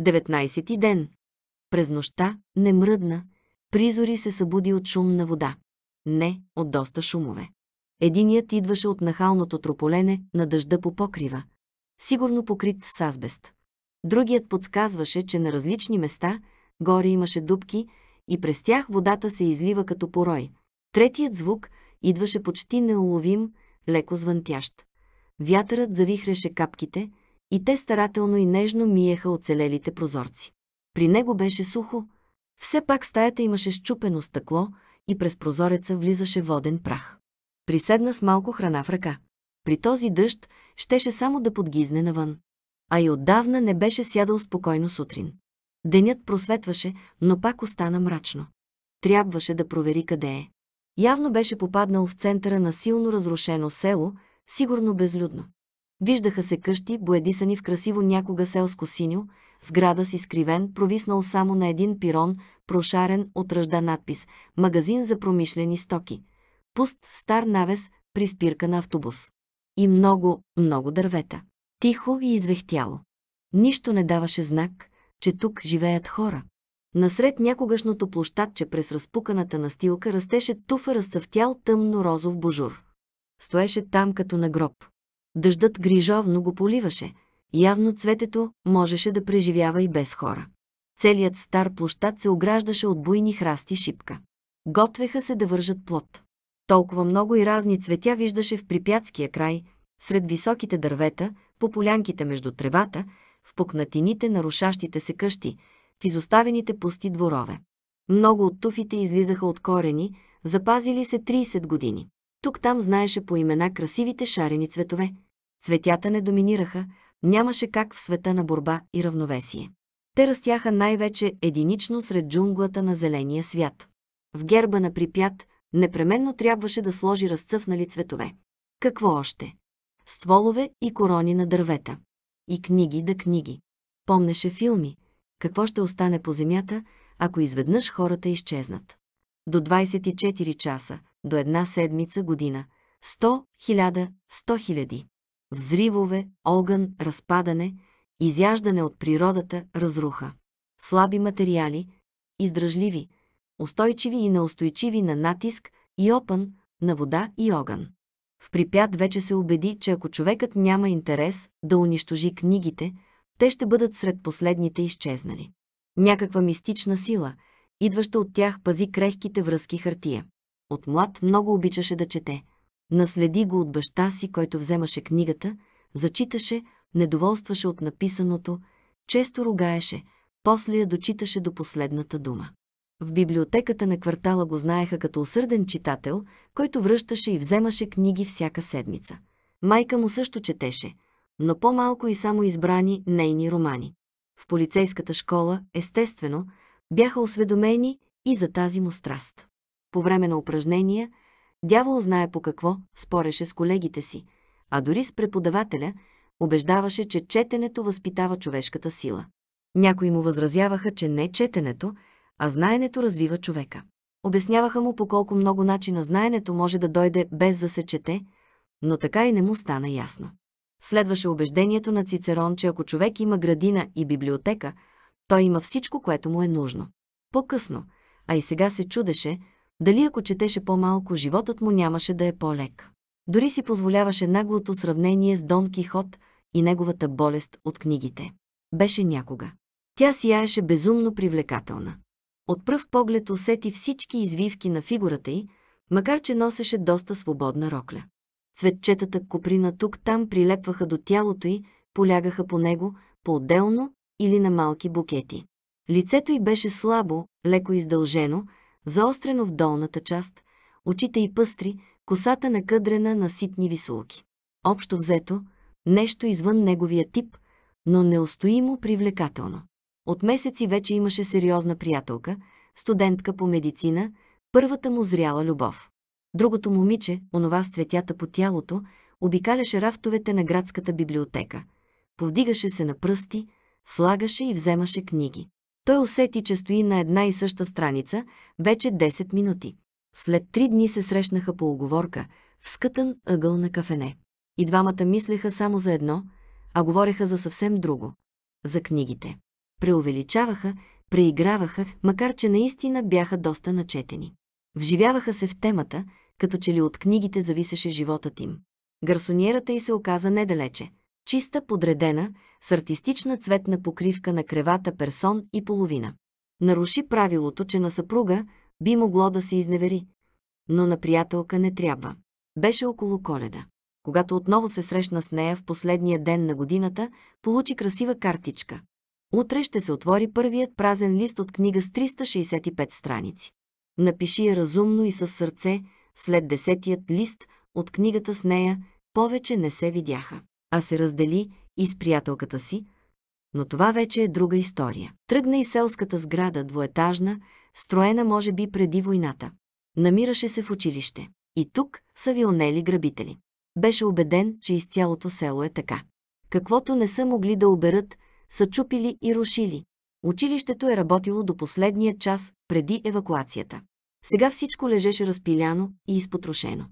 19 ти ден. През нощта не мръдна, призори се събуди от шум на вода. Не, от доста шумове. Единият идваше от нахалното трополене на дъжда по покрива, сигурно покрит с азбест. Другият подсказваше, че на различни места горе имаше дубки и през тях водата се излива като порой. Третият звук идваше почти неуловим, леко звънтящ. Вятърът завихреше капките – и те старателно и нежно миеха оцелелите прозорци. При него беше сухо, все пак стаята имаше щупено стъкло и през прозореца влизаше воден прах. Приседна с малко храна в ръка. При този дъжд щеше само да подгизне навън. А и отдавна не беше сядал спокойно сутрин. Денят просветваше, но пак остана мрачно. Трябваше да провери къде е. Явно беше попаднал в центъра на силно разрушено село, сигурно безлюдно. Виждаха се къщи, боядисани в красиво някога селско синьо, сграда с изкривен, провиснал само на един пирон, прошарен от ръжда надпис «Магазин за промишлени стоки», пуст стар навес при спирка на автобус. И много, много дървета. Тихо и извехтяло. Нищо не даваше знак, че тук живеят хора. Насред някогашното площадче през разпуканата настилка растеше туфа разцъфтял тъмно-розов божур. Стоеше там като на гроб. Дъждът грижовно го поливаше. Явно цветето можеше да преживява и без хора. Целият стар площад се ограждаше от буйни храсти шипка. Готвеха се да вържат плод. Толкова много и разни цветя виждаше в припятския край, сред високите дървета, по полянките между тревата, в пукнатините на рушащите се къщи, в изоставените пусти дворове. Много от туфите излизаха от корени, запазили се 30 години. Тук там знаеше по имена красивите шарени цветове, Цветята не доминираха, нямаше как в света на борба и равновесие. Те растяха най-вече единично сред джунглата на зеления свят. В герба на припят непременно трябваше да сложи разцъфнали цветове. Какво още? Стволове и корони на дървета. И книги да книги. Помнеше филми. Какво ще остане по земята, ако изведнъж хората изчезнат? До 24 часа, до една седмица година. 100, 1000, 100 хиляди. Взривове, огън, разпадане, изяждане от природата, разруха. Слаби материали, издръжливи, устойчиви и неустойчиви на натиск и опън, на вода и огън. В припят вече се убеди, че ако човекът няма интерес да унищожи книгите, те ще бъдат сред последните изчезнали. Някаква мистична сила, идваща от тях, пази крехките връзки хартия. От млад много обичаше да чете – Наследи го от баща си, който вземаше книгата, зачиташе, недоволстваше от написаното, често ругаеше, после я дочиташе до последната дума. В библиотеката на квартала го знаеха като усърден читател, който връщаше и вземаше книги всяка седмица. Майка му също четеше, но по-малко и само избрани нейни романи. В полицейската школа, естествено, бяха осведомени и за тази му страст. По време на упражнения – Дявол знае по какво, спореше с колегите си, а дори с преподавателя, убеждаваше, че четенето възпитава човешката сила. Някои му възразяваха, че не четенето, а знаенето развива човека. Обясняваха му по колко много начина знаенето може да дойде без да се чете, но така и не му стана ясно. Следваше убеждението на Цицерон, че ако човек има градина и библиотека, той има всичко, което му е нужно. По-късно, а и сега се чудеше – дали ако четеше по-малко, животът му нямаше да е по-лек. Дори си позволяваше наглото сравнение с Дон Кихот и неговата болест от книгите. Беше някога. Тя сияеше безумно привлекателна. От пръв поглед усети всички извивки на фигурата й, макар че носеше доста свободна рокля. Цветчетата коприна тук-там прилепваха до тялото й, полягаха по него, по-отделно или на малки букети. Лицето й беше слабо, леко издължено, заострено в долната част, очите и пъстри, косата накъдрена на ситни висулки. Общо взето, нещо извън неговия тип, но неустоимо привлекателно. От месеци вече имаше сериозна приятелка, студентка по медицина, първата му зряла любов. Другото момиче, онова с цветята по тялото, обикаляше рафтовете на градската библиотека. Повдигаше се на пръсти, слагаше и вземаше книги. Той усети, че стои на една и съща страница вече 10 минути. След три дни се срещнаха по оговорка в скътан ъгъл на кафене. И двамата мислеха само за едно, а говореха за съвсем друго. За книгите. Преувеличаваха, преиграваха, макар че наистина бяха доста начетени. Вживяваха се в темата, като че ли от книгите зависеше животът им. Гарсониерата й се оказа недалече чиста, подредена, с артистична цветна покривка на кревата персон и половина. Наруши правилото, че на съпруга би могло да се изневери, но на приятелка не трябва. Беше около коледа. Когато отново се срещна с нея в последния ден на годината, получи красива картичка. Утре ще се отвори първият празен лист от книга с 365 страници. Напиши я разумно и със сърце, след десетият лист от книгата с нея повече не се видяха а се раздели и с приятелката си, но това вече е друга история. Тръгна и селската сграда, двоетажна, строена може би преди войната. Намираше се в училище. И тук са вилнели грабители. Беше убеден, че из цялото село е така. Каквото не са могли да оберат, са чупили и рушили. Училището е работило до последния час преди евакуацията. Сега всичко лежеше разпиляно и изпотрошено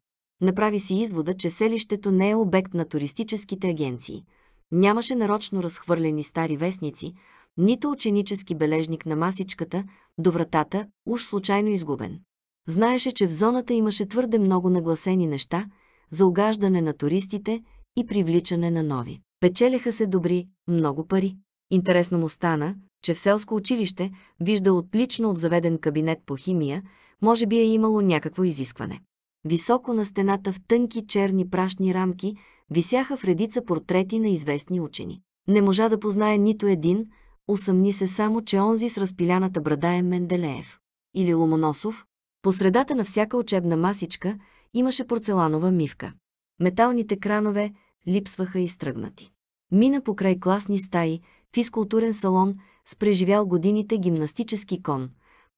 направи си извода, че селището не е обект на туристическите агенции. Нямаше нарочно разхвърлени стари вестници, нито ученически бележник на масичката, до вратата, уж случайно изгубен. Знаеше, че в зоната имаше твърде много нагласени неща за огаждане на туристите и привличане на нови. Печелеха се добри, много пари. Интересно му стана, че в селско училище вижда отлично обзаведен кабинет по химия, може би е имало някакво изискване. Високо на стената в тънки черни прашни рамки висяха в редица портрети на известни учени. Не можа да познае нито един, усъмни се само, че онзи с разпиляната брада е Менделеев. Или Ломоносов. По средата на всяка учебна масичка имаше порцеланова мивка. Металните кранове липсваха изтръгнати. Мина покрай класни стаи, физкултурен салон с преживял годините гимнастически кон,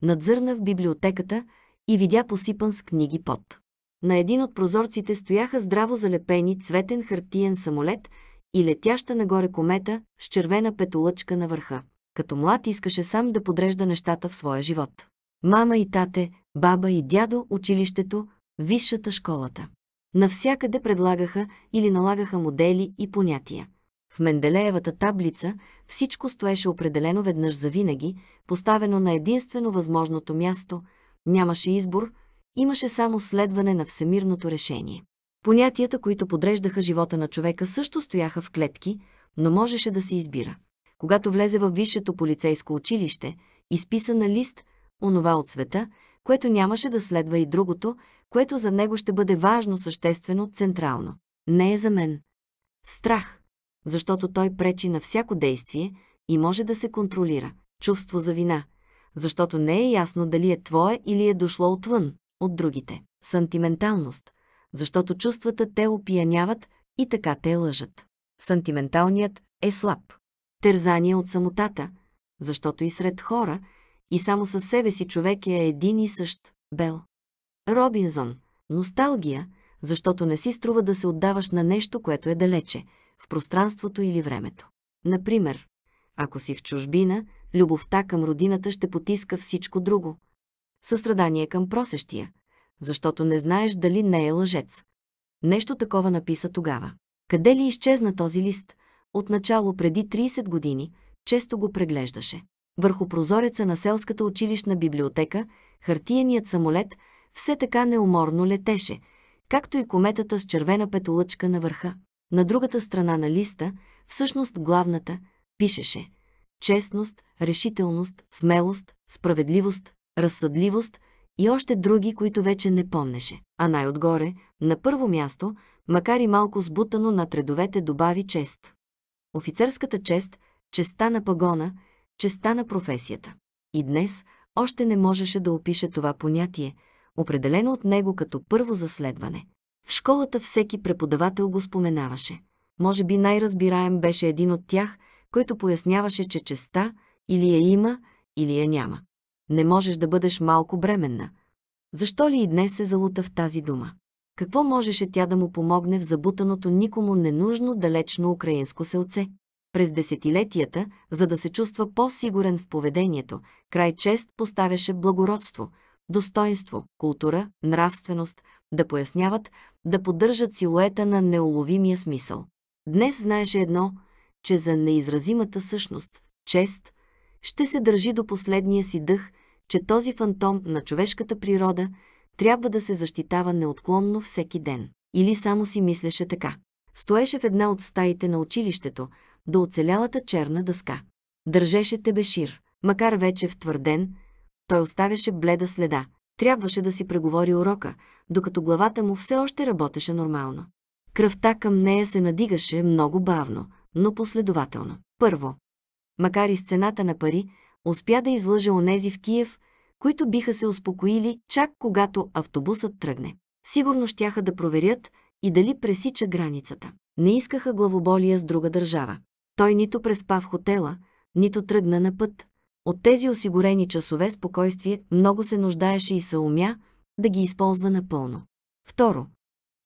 надзърна в библиотеката и видя посипан с книги пот. На един от прозорците стояха здраво залепени цветен хартиен самолет и летяща нагоре комета с червена петолъчка на върха. Като млад искаше сам да подрежда нещата в своя живот. Мама и тате, баба и дядо, училището, висшата школата. Навсякъде предлагаха или налагаха модели и понятия. В Менделеевата таблица всичко стоеше определено веднъж завинаги, поставено на единствено възможното място, нямаше избор – имаше само следване на всемирното решение. Понятията, които подреждаха живота на човека, също стояха в клетки, но можеше да се избира. Когато влезе във висшето полицейско училище, изписа на лист онова от света, което нямаше да следва и другото, което за него ще бъде важно, съществено, централно. Не е за мен. Страх, защото той пречи на всяко действие и може да се контролира. Чувство за вина, защото не е ясно дали е твое или е дошло отвън от другите. Сантименталност, защото чувствата те опияняват и така те лъжат. Сантименталният е слаб. Тързание от самотата, защото и сред хора, и само със себе си човек е един и същ, бел. Робинзон. Носталгия, защото не си струва да се отдаваш на нещо, което е далече, в пространството или времето. Например, ако си в чужбина, любовта към родината ще потиска всичко друго състрадание към просещия, защото не знаеш дали не е лъжец. Нещо такова написа тогава. Къде ли изчезна този лист? Отначало преди 30 години често го преглеждаше. Върху прозореца на селската училищна библиотека хартияният самолет все така неуморно летеше, както и кометата с червена петолъчка на върха. На другата страна на листа, всъщност главната, пишеше – честност, решителност, смелост, справедливост, разсъдливост и още други, които вече не помнеше. А най-отгоре, на първо място, макар и малко сбутано на редовете, добави чест. Офицерската чест, честа на пагона, честа на професията. И днес още не можеше да опише това понятие, определено от него като първо заследване. В школата всеки преподавател го споменаваше. Може би най-разбираем беше един от тях, който поясняваше, че честа или я има, или я няма. Не можеш да бъдеш малко бременна. Защо ли и днес се залута в тази дума? Какво можеше тя да му помогне в забутаното никому ненужно далечно украинско селце? През десетилетията, за да се чувства по-сигурен в поведението, край чест поставяше благородство, достоинство, култура, нравственост, да поясняват, да поддържат силуета на неуловимия смисъл. Днес знаеше едно, че за неизразимата същност, чест, ще се държи до последния си дъх че този фантом на човешката природа трябва да се защитава неотклонно всеки ден. Или само си мислеше така. Стоеше в една от стаите на училището, до оцелялата черна дъска. Държеше тебешир, макар вече втвърден, той оставяше бледа следа. Трябваше да си преговори урока, докато главата му все още работеше нормално. Кръвта към нея се надигаше много бавно, но последователно. Първо, макар и сцената на пари, успя да излъже онези в Киев, които биха се успокоили чак когато автобусът тръгне. Сигурно щяха да проверят и дали пресича границата. Не искаха главоболия с друга държава. Той нито преспа в хотела, нито тръгна на път. От тези осигурени часове спокойствие много се нуждаеше и умя да ги използва напълно. Второ,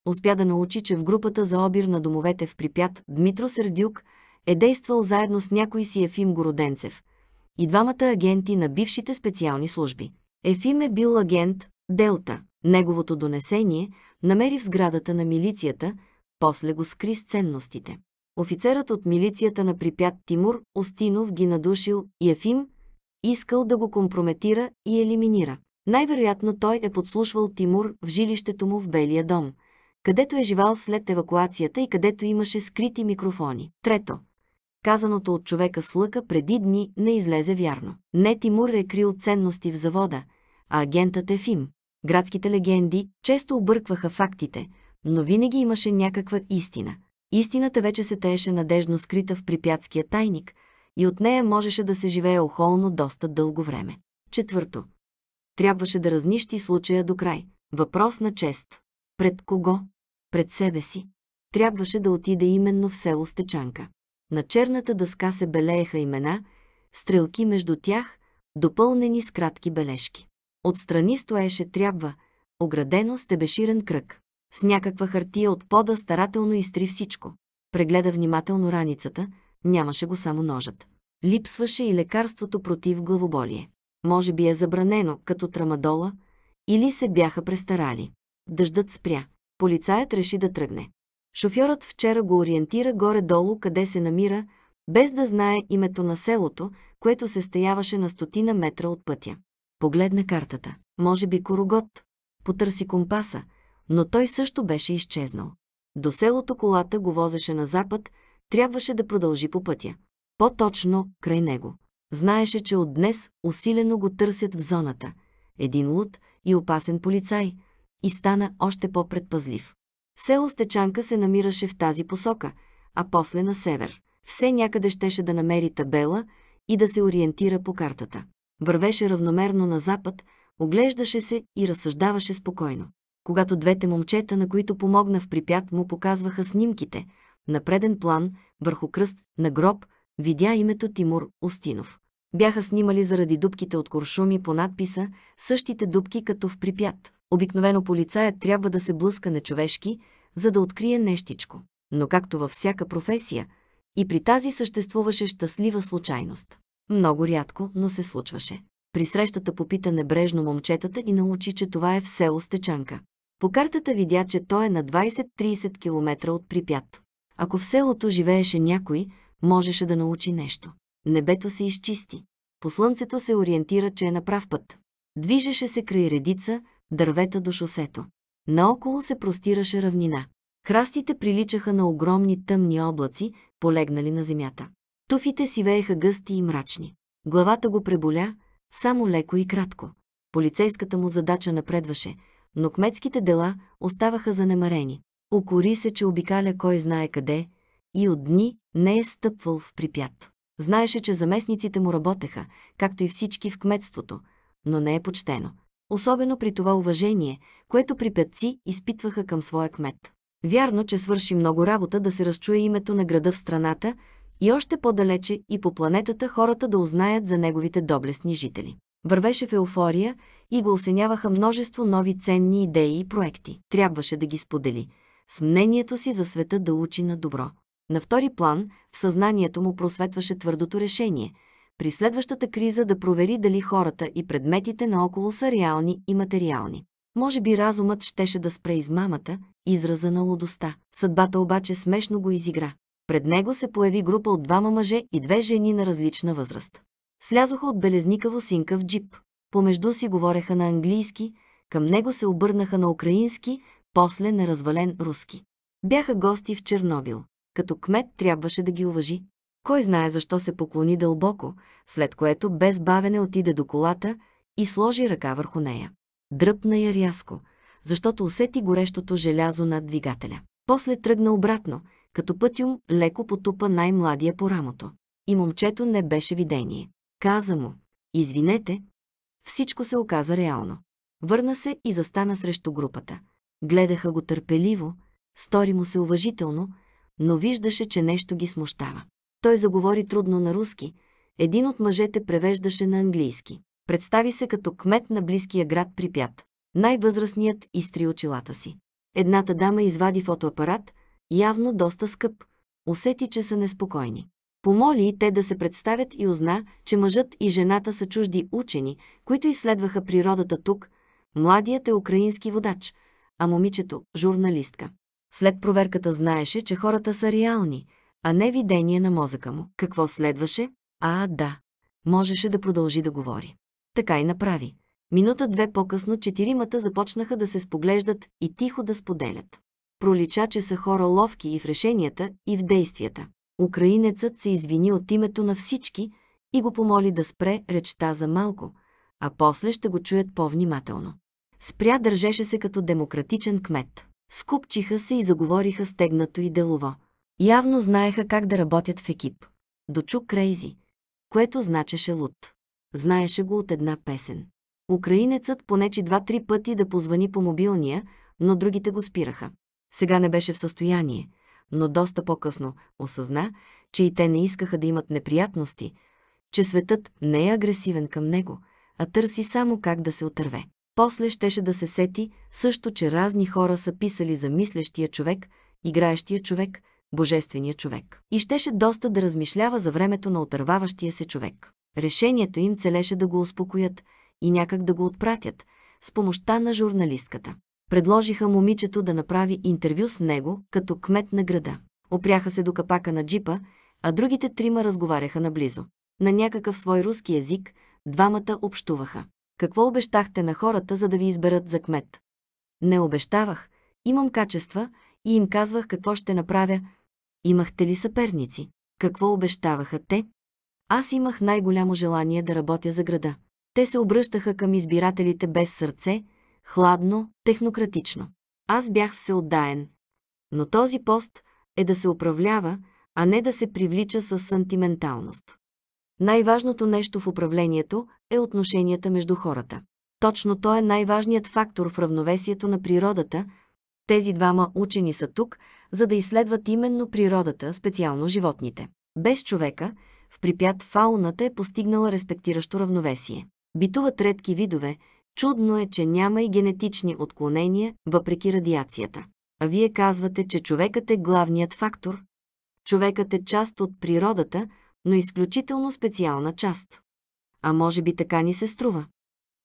успя да научи, че в групата за обир на домовете в Припят Дмитро Сердюк е действал заедно с някой си Ефим Городенцев – и двамата агенти на бившите специални служби. Ефим е бил агент Делта. Неговото донесение намери в сградата на милицията, после го скри с ценностите. Офицерът от милицията на припят Тимур Остинов ги надушил и Ефим искал да го компрометира и елиминира. Най-вероятно той е подслушвал Тимур в жилището му в Белия дом, където е живал след евакуацията и където имаше скрити микрофони. Трето, казаното от човека с лъка преди дни не излезе вярно. Не Тимур е крил ценности в завода, а агентът е Фим. Градските легенди често объркваха фактите, но винаги имаше някаква истина. Истината вече се тееше надежно скрита в припятския тайник и от нея можеше да се живее охолно доста дълго време. Четвърто. Трябваше да разнищи случая до край. Въпрос на чест. Пред кого? Пред себе си. Трябваше да отиде именно в село Стечанка. На черната дъска се белееха имена, стрелки между тях, допълнени с кратки бележки. Отстрани стоеше трябва, оградено с тебеширен кръг. С някаква хартия от пода старателно изтри всичко. Прегледа внимателно раницата, нямаше го само ножът. Липсваше и лекарството против главоболие. Може би е забранено, като трамадола, или се бяха престарали. Дъждът спря. Полицаят реши да тръгне. Шофьорът вчера го ориентира горе-долу къде се намира, без да знае името на селото, което се стояваше на стотина метра от пътя. Погледна картата. Може би Корогот. Потърси компаса, но той също беше изчезнал. До селото колата го возеше на запад, трябваше да продължи по пътя. По-точно край него. Знаеше, че от днес усилено го търсят в зоната. Един луд и опасен полицай. И стана още по-предпазлив. Село Стечанка се намираше в тази посока, а после на север. Все някъде щеше да намери табела и да се ориентира по картата. Вървеше равномерно на запад, оглеждаше се и разсъждаваше спокойно. Когато двете момчета, на които помогна в припят, му показваха снимките, на преден план, върху кръст, на гроб, видя името Тимур Остинов. Бяха снимали заради дубките от куршуми по надписа същите дубки като в припят. Обикновено полицаят трябва да се блъска на човешки, за да открие нещичко. Но както във всяка професия, и при тази съществуваше щастлива случайност. Много рядко, но се случваше. При срещата попита небрежно момчетата и научи, че това е в село Стечанка. По картата видя, че той е на 20-30 км от Припят. Ако в селото живееше някой, можеше да научи нещо. Небето се изчисти. По слънцето се ориентира, че е на прав път. Движеше се край редица, дървета до шосето. Наоколо се простираше равнина. Храстите приличаха на огромни тъмни облаци, полегнали на земята. Туфите си вееха гъсти и мрачни. Главата го преболя, само леко и кратко. Полицейската му задача напредваше, но кметските дела оставаха занемарени. Окори се, че обикаля кой знае къде и от дни не е стъпвал в припят. Знаеше, че заместниците му работеха, както и всички в кметството, но не е почтено особено при това уважение, което при изпитваха към своя кмет. Вярно, че свърши много работа да се разчуе името на града в страната и още по-далече и по планетата хората да узнаят за неговите доблестни жители. Вървеше в еуфория и го осеняваха множество нови ценни идеи и проекти. Трябваше да ги сподели. С мнението си за света да учи на добро. На втори план в съзнанието му просветваше твърдото решение – при следващата криза да провери дали хората и предметите наоколо са реални и материални. Може би разумът щеше да спре измамата, израза на лудостта. Съдбата обаче смешно го изигра. Пред него се появи група от двама мъже и две жени на различна възраст. Слязоха от белезникаво синка в джип. Помежду си говореха на английски, към него се обърнаха на украински, после на развален руски. Бяха гости в Чернобил. Като кмет трябваше да ги уважи. Кой знае защо се поклони дълбоко, след което без бавене отиде до колата и сложи ръка върху нея. Дръпна я рязко, защото усети горещото желязо над двигателя. После тръгна обратно, като пътюм леко потупа най-младия по рамото. И момчето не беше видение. Каза му, извинете, всичко се оказа реално. Върна се и застана срещу групата. Гледаха го търпеливо, стори му се уважително, но виждаше, че нещо ги смущава. Той заговори трудно на руски. Един от мъжете превеждаше на английски. Представи се като кмет на близкия град Припят. Най-възрастният изтри очилата си. Едната дама извади фотоапарат, явно доста скъп. Усети, че са неспокойни. Помоли и те да се представят и узна, че мъжът и жената са чужди учени, които изследваха природата тук. Младият е украински водач, а момичето – журналистка. След проверката знаеше, че хората са реални – а не видение на мозъка му. Какво следваше? А, да. Можеше да продължи да говори. Така и направи. Минута-две по-късно четиримата започнаха да се споглеждат и тихо да споделят. Пролича, че са хора ловки и в решенията, и в действията. Украинецът се извини от името на всички и го помоли да спре речта за малко, а после ще го чуят по-внимателно. Спря държеше се като демократичен кмет. Скупчиха се и заговориха стегнато и делово. Явно знаеха как да работят в екип. Дочу Крейзи, което значеше луд. Знаеше го от една песен. Украинецът понечи два-три пъти да позвани по мобилния, но другите го спираха. Сега не беше в състояние, но доста по-късно осъзна, че и те не искаха да имат неприятности, че светът не е агресивен към него, а търси само как да се отърве. После щеше да се сети също, че разни хора са писали за мислещия човек, играещия човек, божествения човек. И щеше доста да размишлява за времето на отърваващия се човек. Решението им целеше да го успокоят и някак да го отпратят с помощта на журналистката. Предложиха момичето да направи интервю с него като кмет на града. Опряха се до капака на джипа, а другите трима разговаряха наблизо. На някакъв свой руски език двамата общуваха. Какво обещахте на хората, за да ви изберат за кмет? Не обещавах. Имам качества и им казвах какво ще направя, Имахте ли съперници? Какво обещаваха те? Аз имах най-голямо желание да работя за града. Те се обръщаха към избирателите без сърце, хладно, технократично. Аз бях всеотдаен. Но този пост е да се управлява, а не да се привлича с сантименталност. Най-важното нещо в управлението е отношенията между хората. Точно то е най-важният фактор в равновесието на природата. Тези двама учени са тук, за да изследват именно природата, специално животните. Без човека, в припят фауната е постигнала респектиращо равновесие. Битуват редки видове, чудно е, че няма и генетични отклонения, въпреки радиацията. А вие казвате, че човекът е главният фактор. Човекът е част от природата, но изключително специална част. А може би така ни се струва.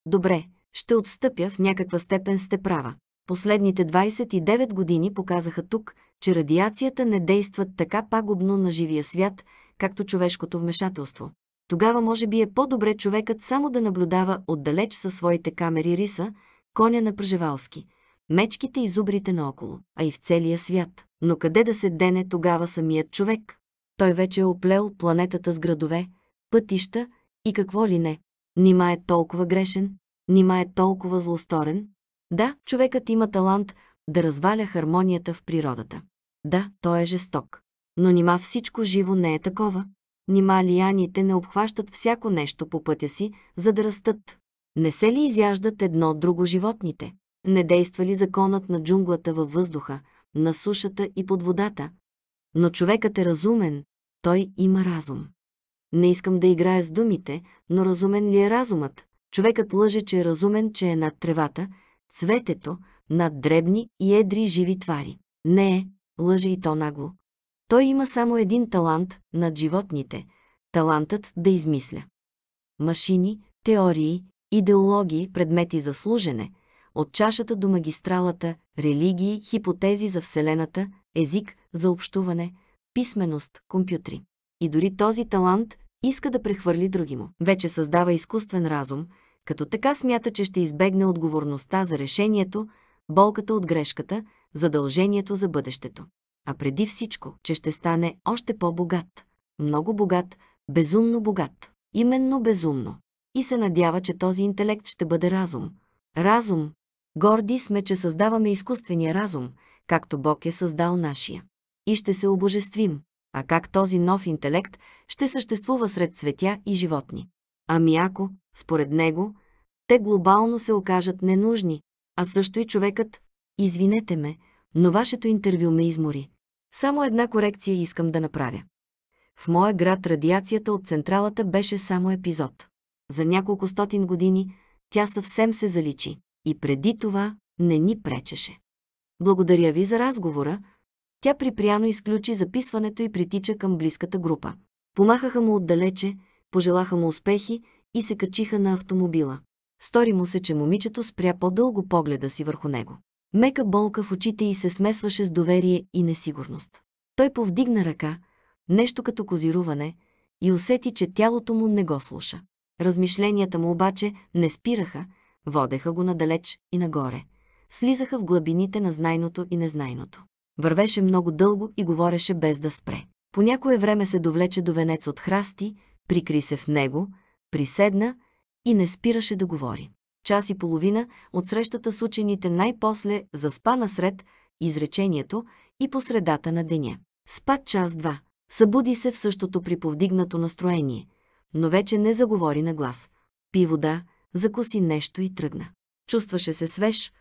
Добре, ще отстъпя, в някаква степен сте права. Последните 29 години показаха тук, че радиацията не действат така пагубно на живия свят, както човешкото вмешателство. Тогава може би е по-добре човекът само да наблюдава отдалеч със своите камери риса, коня на Пржевалски, мечките и зубрите наоколо, а и в целия свят. Но къде да се дене тогава самият човек? Той вече е оплел планетата с градове, пътища и какво ли не. Нима е толкова грешен, нима е толкова злосторен. Да, човекът има талант да разваля хармонията в природата. Да, той е жесток. Но нима всичко живо не е такова? Нима лияните не обхващат всяко нещо по пътя си, за да растат? Не се ли изяждат едно друго животните? Не действа ли законът на джунглата във въздуха, на сушата и под водата? Но човекът е разумен, той има разум. Не искам да играя с думите, но разумен ли е разумът? Човекът лъже, че е разумен, че е над тревата, цветето, над дребни и едри живи твари. Не е, лъже и то нагло. Той има само един талант над животните – талантът да измисля. Машини, теории, идеологии, предмети за служене, от чашата до магистралата, религии, хипотези за Вселената, език за общуване, писменост, компютри. И дори този талант иска да прехвърли други му. Вече създава изкуствен разум, като така смята, че ще избегне отговорността за решението, болката от грешката, задължението за бъдещето. А преди всичко, че ще стане още по-богат. Много богат, безумно богат. Именно безумно. И се надява, че този интелект ще бъде разум. Разум. Горди сме, че създаваме изкуствения разум, както Бог е създал нашия. И ще се обожествим. А как този нов интелект ще съществува сред цветя и животни? Ами ако, според него, те глобално се окажат ненужни, а също и човекът «Извинете ме, но вашето интервю ме измори. Само една корекция искам да направя. В моя град радиацията от централата беше само епизод. За няколко стотин години тя съвсем се заличи и преди това не ни пречеше. Благодаря ви за разговора. Тя припряно изключи записването и притича към близката група. Помахаха му отдалече, пожелаха му успехи и се качиха на автомобила. Стори му се, че момичето спря по-дълго погледа си върху него. Мека болка в очите й се смесваше с доверие и несигурност. Той повдигна ръка, нещо като козируване, и усети, че тялото му не го слуша. Размишленията му обаче не спираха, водеха го надалеч и нагоре. Слизаха в глабините на знайното и незнайното. Вървеше много дълго и говореше без да спре. По някое време се довлече до венец от храсти, прикри се в него, приседна и не спираше да говори. Час и половина от срещата с учените най-после заспа насред изречението и по средата на деня. Спа час-два. Събуди се в същото приповдигнато настроение, но вече не заговори на глас. Пи вода, закуси нещо и тръгна. Чувстваше се свеж,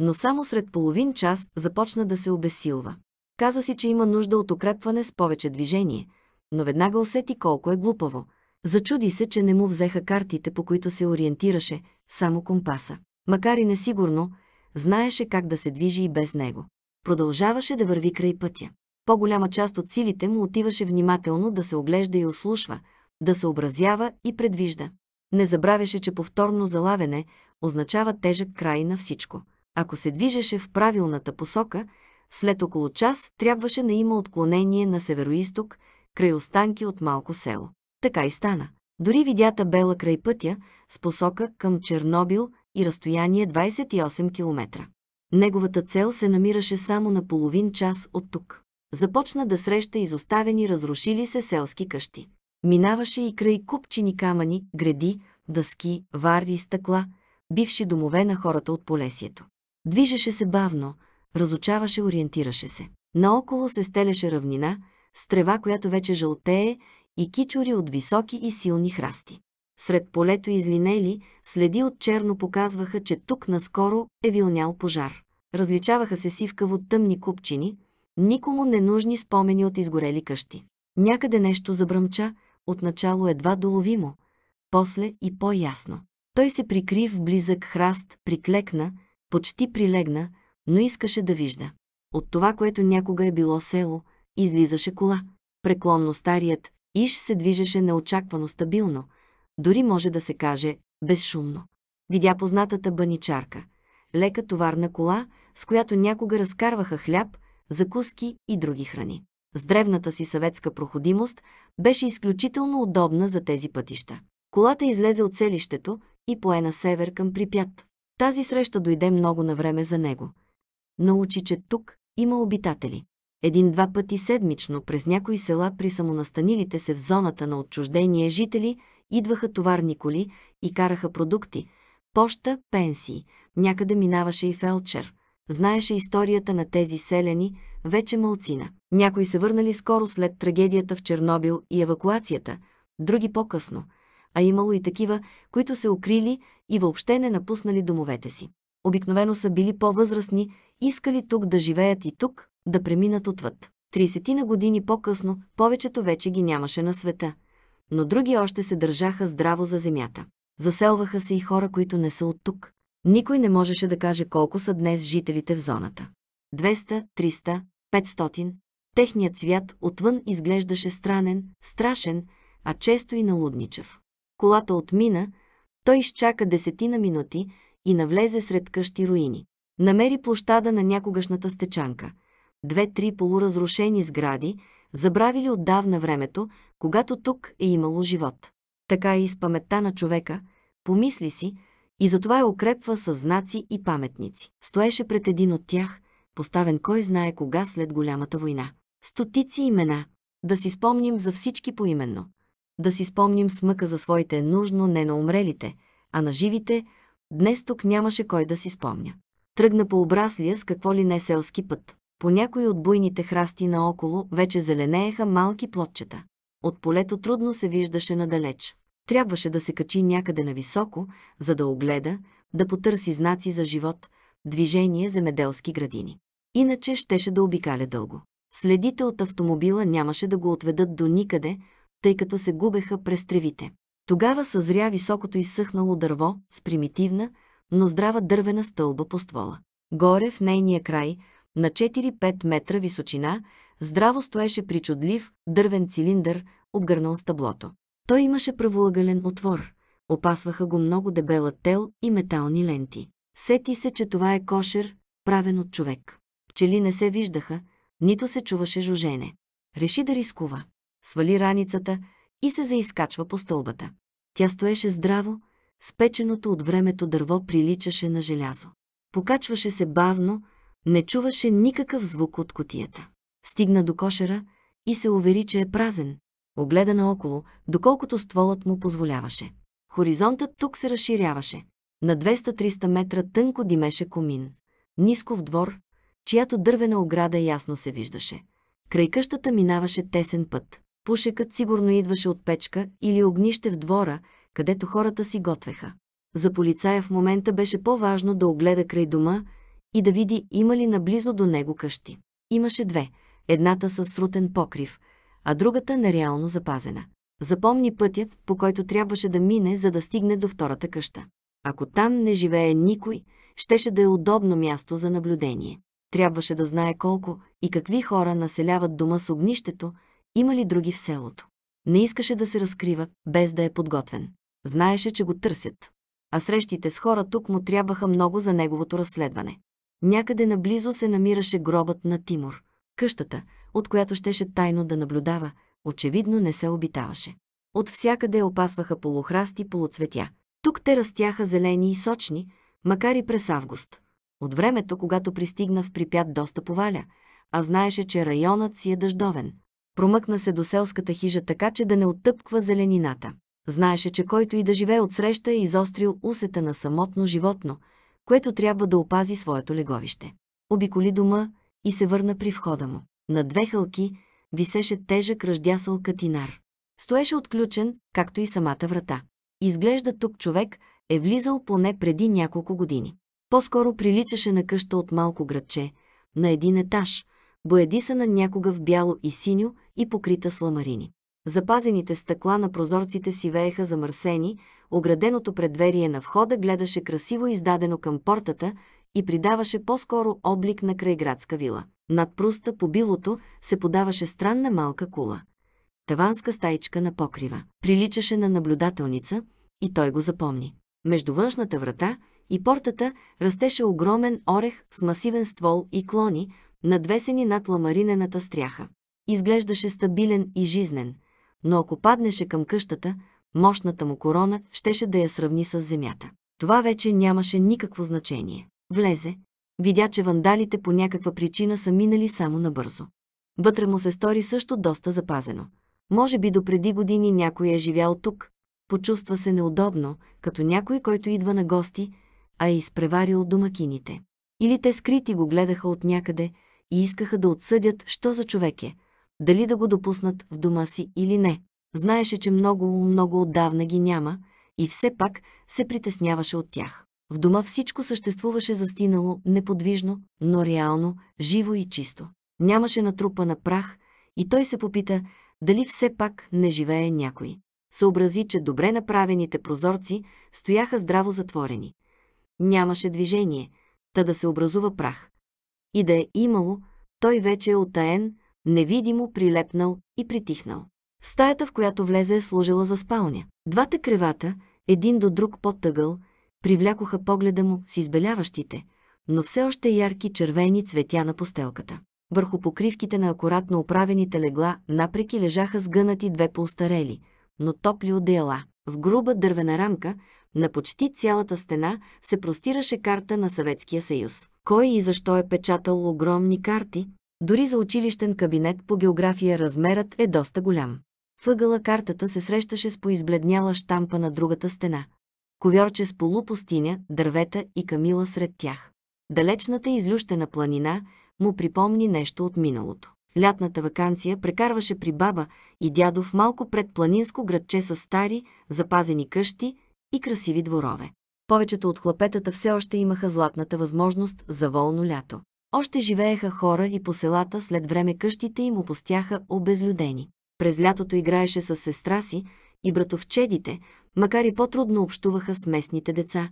но само сред половин час започна да се обесилва. Каза си, че има нужда от укрепване с повече движение, но веднага усети колко е глупаво, Зачуди се, че не му взеха картите, по които се ориентираше, само компаса. Макар и несигурно, знаеше как да се движи и без него. Продължаваше да върви край пътя. По-голяма част от силите му отиваше внимателно да се оглежда и ослушва, да се образява и предвижда. Не забравяше, че повторно залавяне означава тежък край на всичко. Ако се движеше в правилната посока, след около час трябваше да има отклонение на северо край останки от малко село. Така и стана. Дори видята бела край пътя с посока към Чернобил и разстояние 28 км. Неговата цел се намираше само на половин час от тук. Започна да среща изоставени, разрушили се селски къщи. Минаваше и край купчини камъни, гради, дъски, варри и стъкла, бивши домове на хората от полесието. Движеше се бавно, разучаваше, ориентираше се. Наоколо се стелеше равнина, с трева, която вече жълтее и кичори от високи и силни храсти. Сред полето излинели, следи от черно показваха, че тук наскоро е вилнял пожар. Различаваха се сивкаво тъмни купчини, никому ненужни спомени от изгорели къщи. Някъде нещо забръмча, отначало едва доловимо, после и по-ясно. Той се прикри в близък храст, приклекна, почти прилегна, но искаше да вижда. От това, което някога е било село, излизаше кола. Преклонно старият, Иш се движеше неочаквано стабилно, дори може да се каже безшумно. Видя познатата баничарка, лека товарна кола, с която някога разкарваха хляб, закуски и други храни. С древната си съветска проходимост беше изключително удобна за тези пътища. Колата излезе от селището и пое на север към Припят. Тази среща дойде много на време за него. Научи, че тук има обитатели един-два пъти седмично през някои села при самонастанилите се в зоната на отчуждение жители идваха товарни коли и караха продукти, поща, пенсии, някъде минаваше и фелчер. Знаеше историята на тези селени, вече мълцина. Някои се върнали скоро след трагедията в Чернобил и евакуацията, други по-късно, а имало и такива, които се укрили и въобще не напуснали домовете си. Обикновено са били по-възрастни, искали тук да живеят и тук, да преминат отвъд. Тридесетина години по-късно повечето вече ги нямаше на света, но други още се държаха здраво за земята. Заселваха се и хора, които не са от тук. Никой не можеше да каже колко са днес жителите в зоната. 200, 300, 500. Техният свят отвън изглеждаше странен, страшен, а често и налудничав. Колата отмина, той изчака десетина минути и навлезе сред къщи руини. Намери площада на някогашната стечанка – две-три полуразрушени сгради, забравили отдавна времето, когато тук е имало живот. Така е и с паметта на човека, помисли си, и затова я укрепва с знаци и паметници. Стоеше пред един от тях, поставен кой знае кога след голямата война. Стотици имена. Да си спомним за всички поименно. Да си спомним смъка за своите нужно не на умрелите, а на живите, днес тук нямаше кой да си спомня. Тръгна по обраслия с какво ли не селски път. По някои от буйните храсти наоколо вече зеленееха малки плодчета. От полето трудно се виждаше надалеч. Трябваше да се качи някъде нависоко, за да огледа, да потърси знаци за живот, движение земеделски градини. Иначе щеше да обикаля дълго. Следите от автомобила нямаше да го отведат до никъде, тъй като се губеха през тревите. Тогава съзря високото изсъхнало дърво с примитивна, но здрава дървена стълба по ствола. Горе в нейния край – на 4-5 метра височина, здраво стоеше причудлив, дървен цилиндър, обгърнал стъблото. Той имаше правоъгълен отвор. Опасваха го много дебела тел и метални ленти. Сети се, че това е кошер, правен от човек. Пчели не се виждаха, нито се чуваше жужене. Реши да рискува. Свали раницата и се заискачва по стълбата. Тя стоеше здраво, спеченото от времето дърво приличаше на желязо. Покачваше се бавно, не чуваше никакъв звук от котията. Стигна до кошера и се увери, че е празен. Огледа наоколо, доколкото стволът му позволяваше. Хоризонтът тук се разширяваше. На 200-300 метра тънко димеше комин. Ниско в двор, чиято дървена ограда ясно се виждаше. Край къщата минаваше тесен път. Пушекът сигурно идваше от печка или огнище в двора, където хората си готвеха. За полицая в момента беше по-важно да огледа край дома и да види има ли наблизо до него къщи. Имаше две, едната с срутен покрив, а другата нереално запазена. Запомни пътя, по който трябваше да мине, за да стигне до втората къща. Ако там не живее никой, щеше да е удобно място за наблюдение. Трябваше да знае колко и какви хора населяват дома с огнището, има ли други в селото. Не искаше да се разкрива, без да е подготвен. Знаеше, че го търсят. А срещите с хора тук му трябваха много за неговото разследване. Някъде наблизо се намираше гробът на Тимур. Къщата, от която щеше тайно да наблюдава, очевидно не се обитаваше. От всякъде опасваха полухрасти полуцветя. Тук те растяха зелени и сочни, макар и през август. От времето, когато пристигна в припят доста поваля, а знаеше, че районът си е дъждовен. Промъкна се до селската хижа така, че да не оттъпква зеленината. Знаеше, че който и да живее отсреща е изострил усета на самотно животно – което трябва да опази своето леговище. Обиколи дома и се върна при входа му. На две хълки висеше тежък ръждясъл катинар. Стоеше отключен, както и самата врата. Изглежда тук човек е влизал поне преди няколко години. По-скоро приличаше на къща от малко градче, на един етаж, боядисана някога в бяло и синьо и покрита сламарини. Запазените стъкла на прозорците си вееха замърсени, ограденото предверие на входа гледаше красиво издадено към портата и придаваше по-скоро облик на крайградска вила. Над пруста по билото се подаваше странна малка кула. Таванска стаичка на покрива. Приличаше на наблюдателница и той го запомни. Между външната врата и портата растеше огромен орех с масивен ствол и клони, надвесени над ламаринената стряха. Изглеждаше стабилен и жизнен, но ако паднеше към къщата – Мощната му корона щеше да я сравни с земята. Това вече нямаше никакво значение. Влезе, видя, че вандалите по някаква причина са минали само набързо. Вътре му се стори също доста запазено. Може би до преди години някой е живял тук. Почувства се неудобно, като някой, който идва на гости, а е изпреварил домакините. Или те скрити го гледаха от някъде и искаха да отсъдят, що за човек е, дали да го допуснат в дома си или не. Знаеше, че много, много отдавна ги няма и все пак се притесняваше от тях. В дома всичко съществуваше застинало, неподвижно, но реално, живо и чисто. Нямаше натрупа на прах и той се попита дали все пак не живее някой. Съобрази, че добре направените прозорци стояха здраво затворени. Нямаше движение, та да се образува прах. И да е имало, той вече е отаен, невидимо прилепнал и притихнал. Стаята, в която влезе, е служила за спалня. Двата кревата, един до друг под тъгъл, привлякоха погледа му с избеляващите, но все още ярки червени цветя на постелката. Върху покривките на акуратно оправените легла напреки лежаха сгънати две поостарели, но топли одеяла. В груба дървена рамка на почти цялата стена се простираше карта на Съветския съюз. Кой и защо е печатал огромни карти? Дори за училищен кабинет по география размерът е доста голям въгъла картата се срещаше с поизбледняла штампа на другата стена. Ковьорче с полупустиня, дървета и камила сред тях. Далечната излющена планина му припомни нещо от миналото. Лятната вакансия прекарваше при баба и дядо в малко пред планинско градче с стари, запазени къщи и красиви дворове. Повечето от хлапетата все още имаха златната възможност за волно лято. Още живееха хора и по селата след време къщите им опустяха обезлюдени. През лятото играеше с сестра си и братовчедите, макар и по-трудно общуваха с местните деца.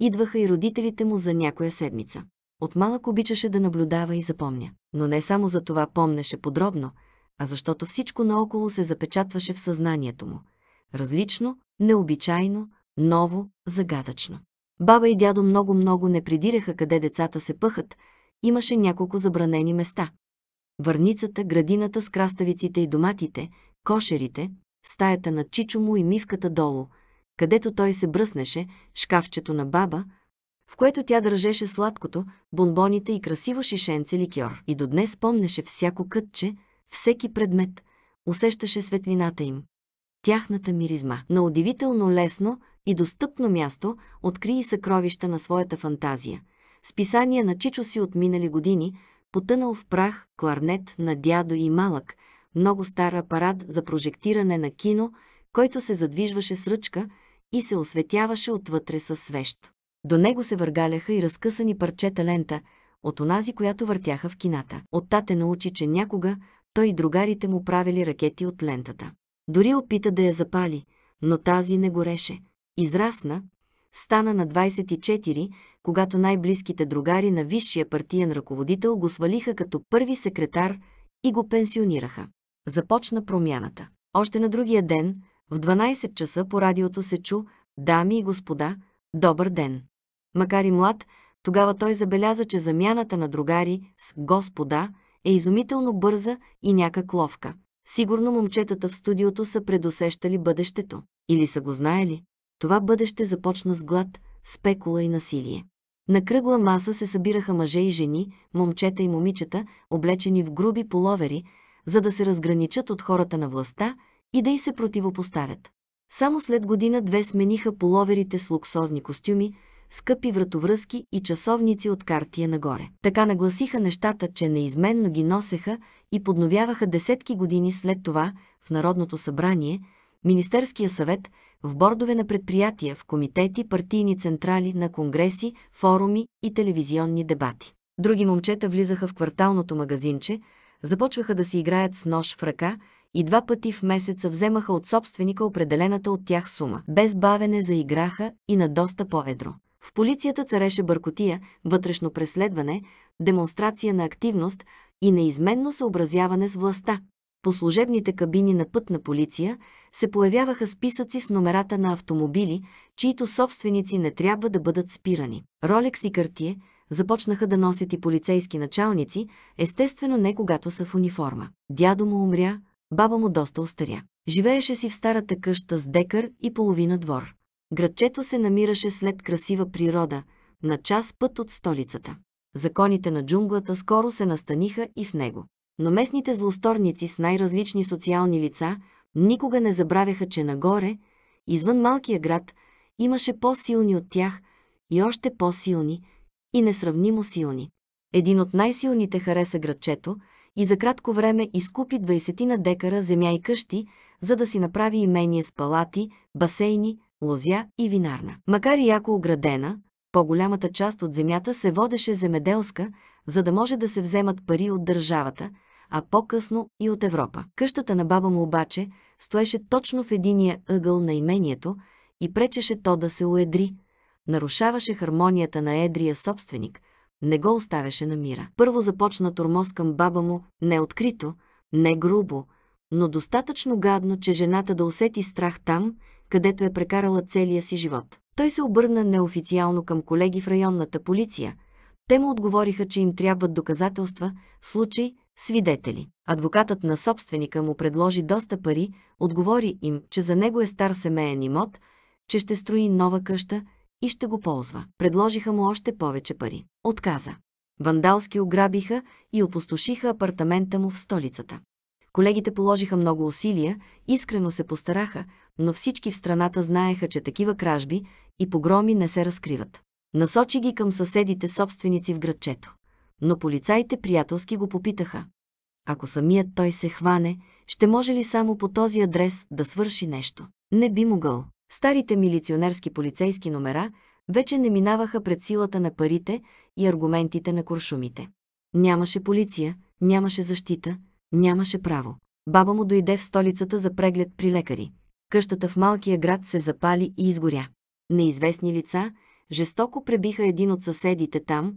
Идваха и родителите му за някоя седмица. От малък обичаше да наблюдава и запомня. Но не само за това помнеше подробно, а защото всичко наоколо се запечатваше в съзнанието му. Различно, необичайно, ново, загадъчно. Баба и дядо много-много не придиреха къде децата се пъхат, имаше няколко забранени места върницата, градината с краставиците и доматите, кошерите, стаята на чичо му и мивката долу, където той се бръснеше, шкафчето на баба, в което тя държеше сладкото, бонбоните и красиво шишенце ликьор. И до днес помнеше всяко кътче, всеки предмет, усещаше светлината им, тяхната миризма. На удивително лесно и достъпно място откри и съкровища на своята фантазия. Списания на Чичо си от минали години – потънал в прах, кларнет на дядо и малък, много стар апарат за прожектиране на кино, който се задвижваше с ръчка и се осветяваше отвътре със свещ. До него се въргаляха и разкъсани парчета лента, от онази, която въртяха в кината. Оттате научи, че някога той и другарите му правили ракети от лентата. Дори опита да я запали, но тази не гореше. Израсна, стана на 24 когато най-близките другари на висшия партиен ръководител го свалиха като първи секретар и го пенсионираха. Започна промяната. Още на другия ден, в 12 часа по радиото се чу «Дами и господа, добър ден!». Макар и млад, тогава той забеляза, че замяната на другари с «Господа» е изумително бърза и някак ловка. Сигурно момчетата в студиото са предусещали бъдещето. Или са го знаели. Това бъдеще започна с глад, спекула и насилие. На кръгла маса се събираха мъже и жени, момчета и момичета, облечени в груби половери, за да се разграничат от хората на властта и да й се противопоставят. Само след година-две смениха половерите с луксозни костюми, скъпи вратовръзки и часовници от картия нагоре. Така нагласиха нещата, че неизменно ги носеха и подновяваха десетки години след това в Народното събрание, Министерския съвет, в бордове на предприятия, в комитети, партийни централи, на конгреси, форуми и телевизионни дебати. Други момчета влизаха в кварталното магазинче, започваха да си играят с нож в ръка и два пъти в месеца вземаха от собственика определената от тях сума. Без бавене заиграха и на доста по-едро. В полицията цареше бъркотия, вътрешно преследване, демонстрация на активност и неизменно съобразяване с властта по служебните кабини на пътна полиция се появяваха списъци с номерата на автомобили, чието собственици не трябва да бъдат спирани. Ролекс и картие започнаха да носят и полицейски началници, естествено не когато са в униформа. Дядо му умря, баба му доста остаря. Живееше си в старата къща с декар и половина двор. Градчето се намираше след красива природа, на час път от столицата. Законите на джунглата скоро се настаниха и в него но местните злосторници с най-различни социални лица никога не забравяха, че нагоре, извън малкия град, имаше по-силни от тях и още по-силни и несравнимо силни. Един от най-силните хареса градчето и за кратко време изкупи 20 на декара земя и къщи, за да си направи имение с палати, басейни, лозя и винарна. Макар и яко оградена, по-голямата част от земята се водеше земеделска, за да може да се вземат пари от държавата – а по-късно и от Европа. Къщата на баба му обаче стоеше точно в единия ъгъл на имението и пречеше то да се уедри, нарушаваше хармонията на едрия собственик, не го оставяше на мира. Първо започна тормоз към баба му, не открито, не грубо, но достатъчно гадно, че жената да усети страх там, където е прекарала целия си живот. Той се обърна неофициално към колеги в районната полиция. Те му отговориха, че им трябват доказателства, случай, свидетели. Адвокатът на собственика му предложи доста пари, отговори им, че за него е стар семейен имот, че ще строи нова къща и ще го ползва. Предложиха му още повече пари. Отказа. Вандалски ограбиха и опустошиха апартамента му в столицата. Колегите положиха много усилия, искрено се постараха, но всички в страната знаеха, че такива кражби и погроми не се разкриват. Насочи ги към съседите собственици в градчето но полицаите приятелски го попитаха. Ако самият той се хване, ще може ли само по този адрес да свърши нещо? Не би могъл. Старите милиционерски полицейски номера вече не минаваха пред силата на парите и аргументите на куршумите. Нямаше полиция, нямаше защита, нямаше право. Баба му дойде в столицата за преглед при лекари. Къщата в малкия град се запали и изгоря. Неизвестни лица жестоко пребиха един от съседите там,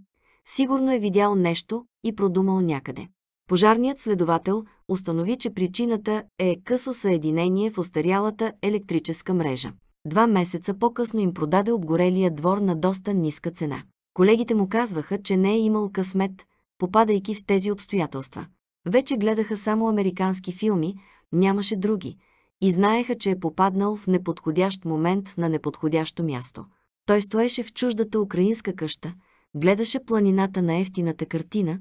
Сигурно е видял нещо и продумал някъде. Пожарният следовател установи, че причината е късо съединение в остарялата електрическа мрежа. Два месеца по-късно им продаде обгорелия двор на доста ниска цена. Колегите му казваха, че не е имал късмет, попадайки в тези обстоятелства. Вече гледаха само американски филми, нямаше други, и знаеха, че е попаднал в неподходящ момент на неподходящо място. Той стоеше в чуждата украинска къща – гледаше планината на ефтината картина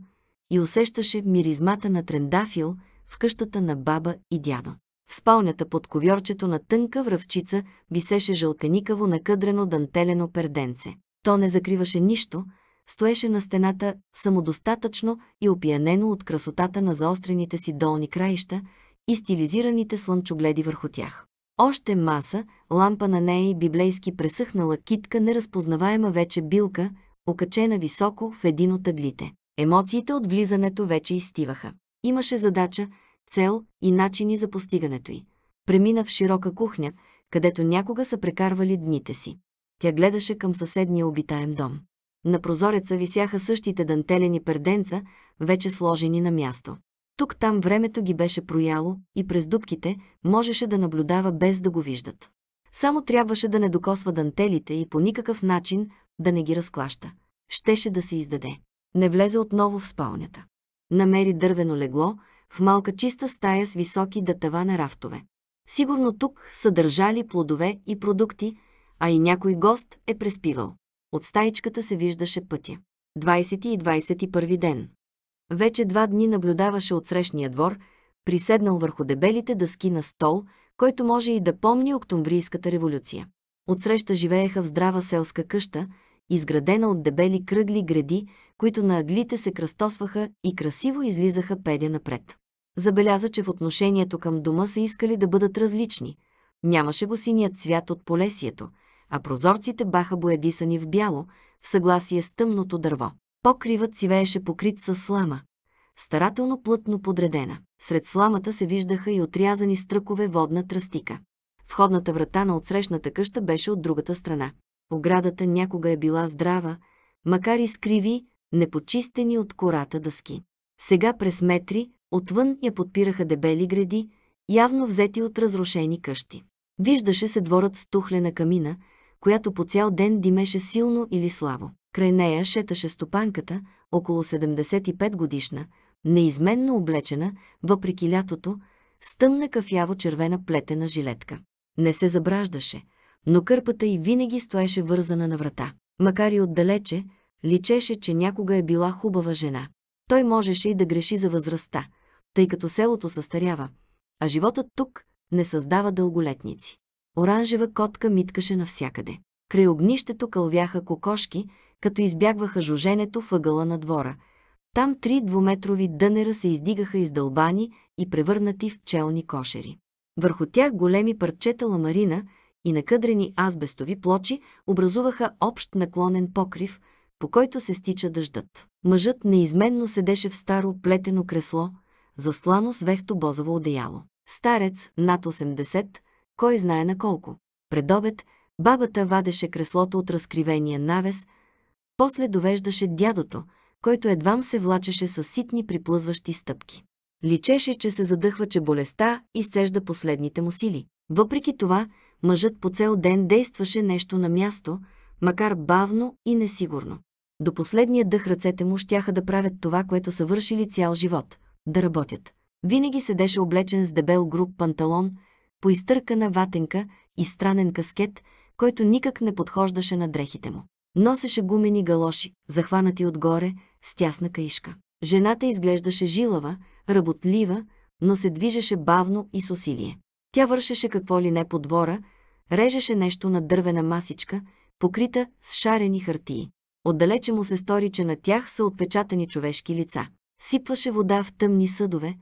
и усещаше миризмата на трендафил в къщата на баба и дядо. В спалнята под ковьорчето на тънка връвчица висеше жълтеникаво накъдрено дантелено перденце. То не закриваше нищо, стоеше на стената самодостатъчно и опиянено от красотата на заострените си долни краища и стилизираните слънчогледи върху тях. Още маса, лампа на нея и библейски пресъхнала китка, неразпознаваема вече билка, окачена високо в един от тъглите. Емоциите от влизането вече изтиваха. Имаше задача, цел и начини за постигането й. Премина в широка кухня, където някога са прекарвали дните си. Тя гледаше към съседния обитаем дом. На прозореца висяха същите дантелени перденца, вече сложени на място. Тук-там времето ги беше прояло и през дубките можеше да наблюдава без да го виждат. Само трябваше да не докосва дантелите и по никакъв начин да не ги разклаща. Щеше да се издаде. Не влезе отново в спалнята. Намери дървено легло в малка чиста стая с високи дътава на рафтове. Сигурно тук са държали плодове и продукти, а и някой гост е преспивал. От стаичката се виждаше пътя. 20 и 21 ден. Вече два дни наблюдаваше от срещния двор, приседнал върху дебелите дъски на стол, който може и да помни Октомврийската революция. Отсреща живееха в здрава селска къща, изградена от дебели кръгли гради, които на аглите се кръстосваха и красиво излизаха педя напред. Забеляза, че в отношението към дома са искали да бъдат различни. Нямаше го синият цвят от полесието, а прозорците баха боядисани в бяло, в съгласие с тъмното дърво. Покривът сивееше покрит с слама, старателно плътно подредена. Сред сламата се виждаха и отрязани стръкове водна тръстика. Входната врата на отсрещната къща беше от другата страна. Оградата някога е била здрава, макар и скриви, непочистени от кората дъски. Сега през метри, отвън я подпираха дебели гради, явно взети от разрушени къщи. Виждаше се дворът с тухлена камина, която по цял ден димеше силно или слабо. Край нея шеташе стопанката, около 75 годишна, неизменно облечена, въпреки лятото, с тъмна кафяво-червена плетена жилетка. Не се забраждаше, но кърпата й винаги стоеше вързана на врата. Макар и отдалече, личеше, че някога е била хубава жена. Той можеше и да греши за възрастта, тъй като селото състарява, а животът тук не създава дълголетници. Оранжева котка миткаше навсякъде. Край огнището кълвяха кокошки, като избягваха жуженето въгъла на двора. Там три двуметрови дънера се издигаха издълбани и превърнати в челни кошери. Върху тях големи парчета ламарина и накъдрени азбестови плочи образуваха общ наклонен покрив, по който се стича дъждът. Мъжът неизменно седеше в старо плетено кресло, заслано с вехто бозово одеяло. Старец над 80, кой знае на колко. Предобед бабата вадеше креслото от разкривения навес, после довеждаше дядото, който едвам се влачеше с ситни приплъзващи стъпки. Личеше, че се задъхва, че болестта изцежда последните му сили. Въпреки това, мъжът по цел ден действаше нещо на място, макар бавно и несигурно. До последния дъх ръцете му щяха да правят това, което са вършили цял живот – да работят. Винаги седеше облечен с дебел груб панталон, поизтъркана ватенка и странен каскет, който никак не подхождаше на дрехите му. Носеше гумени галоши, захванати отгоре с тясна каишка. Жената изглеждаше жилава, работлива, но се движеше бавно и с усилие. Тя вършеше какво ли не по двора, режеше нещо на дървена масичка, покрита с шарени хартии. Отдалече му се стори, че на тях са отпечатани човешки лица. Сипваше вода в тъмни съдове,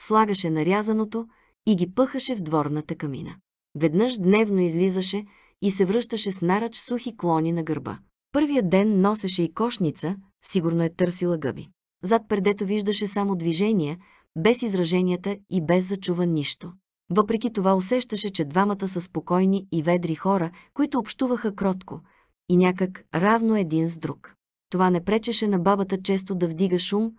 слагаше нарязаното и ги пъхаше в дворната камина. Веднъж дневно излизаше и се връщаше с нарач сухи клони на гърба. Първия ден носеше и кошница, сигурно е търсила гъби зад предето виждаше само движения, без израженията и без зачува нищо. Въпреки това усещаше, че двамата са спокойни и ведри хора, които общуваха кротко и някак равно един с друг. Това не пречеше на бабата често да вдига шум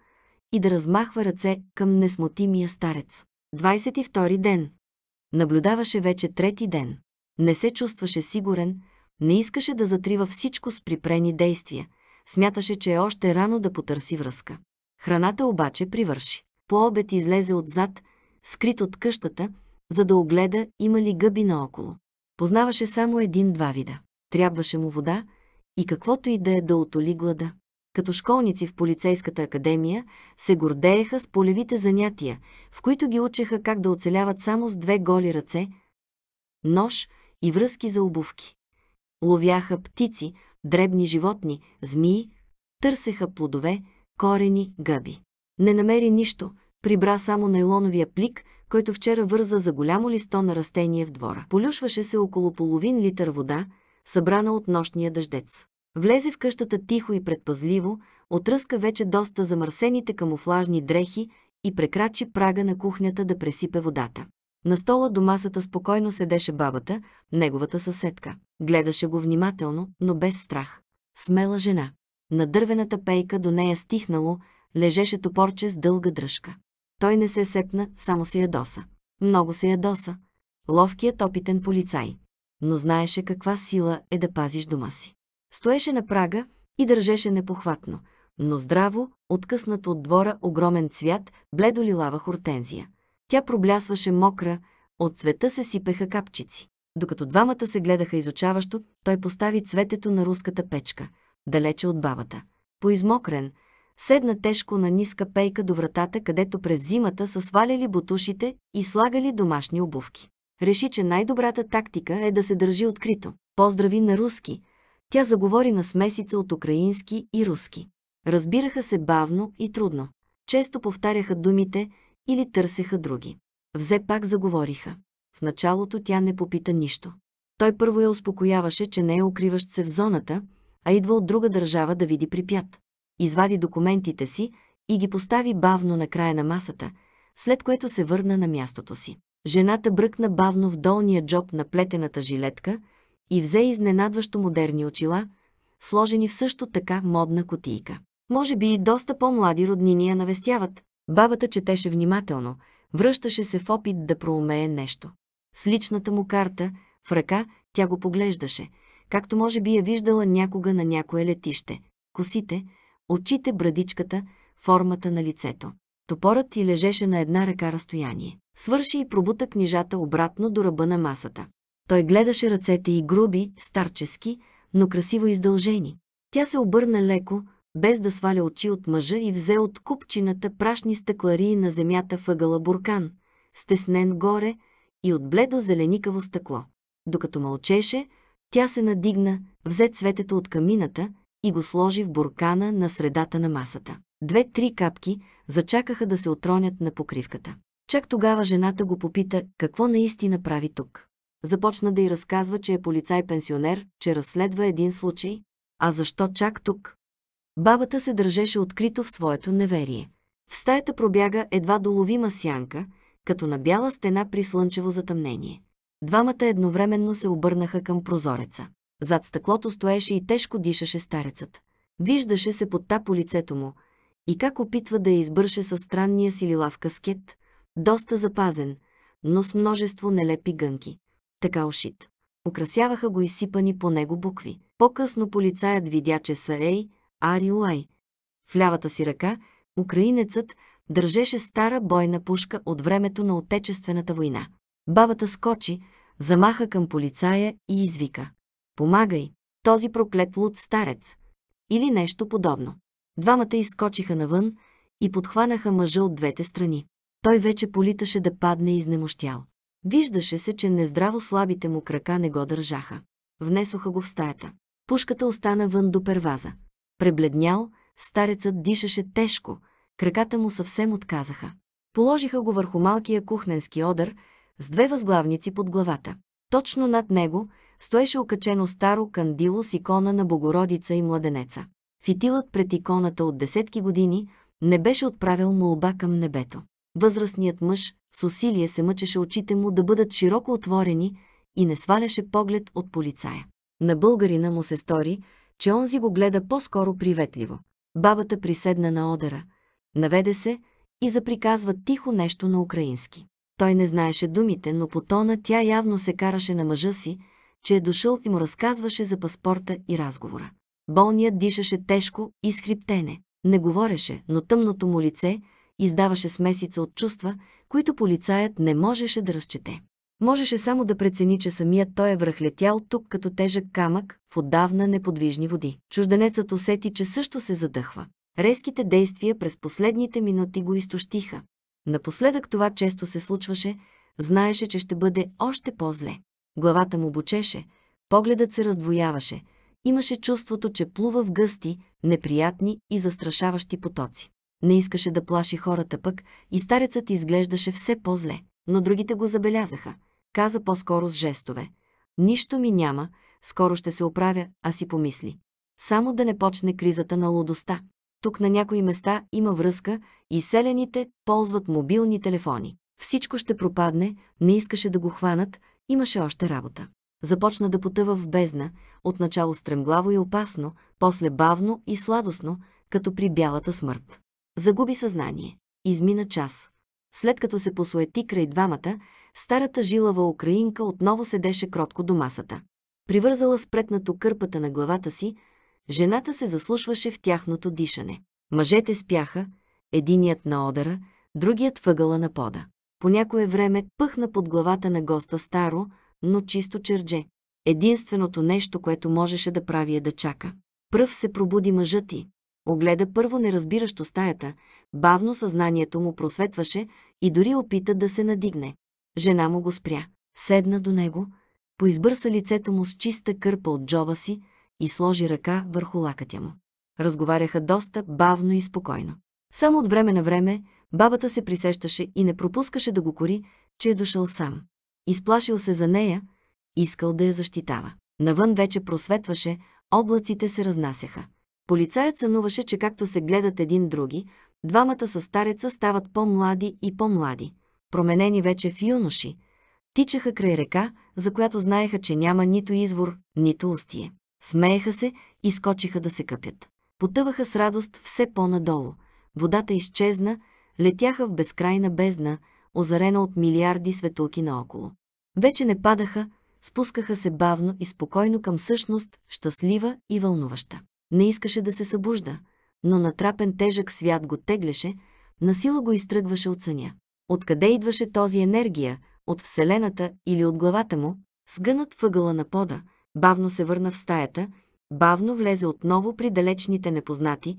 и да размахва ръце към несмотимия старец. 22 ден. Наблюдаваше вече трети ден. Не се чувстваше сигурен, не искаше да затрива всичко с припрени действия – Смяташе, че е още рано да потърси връзка. Храната обаче привърши. По обед излезе отзад, скрит от къщата, за да огледа има ли гъби наоколо. Познаваше само един-два вида. Трябваше му вода и каквото и да е да отоли глада. Като школници в полицейската академия се гордееха с полевите занятия, в които ги учеха как да оцеляват само с две голи ръце, нож и връзки за обувки. Ловяха птици, дребни животни, змии, търсеха плодове, корени, гъби. Не намери нищо, прибра само нейлоновия плик, който вчера върза за голямо листо на растение в двора. Полюшваше се около половин литър вода, събрана от нощния дъждец. Влезе в къщата тихо и предпазливо, отръска вече доста замърсените камуфлажни дрехи и прекрачи прага на кухнята да пресипе водата. На стола до масата спокойно седеше бабата, неговата съседка. Гледаше го внимателно, но без страх. Смела жена. На дървената пейка до нея стихнало, лежеше топорче с дълга дръжка. Той не се сепна, само се ядоса. Много се ядоса. Ловкият опитен полицай. Но знаеше каква сила е да пазиш дома си. Стоеше на прага и държеше непохватно, но здраво, откъснат от двора огромен цвят, бледо лилава хортензия. Тя проблясваше мокра, от цвета се сипеха капчици. Докато двамата се гледаха изучаващо, той постави цветето на руската печка, далече от бабата. Поизмокрен, седна тежко на ниска пейка до вратата, където през зимата са сваляли бутушите и слагали домашни обувки. Реши, че най-добрата тактика е да се държи открито. Поздрави на руски. Тя заговори на смесица от украински и руски. Разбираха се бавно и трудно. Често повтаряха думите или търсеха други. Взе пак заговориха. В началото тя не попита нищо. Той първо я успокояваше, че не е укриващ се в зоната, а идва от друга държава да види припят. Извади документите си и ги постави бавно на края на масата, след което се върна на мястото си. Жената бръкна бавно в долния джоб на плетената жилетка и взе изненадващо модерни очила, сложени в също така модна котийка. Може би и доста по-млади роднини я навестяват. Бабата четеше внимателно, връщаше се в опит да проумее нещо с личната му карта, в ръка тя го поглеждаше, както може би я е виждала някога на някое летище. Косите, очите, брадичката, формата на лицето. Топорът ти лежеше на една ръка разстояние. Свърши и пробута книжата обратно до ръба на масата. Той гледаше ръцете и груби, старчески, но красиво издължени. Тя се обърна леко, без да сваля очи от мъжа и взе от купчината прашни стъклари на земята въгъла буркан, стеснен горе, и от бледо зеленикаво стъкло. Докато мълчеше, тя се надигна, взе цветето от камината и го сложи в буркана на средата на масата. Две-три капки зачакаха да се отронят на покривката. Чак тогава жената го попита какво наистина прави тук. Започна да й разказва, че е полицай-пенсионер, че разследва един случай. А защо чак тук? Бабата се държеше открито в своето неверие. В стаята пробяга едва доловима сянка, като на бяла стена при слънчево затъмнение. Двамата едновременно се обърнаха към прозореца. Зад стъклото стоеше и тежко дишаше старецът. Виждаше се под тапо лицето му и как опитва да я избърше със странния си лилав каскет, доста запазен, но с множество нелепи гънки. Така ушит. Украсяваха го изсипани по него букви. По-късно полицаят видя, че са Ей, Ариуай. В лявата си ръка украинецът държеше стара бойна пушка от времето на Отечествената война. Бабата скочи, замаха към полицая и извика. Помагай, този проклет луд старец. Или нещо подобно. Двамата изскочиха навън и подхванаха мъжа от двете страни. Той вече политаше да падне изнемощял. Виждаше се, че нездраво слабите му крака не го държаха. Внесоха го в стаята. Пушката остана вън до перваза. Пребледнял, старецът дишаше тежко, краката му съвсем отказаха. Положиха го върху малкия кухненски одър с две възглавници под главата. Точно над него стоеше окачено старо кандило с икона на Богородица и младенеца. Фитилът пред иконата от десетки години не беше отправил молба към небето. Възрастният мъж с усилие се мъчеше очите му да бъдат широко отворени и не сваляше поглед от полицая. На българина му се стори, че онзи го гледа по-скоро приветливо. Бабата приседна на одера – Наведе се и заприказва тихо нещо на украински. Той не знаеше думите, но по тона тя явно се караше на мъжа си, че е дошъл и му разказваше за паспорта и разговора. Болният дишаше тежко и схриптене. Не говореше, но тъмното му лице издаваше смесица от чувства, които полицаят не можеше да разчете. Можеше само да прецени, че самият той е връхлетял тук като тежък камък в отдавна неподвижни води. Чужденецът усети, че също се задъхва. Резките действия през последните минути го изтощиха. Напоследък това често се случваше, знаеше, че ще бъде още по-зле. Главата му бучеше, погледът се раздвояваше, имаше чувството, че плува в гъсти, неприятни и застрашаващи потоци. Не искаше да плаши хората пък и старецът изглеждаше все по-зле, но другите го забелязаха. Каза по-скоро с жестове. Нищо ми няма, скоро ще се оправя, а си помисли. Само да не почне кризата на лудостта. Тук на някои места има връзка и селените ползват мобилни телефони. Всичко ще пропадне, не искаше да го хванат, имаше още работа. Започна да потъва в бездна, отначало стремглаво и опасно, после бавно и сладостно, като при бялата смърт. Загуби съзнание. Измина час. След като се посуети край двамата, старата жилава украинка отново седеше кротко до масата. Привързала спретнато кърпата на главата си, Жената се заслушваше в тяхното дишане. Мъжете спяха, единият на одъра, другият въгъла на пода. По някое време пъхна под главата на госта старо, но чисто черже. Единственото нещо, което можеше да прави е да чака. Пръв се пробуди мъжът и. Огледа първо неразбиращо стаята, бавно съзнанието му просветваше и дори опита да се надигне. Жена му го спря. Седна до него, поизбърса лицето му с чиста кърпа от джоба си, и сложи ръка върху лакътя му. Разговаряха доста бавно и спокойно. Само от време на време бабата се присещаше и не пропускаше да го кори, че е дошъл сам. Изплашил се за нея, искал да я защитава. Навън вече просветваше, облаците се разнасяха. Полицаят сънуваше, че както се гледат един други, двамата със стареца стават по-млади и по-млади, променени вече в юноши. Тичаха край река, за която знаеха, че няма нито извор, нито устие. Смееха се и скочиха да се къпят. Потъваха с радост все по-надолу. Водата изчезна, летяха в безкрайна бездна, озарена от милиарди светулки наоколо. Вече не падаха, спускаха се бавно и спокойно към същност, щастлива и вълнуваща. Не искаше да се събужда, но натрапен тежък свят го теглеше, насила го изтръгваше от съня. Откъде идваше този енергия, от Вселената или от главата му, сгънат въгъла на пода – бавно се върна в стаята, бавно влезе отново при далечните непознати,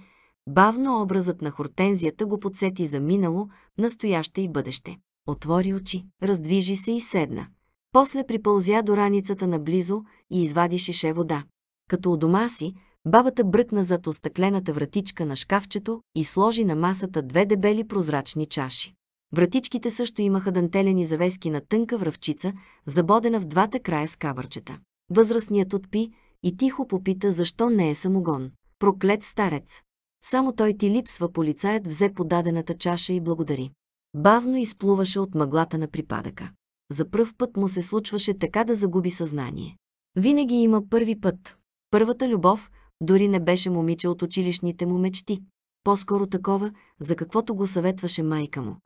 бавно образът на хортензията го подсети за минало, настояще и бъдеще. Отвори очи, раздвижи се и седна. После припълзя до раницата наблизо и извади шише вода. Като у дома си, бабата бръкна зад остъклената вратичка на шкафчето и сложи на масата две дебели прозрачни чаши. Вратичките също имаха дантелени завески на тънка връвчица, забодена в двата края с кабърчета. Възрастният отпи и тихо попита защо не е самогон. Проклет старец! Само той ти липсва, полицаят взе подадената чаша и благодари. Бавно изплуваше от мъглата на припадъка. За пръв път му се случваше така да загуби съзнание. Винаги има първи път. Първата любов дори не беше момиче от училищните му мечти. По-скоро такова, за каквото го съветваше майка му.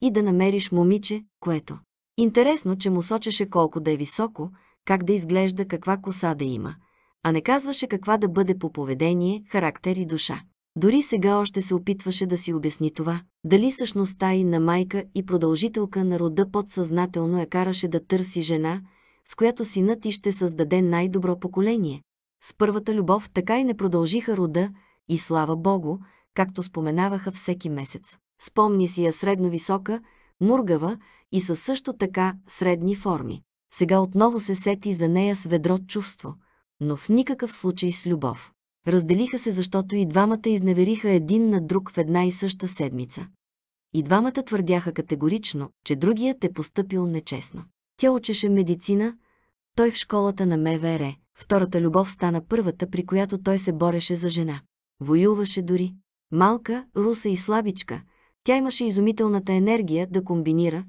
И да намериш момиче, което. Интересно, че му сочеше колко да е високо, как да изглежда, каква коса да има, а не казваше каква да бъде по поведение, характер и душа. Дори сега още се опитваше да си обясни това, дали същността и на майка и продължителка на рода подсъзнателно я караше да търси жена, с която синът и ще създаде най-добро поколение. С първата любов така и не продължиха рода и слава Богу, както споменаваха всеки месец. Спомни си я средно висока, мургава и със също така средни форми. Сега отново се сети за нея с ведро чувство, но в никакъв случай с любов. Разделиха се, защото и двамата изневериха един на друг в една и съща седмица. И двамата твърдяха категорично, че другият е поступил нечестно. Тя учеше медицина, той в школата на МВР. Втората любов стана първата, при която той се бореше за жена. Воюваше дори. Малка, руса и слабичка, тя имаше изумителната енергия да комбинира,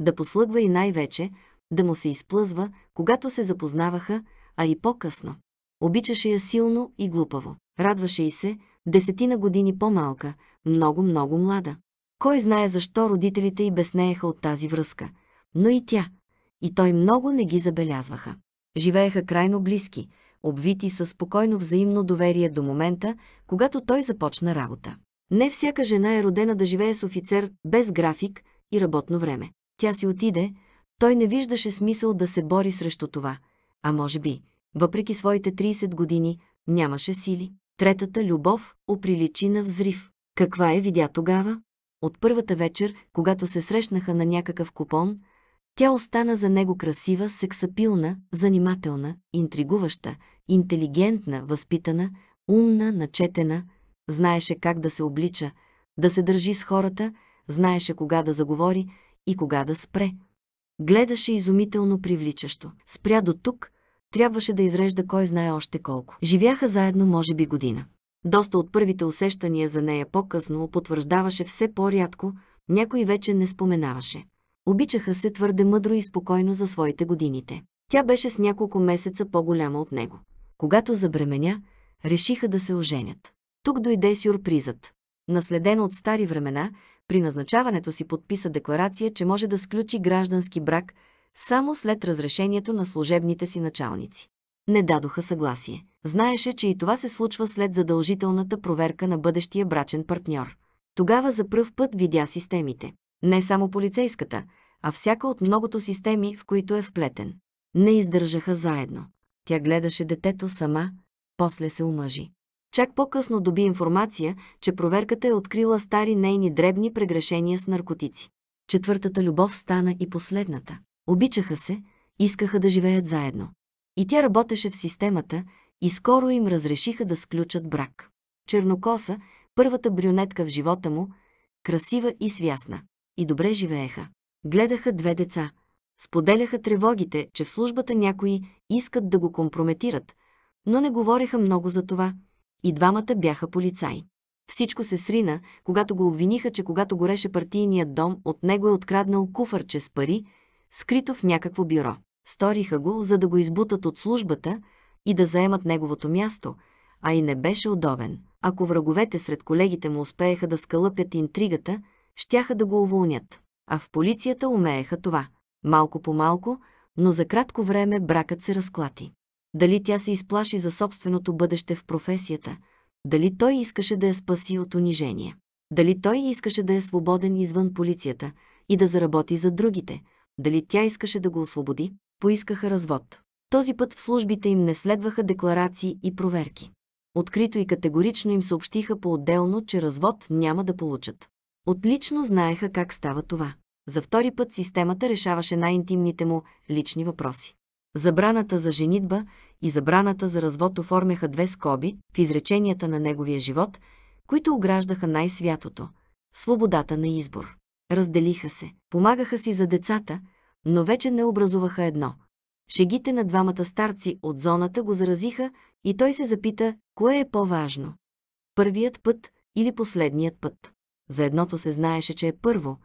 да послъгва и най-вече да му се изплъзва, когато се запознаваха, а и по-късно. Обичаше я силно и глупаво. Радваше и се, десетина години по-малка, много-много млада. Кой знае защо родителите й безнееха от тази връзка, но и тя, и той много не ги забелязваха. Живееха крайно близки, обвити със спокойно взаимно доверие до момента, когато той започна работа. Не всяка жена е родена да живее с офицер без график и работно време. Тя си отиде, той не виждаше смисъл да се бори срещу това, а може би, въпреки своите 30 години, нямаше сили. Третата любов оприличи на взрив. Каква е видя тогава? От първата вечер, когато се срещнаха на някакъв купон, тя остана за него красива, сексапилна, занимателна, интригуваща, интелигентна, възпитана, умна, начетена, знаеше как да се облича, да се държи с хората, знаеше кога да заговори и кога да спре. Гледаше изумително привличащо. Спря до тук, трябваше да изрежда кой знае още колко. Живяха заедно може би година. Доста от първите усещания за нея по-късно потвърждаваше все по-рядко, някой вече не споменаваше. Обичаха се твърде мъдро и спокойно за своите годините. Тя беше с няколко месеца по-голяма от него. Когато забременя, решиха да се оженят. Тук дойде сюрпризът. Наследена от стари времена, при назначаването си подписа декларация, че може да сключи граждански брак само след разрешението на служебните си началници. Не дадоха съгласие. Знаеше, че и това се случва след задължителната проверка на бъдещия брачен партньор. Тогава за пръв път видя системите. Не само полицейската, а всяка от многото системи, в които е вплетен. Не издържаха заедно. Тя гледаше детето сама, после се омъжи. Чак по-късно доби информация, че проверката е открила стари нейни дребни прегрешения с наркотици. Четвъртата любов стана и последната. Обичаха се, искаха да живеят заедно. И тя работеше в системата и скоро им разрешиха да сключат брак. Чернокоса, първата брюнетка в живота му, красива и свясна. И добре живееха. Гледаха две деца. Споделяха тревогите, че в службата някои искат да го компрометират, но не говореха много за това – и двамата бяха полицаи. Всичко се срина, когато го обвиниха, че когато гореше партийният дом, от него е откраднал куфарче с пари, скрито в някакво бюро. Сториха го, за да го избутат от службата и да заемат неговото място, а и не беше удобен. Ако враговете сред колегите му успееха да скалъпят интригата, щяха да го уволнят. А в полицията умееха това. Малко по малко, но за кратко време бракът се разклати. Дали тя се изплаши за собственото бъдеще в професията, дали той искаше да я спаси от унижение, дали той искаше да е свободен извън полицията и да заработи за другите, дали тя искаше да го освободи, поискаха развод. Този път в службите им не следваха декларации и проверки. Открито и категорично им съобщиха по-отделно, че развод няма да получат. Отлично знаеха как става това. За втори път системата решаваше най-интимните му лични въпроси. Забраната за женитба и забраната за развод оформяха две скоби в изреченията на неговия живот, които ограждаха най-святото – свободата на избор. Разделиха се, помагаха си за децата, но вече не образуваха едно. Шегите на двамата старци от зоната го заразиха и той се запита, кое е по-важно – първият път или последният път. За едното се знаеше, че е първо,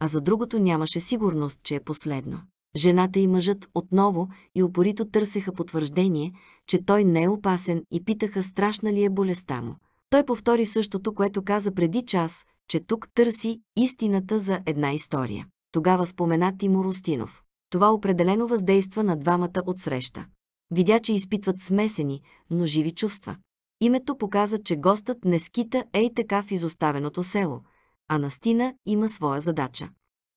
а за другото нямаше сигурност, че е последно. Жената и мъжът отново и упорито търсеха потвърждение, че той не е опасен и питаха страшна ли е болестта му. Той повтори същото, което каза преди час, че тук търси истината за една история. Тогава спомена Тимо Устинов. Това определено въздейства на двамата от среща. Видя, че изпитват смесени, но живи чувства. Името показа, че гостът не скита ей така в изоставеното село, а настина има своя задача.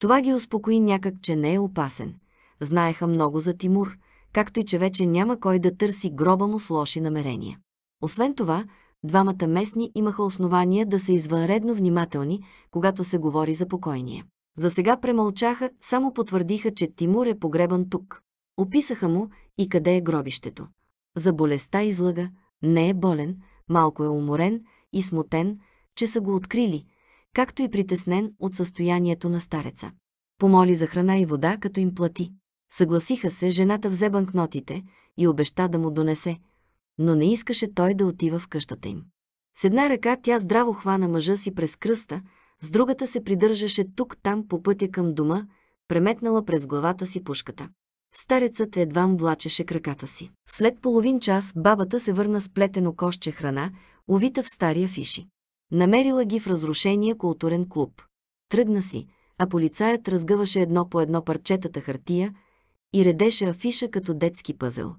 Това ги успокои някак, че не е опасен. Знаеха много за Тимур, както и че вече няма кой да търси гроба му с лоши намерения. Освен това, двамата местни имаха основания да са извънредно внимателни, когато се говори за покойния. За сега премълчаха, само потвърдиха, че Тимур е погребан тук. Описаха му и къде е гробището. За болестта излага, не е болен, малко е уморен и смутен, че са го открили, както и притеснен от състоянието на стареца. Помоли за храна и вода, като им плати. Съгласиха се, жената взе банкнотите и обеща да му донесе, но не искаше той да отива в къщата им. С една ръка тя здраво хвана мъжа си през кръста, с другата се придържаше тук-там по пътя към дома, преметнала през главата си пушката. Старецът едва влачеше краката си. След половин час бабата се върна с плетено кошче храна, увита в стария фиши. Намерила ги в разрушения културен клуб. Тръгна си, а полицаят разгъваше едно по едно парчетата хартия и редеше афиша като детски пъзел.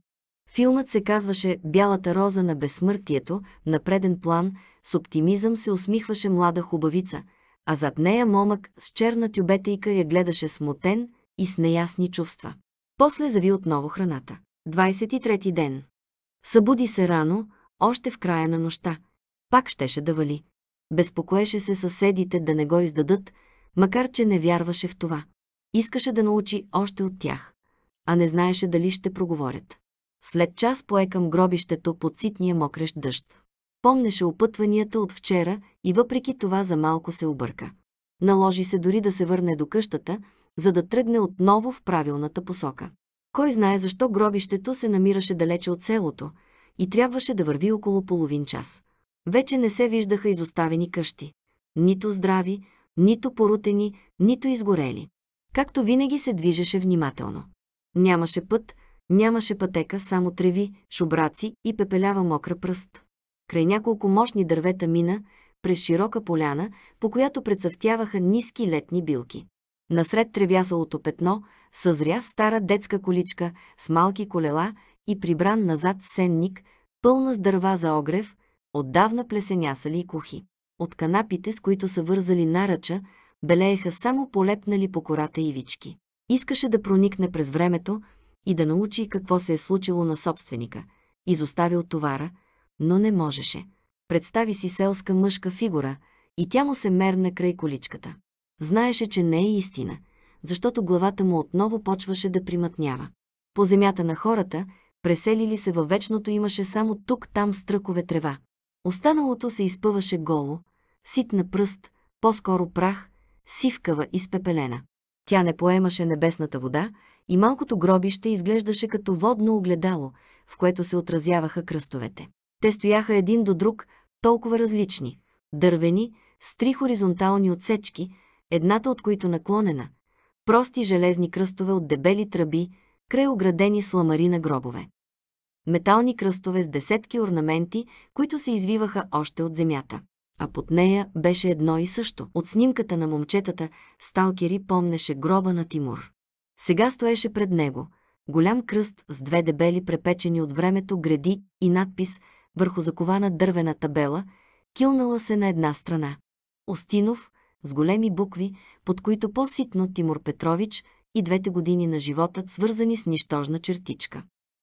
Филмът се казваше «Бялата роза на безсмъртието», на преден план, с оптимизъм се усмихваше млада хубавица, а зад нея момък с черна тюбетейка я гледаше смутен и с неясни чувства. После зави отново храната. 23 ден. Събуди се рано, още в края на нощта. Пак щеше да вали. Безпокоеше се съседите да не го издадат, макар че не вярваше в това. Искаше да научи още от тях, а не знаеше дали ще проговорят. След час пое към гробището под ситния мокрещ дъжд. Помнеше опътванията от вчера и въпреки това за малко се обърка. Наложи се дори да се върне до къщата, за да тръгне отново в правилната посока. Кой знае защо гробището се намираше далече от селото и трябваше да върви около половин час. Вече не се виждаха изоставени къщи. Нито здрави, нито порутени, нито изгорели. Както винаги се движеше внимателно. Нямаше път, нямаше пътека, само треви, шубраци и пепелява мокра пръст. Край няколко мощни дървета мина, през широка поляна, по която прецъфтяваха ниски летни билки. Насред тревясалото петно съзря стара детска количка с малки колела и прибран назад сенник, пълна с дърва за огрев, Отдавна плесенясали и кухи. От канапите, с които са вързали наръча, белееха само полепнали по кората ивички. Искаше да проникне през времето и да научи какво се е случило на собственика, изоставил товара, но не можеше. Представи си селска мъжка фигура и тя му се мерна край количката. Знаеше, че не е истина, защото главата му отново почваше да примътнява. По земята на хората, преселили се във вечното имаше само тук-там стръкове трева. Останалото се изпъваше голо, сит на пръст, по-скоро прах, сивкава и спепелена. Тя не поемаше небесната вода и малкото гробище изглеждаше като водно огледало, в което се отразяваха кръстовете. Те стояха един до друг, толкова различни, дървени, с три хоризонтални отсечки, едната от които наклонена, прости железни кръстове от дебели тръби, край оградени с ламарина на гробове метални кръстове с десетки орнаменти, които се извиваха още от земята. А под нея беше едно и също. От снимката на момчетата Сталкери помнеше гроба на Тимур. Сега стоеше пред него голям кръст с две дебели препечени от времето гради и надпис върху закована дървена табела, килнала се на една страна. Остинов, с големи букви, под които по-ситно Тимур Петрович и двете години на живота, свързани с нищожна чертичка.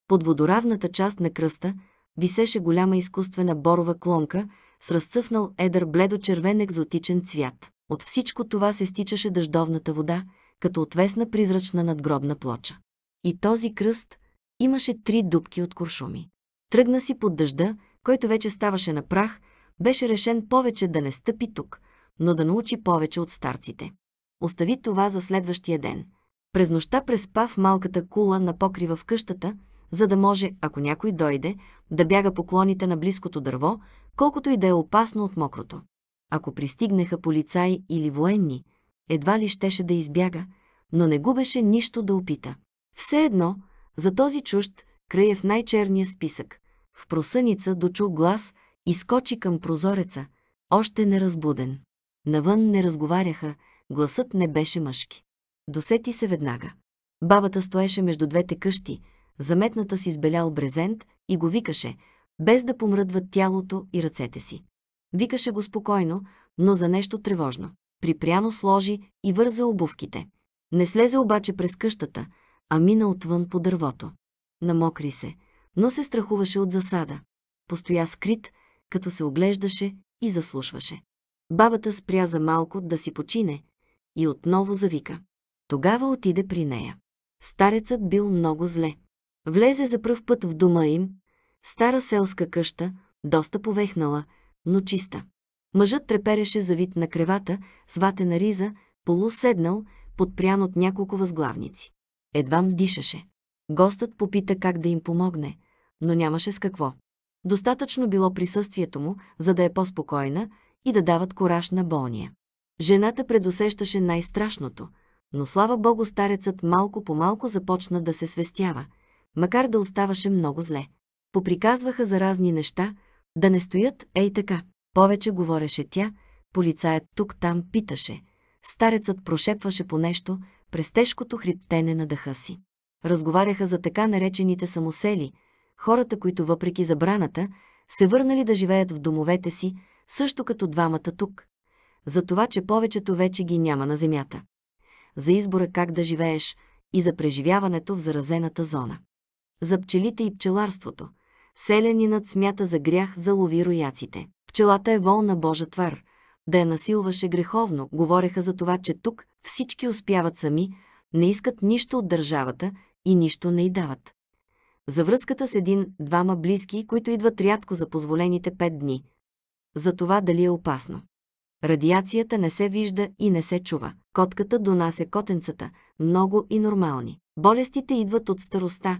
Под водоравната част на кръста висеше голяма изкуствена борова клонка с разцъфнал едър бледо-червен екзотичен цвят. От всичко това се стичаше дъждовната вода, като отвесна призрачна надгробна плоча. И този кръст имаше три дубки от куршуми. Тръгна си под дъжда, който вече ставаше на прах, беше решен повече да не стъпи тук, но да научи повече от старците. Остави това за следващия ден. През нощта преспа в малката кула на покрива в къщата – за да може, ако някой дойде, да бяга по клоните на близкото дърво, колкото и да е опасно от мокрото. Ако пристигнаха полицаи или военни, едва ли щеше да избяга, но не губеше нищо да опита. Все едно, за този чужд край в най-черния списък. В просъница дочу глас и скочи към прозореца, още неразбуден. Навън не разговаряха, гласът не беше мъжки. Досети се веднага. Бабата стоеше между двете къщи, заметната си избелял брезент и го викаше, без да помръдват тялото и ръцете си. Викаше го спокойно, но за нещо тревожно. Припряно сложи и върза обувките. Не слезе обаче през къщата, а мина отвън по дървото. Намокри се, но се страхуваше от засада. Постоя скрит, като се оглеждаше и заслушваше. Бабата спря за малко да си почине и отново завика. Тогава отиде при нея. Старецът бил много зле. Влезе за пръв път в дома им, стара селска къща, доста повехнала, но чиста. Мъжът трепереше за вид на кревата, с ватена риза, полуседнал, подпрян от няколко възглавници. Едвам дишаше. Гостът попита как да им помогне, но нямаше с какво. Достатъчно било присъствието му, за да е по-спокойна и да дават кораж на болния. Жената предусещаше най-страшното, но слава богу старецът малко по малко започна да се свестява – макар да оставаше много зле. Поприказваха за разни неща, да не стоят, ей така. Повече говореше тя, полицаят тук-там питаше. Старецът прошепваше по нещо през тежкото хриптене на дъха си. Разговаряха за така наречените самосели, хората, които въпреки забраната, се върнали да живеят в домовете си, също като двамата тук. За това, че повечето вече ги няма на земята. За избора как да живееш и за преживяването в заразената зона за пчелите и пчеларството. Селянинът смята за грях залови рояците. Пчелата е волна Божа твар. Да я насилваше греховно, говореха за това, че тук всички успяват сами, не искат нищо от държавата и нищо не й дават. За връзката с един-двама близки, които идват рядко за позволените пет дни. За това дали е опасно. Радиацията не се вижда и не се чува. Котката донася котенцата, много и нормални. Болестите идват от староста,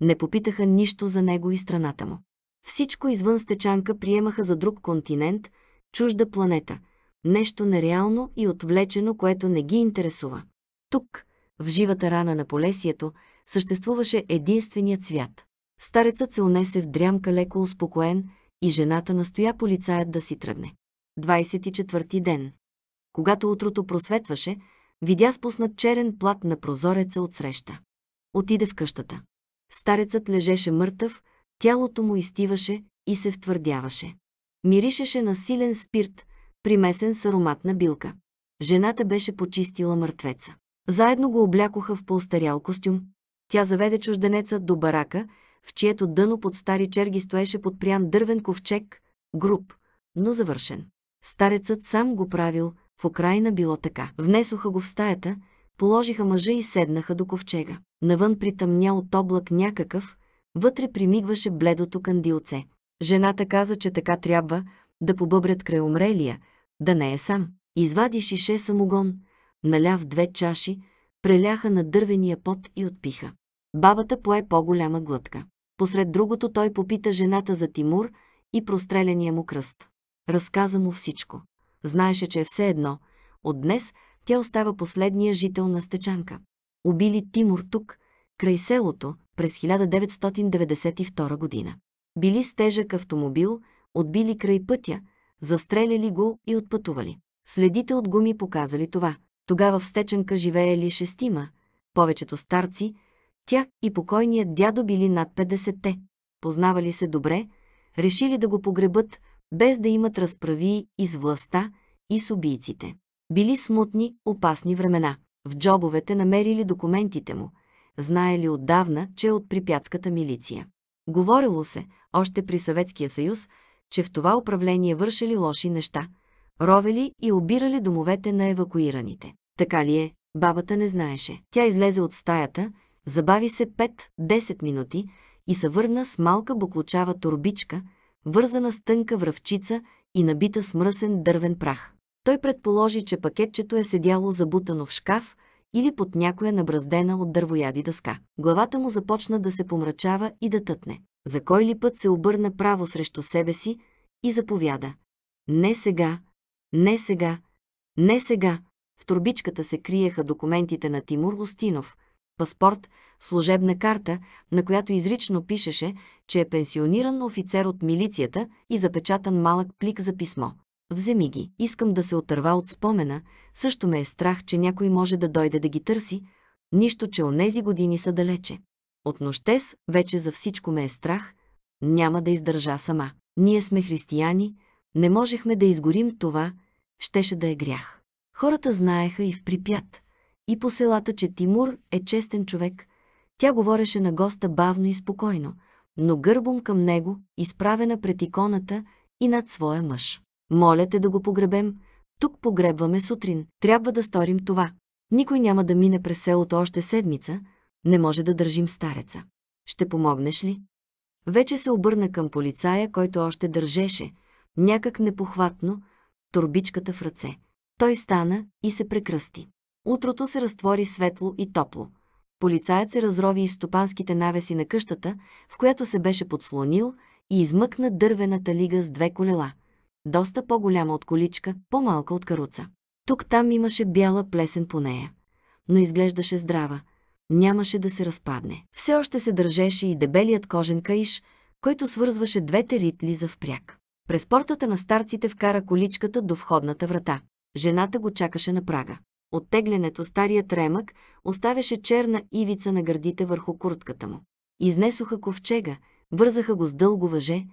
не попитаха нищо за него и страната му. Всичко извън стечанка приемаха за друг континент, чужда планета, нещо нереално и отвлечено, което не ги интересува. Тук, в живата рана на полесието, съществуваше единственият свят. Старецът се унесе в дрямка леко успокоен и жената настоя полицаят да си тръгне. 24 ден. Когато утрото просветваше, видя спуснат черен плат на прозореца от среща. Отиде в къщата. Старецът лежеше мъртъв, тялото му изтиваше и се втвърдяваше. Миришеше на силен спирт, примесен с ароматна билка. Жената беше почистила мъртвеца. Заедно го облякоха в полстарял костюм. Тя заведе чужденеца до барака, в чието дъно под стари черги стоеше подпрян дървен ковчег, груб, но завършен. Старецът сам го правил, в Украина било така. Внесоха го в стаята, положиха мъжа и седнаха до ковчега. Навън притъмня от облак някакъв, вътре примигваше бледото кандилце. Жената каза, че така трябва да побъбрят край умрелия, да не е сам. Извади шише самогон, наляв две чаши, преляха на дървения пот и отпиха. Бабата пое по-голяма глътка. Посред другото той попита жената за Тимур и простреляния му кръст. Разказа му всичко. Знаеше, че е все едно. От днес тя остава последния жител на Стечанка. Убили Тимур тук, край селото, през 1992 година. Били с тежък автомобил, отбили край пътя, застреляли го и отпътували. Следите от гуми показали това. Тогава в Стечанка живеели шестима, повечето старци, тя и покойният дядо били над 50-те. Познавали се добре, решили да го погребат, без да имат разправи и с властта, и с убийците. Били смутни, опасни времена. В джобовете намерили документите му. Знаели отдавна, че е от припятската милиция. Говорило се, още при Съветския съюз, че в това управление вършили лоши неща. Ровели и обирали домовете на евакуираните. Така ли е? Бабата не знаеше. Тя излезе от стаята, забави се 5-10 минути и се върна с малка буклучава турбичка, вързана с тънка връвчица и набита с мръсен дървен прах. Той предположи, че пакетчето е седяло забутано в шкаф или под някоя набраздена от дървояди дъска. Главата му започна да се помрачава и да тътне. За кой ли път се обърна право срещу себе си и заповяда. Не сега, не сега, не сега. В турбичката се криеха документите на Тимур Остинов, паспорт, служебна карта, на която изрично пишеше, че е пенсиониран офицер от милицията и запечатан малък плик за писмо. Вземи ги, искам да се отърва от спомена, също ме е страх, че някой може да дойде да ги търси, нищо, че онези години са далече. От нощес вече за всичко ме е страх, няма да издържа сама. Ние сме християни, не можехме да изгорим това, щеше да е грях. Хората знаеха и в припят, и по селата, че Тимур е честен човек. Тя говореше на госта бавно и спокойно, но гърбом към него, изправена пред иконата и над своя мъж. Моля те да го погребем. Тук погребваме сутрин. Трябва да сторим това. Никой няма да мине през селото още седмица. Не може да държим стареца. Ще помогнеш ли? Вече се обърна към полицая, който още държеше, някак непохватно, турбичката в ръце. Той стана и се прекръсти. Утрото се разтвори светло и топло. Полицаят се разрови из стопанските навеси на къщата, в която се беше подслонил, и измъкна дървената лига с две колела – доста по-голяма от количка, по-малка от каруца. Тук-там имаше бяла плесен по нея, но изглеждаше здрава. Нямаше да се разпадне. Все още се държеше и дебелият кожен каиш, който свързваше двете ритли за впряг. През портата на старците вкара количката до входната врата. Жената го чакаше на прага. Оттеглянето старият ремък оставяше черна ивица на гърдите върху куртката му. Изнесоха ковчега, вързаха го с дълго въже,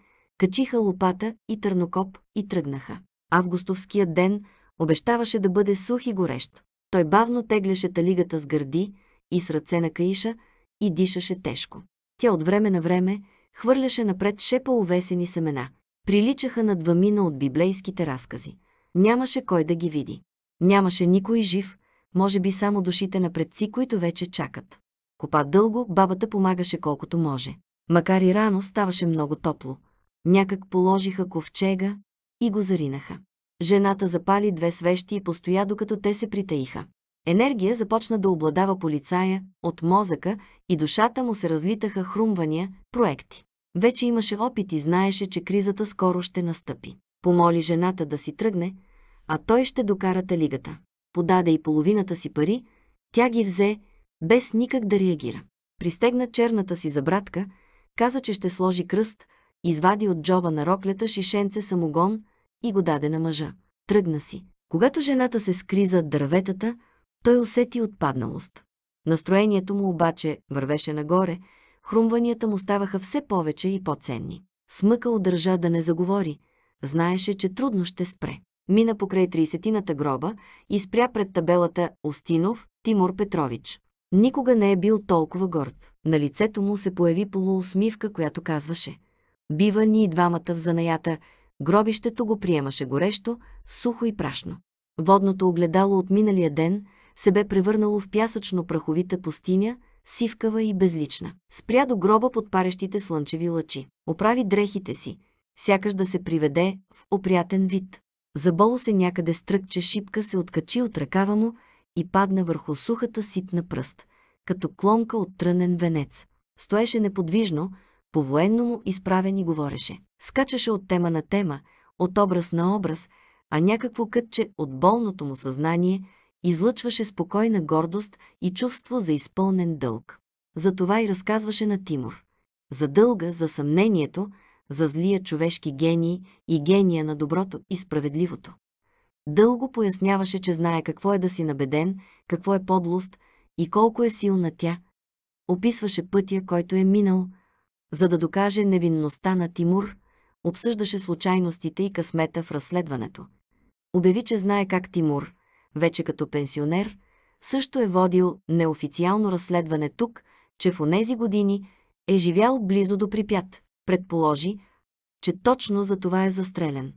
Качиха лопата и търнокоп и тръгнаха. Августовският ден обещаваше да бъде сух и горещ. Той бавно тегляше талигата с гърди и с ръце на Каиша и дишаше тежко. Тя от време на време хвърляше напред шепа увесени семена. Приличаха на двамина от библейските разкази. Нямаше кой да ги види. Нямаше никой жив, може би само душите на предци, които вече чакат. Копа дълго, бабата помагаше колкото може. Макар и рано ставаше много топло. Някак положиха ковчега и го заринаха. Жената запали две свещи и постоя, докато те се притаиха. Енергия започна да обладава полицая, от мозъка и душата му се разлитаха хрумвания, проекти. Вече имаше опит и знаеше, че кризата скоро ще настъпи. Помоли жената да си тръгне, а той ще докара талигата. Подаде и половината си пари, тя ги взе, без никак да реагира. Пристегна черната си забратка, каза, че ще сложи кръст, извади от джоба на роклята шишенце самогон и го даде на мъжа. Тръгна си. Когато жената се скри зад дърветата, той усети отпадналост. Настроението му обаче вървеше нагоре, хрумванията му ставаха все повече и по-ценни. Смъка удържа да не заговори. Знаеше, че трудно ще спре. Мина покрай трисетината гроба и спря пред табелата Остинов Тимур Петрович. Никога не е бил толкова горд. На лицето му се появи полуусмивка, която казваше – Бива ни и двамата в занаята, гробището го приемаше горещо, сухо и прашно. Водното огледало от миналия ден се бе превърнало в пясъчно-праховита пустиня, сивкава и безлична. Спря до гроба под парещите слънчеви лъчи. Оправи дрехите си, сякаш да се приведе в опрятен вид. Заболо се някъде стръкче шипка се откачи от ръкава му и падна върху сухата ситна пръст, като клонка от трънен венец. Стоеше неподвижно, по военно му изправен и говореше. Скачаше от тема на тема, от образ на образ, а някакво кътче от болното му съзнание излъчваше спокойна гордост и чувство за изпълнен дълг. Затова и разказваше на Тимур. За дълга, за съмнението, за злия човешки гений и гения на доброто и справедливото. Дълго поясняваше, че знае какво е да си набеден, какво е подлост и колко е силна тя. Описваше пътя, който е минал – за да докаже невинността на Тимур, обсъждаше случайностите и късмета в разследването. Обяви, че знае как Тимур, вече като пенсионер, също е водил неофициално разследване тук, че в онези години е живял близо до припят. Предположи, че точно за това е застрелен.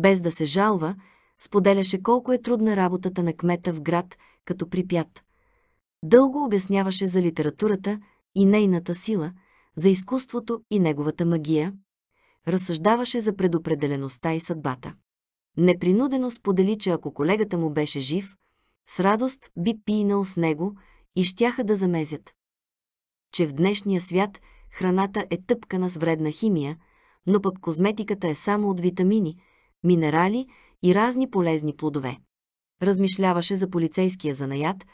Без да се жалва, споделяше колко е трудна работата на кмета в град като припят. Дълго обясняваше за литературата и нейната сила – за изкуството и неговата магия, разсъждаваше за предопределеността и съдбата. Непринудено сподели, че ако колегата му беше жив, с радост би пинал с него и щяха да замезят. Че в днешния свят храната е тъпкана с вредна химия, но пък козметиката е само от витамини, минерали и разни полезни плодове. Размишляваше за полицейския занаят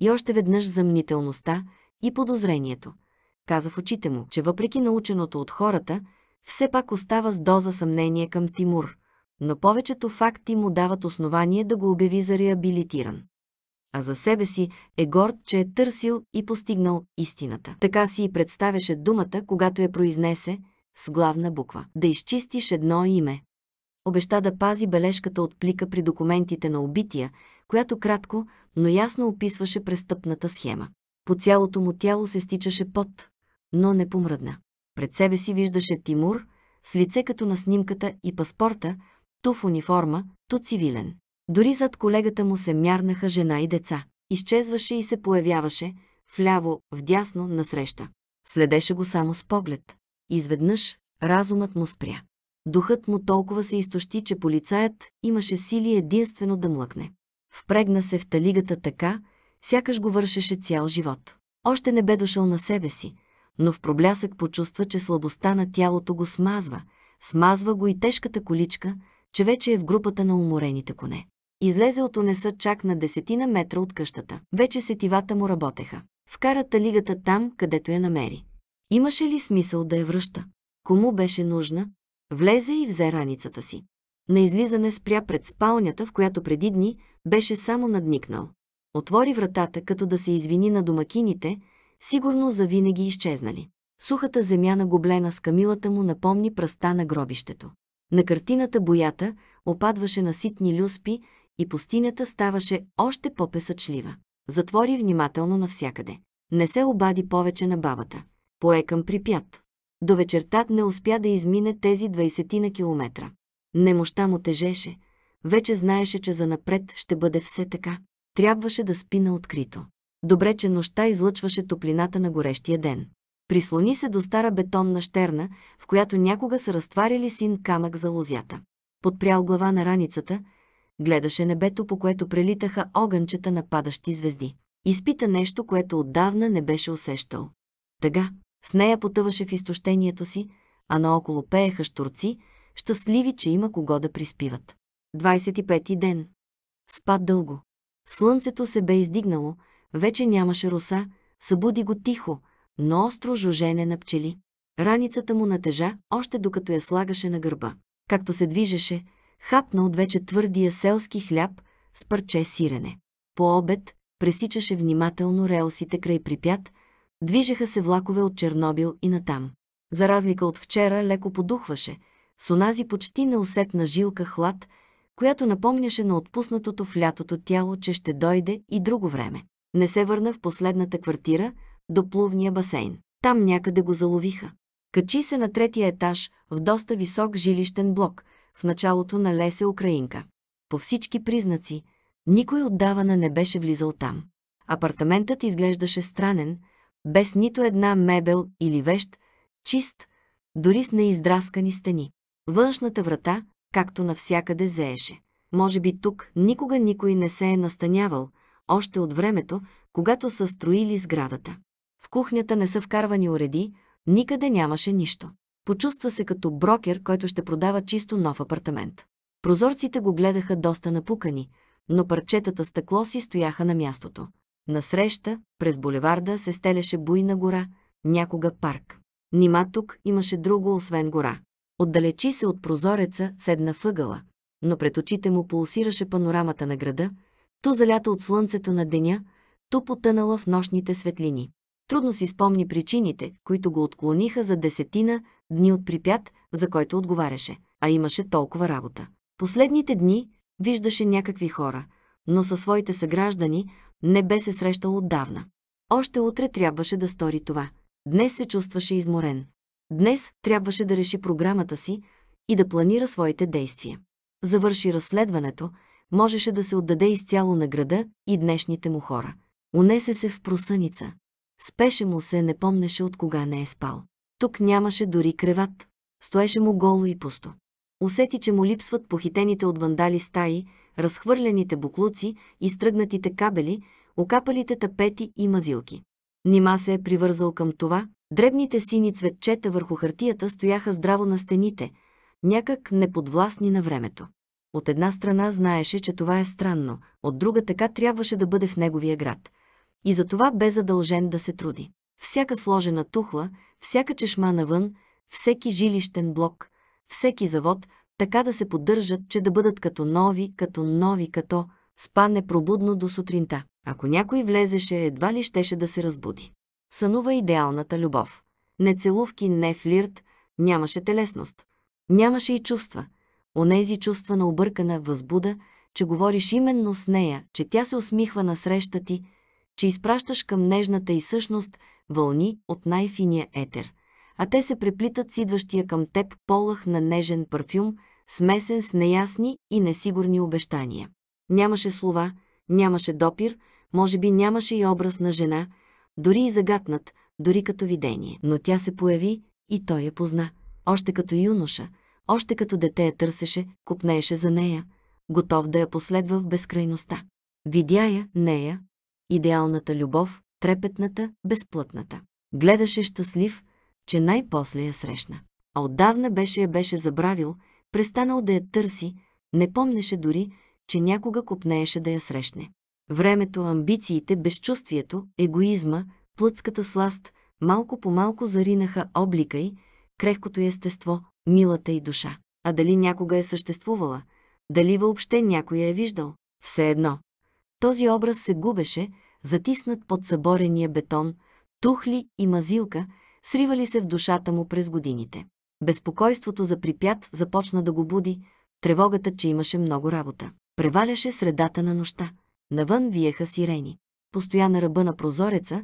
и още веднъж за мнителността и подозрението – каза в очите му, че въпреки наученото от хората, все пак остава с доза съмнение към Тимур, но повечето факти му дават основание да го обяви за реабилитиран. А за себе си е горд, че е търсил и постигнал истината. Така си и представяше думата, когато я произнесе с главна буква. Да изчистиш едно име. Обеща да пази бележката от плика при документите на убития, която кратко, но ясно описваше престъпната схема. По цялото му тяло се стичаше пот но не помръдна. Пред себе си виждаше Тимур, с лице като на снимката и паспорта, ту в униформа, ту цивилен. Дори зад колегата му се мярнаха жена и деца. Изчезваше и се появяваше, вляво, вдясно, насреща. Следеше го само с поглед. Изведнъж разумът му спря. Духът му толкова се изтощи, че полицаят имаше сили единствено да млъкне. Впрегна се в талигата така, сякаш го вършеше цял живот. Още не бе дошъл на себе си, но в проблясък почувства, че слабостта на тялото го смазва, смазва го и тежката количка, че вече е в групата на уморените коне. Излезе от унеса чак на десетина метра от къщата. Вече сетивата му работеха. Вкара талигата там, където я намери. Имаше ли смисъл да я връща? Кому беше нужна? Влезе и взе раницата си. На излизане спря пред спалнята, в която преди дни беше само надникнал. Отвори вратата, като да се извини на домакините – сигурно завинаги изчезнали. Сухата земя на гоблена с камилата му напомни пръста на гробището. На картината боята опадваше на ситни люспи и пустинята ставаше още по-песъчлива. Затвори внимателно навсякъде. Не се обади повече на бабата. Пое към припят. До вечерта не успя да измине тези 20 на километра. Немощта му тежеше. Вече знаеше, че занапред ще бъде все така. Трябваше да спи на открито. Добре, че нощта излъчваше топлината на горещия ден. Прислони се до стара бетонна щерна, в която някога са разтваряли син камък за лозята. Подпрял глава на раницата, гледаше небето, по което прелитаха огънчета на падащи звезди. Изпита нещо, което отдавна не беше усещал. Тъга, с нея потъваше в изтощението си, а наоколо пееха штурци, щастливи, че има кого да приспиват. 25 ти ден. Спа дълго. Слънцето се бе издигнало, вече нямаше роса, събуди го тихо, но остро жужене на пчели. Раницата му натежа, още докато я слагаше на гърба. Както се движеше, хапна от вече твърдия селски хляб с парче сирене. По обед пресичаше внимателно релсите край припят, движеха се влакове от Чернобил и натам. За разлика от вчера, леко подухваше, с онази почти неусетна жилка хлад, която напомняше на отпуснатото в лятото тяло, че ще дойде и друго време не се върна в последната квартира до плувния басейн. Там някъде го заловиха. Качи се на третия етаж в доста висок жилищен блок в началото на Лесе Украинка. По всички признаци, никой отдавана не беше влизал там. Апартаментът изглеждаше странен, без нито една мебел или вещ, чист, дори с неиздраскани стени. Външната врата, както навсякъде, зееше. Може би тук никога никой не се е настанявал – още от времето, когато са строили сградата. В кухнята не са вкарвани уреди, никъде нямаше нищо. Почувства се като брокер, който ще продава чисто нов апартамент. Прозорците го гледаха доста напукани, но парчетата стъкло си стояха на мястото. Насреща, през булеварда, се стелеше буйна гора, някога парк. Нима тук имаше друго, освен гора. Отдалечи се от прозореца, седна въгъла, но пред очите му пулсираше панорамата на града, то залята от слънцето на деня, то потънала в нощните светлини. Трудно си спомни причините, които го отклониха за десетина дни от припят, за който отговаряше, а имаше толкова работа. Последните дни виждаше някакви хора, но със своите съграждани не бе се срещал отдавна. Още утре трябваше да стори това. Днес се чувстваше изморен. Днес трябваше да реши програмата си и да планира своите действия. Завърши разследването – можеше да се отдаде изцяло на града и днешните му хора. Унесе се в просъница. Спеше му се, не помнеше от кога не е спал. Тук нямаше дори креват. Стоеше му голо и пусто. Усети, че му липсват похитените от вандали стаи, разхвърлените буклуци, изтръгнатите кабели, окапалите тапети и мазилки. Нима се е привързал към това, дребните сини цветчета върху хартията стояха здраво на стените, някак неподвластни на времето. От една страна знаеше, че това е странно, от друга така трябваше да бъде в неговия град. И за това бе задължен да се труди. Всяка сложена тухла, всяка чешма навън, всеки жилищен блок, всеки завод, така да се поддържат, че да бъдат като нови, като нови, като спа непробудно до сутринта. Ако някой влезеше, едва ли щеше да се разбуди. Сънува идеалната любов. Не целувки, не флирт, нямаше телесност. Нямаше и чувства онези чувства на объркана възбуда, че говориш именно с нея, че тя се усмихва на среща ти, че изпращаш към нежната и същност вълни от най-финия етер, а те се преплитат с идващия към теб полъх на нежен парфюм, смесен с неясни и несигурни обещания. Нямаше слова, нямаше допир, може би нямаше и образ на жена, дори и загатнат, дори като видение. Но тя се появи и той я позна. Още като юноша – още като дете я търсеше, купнееше за нея, готов да я последва в безкрайността. Видя я, нея, идеалната любов, трепетната, безплътната. Гледаше щастлив, че най-после я срещна. А отдавна беше я беше забравил, престанал да я търси, не помнеше дори, че някога купнееше да я срещне. Времето, амбициите, безчувствието, егоизма, плътската сласт малко по малко заринаха облика й, крехкото й естество, милата и душа. А дали някога е съществувала, дали въобще някой я е виждал, все едно. Този образ се губеше, затиснат под съборения бетон, тухли и мазилка, сривали се в душата му през годините. Безпокойството за припят започна да го буди, тревогата, че имаше много работа. Преваляше средата на нощта. Навън виеха сирени. Постоя на ръба на прозореца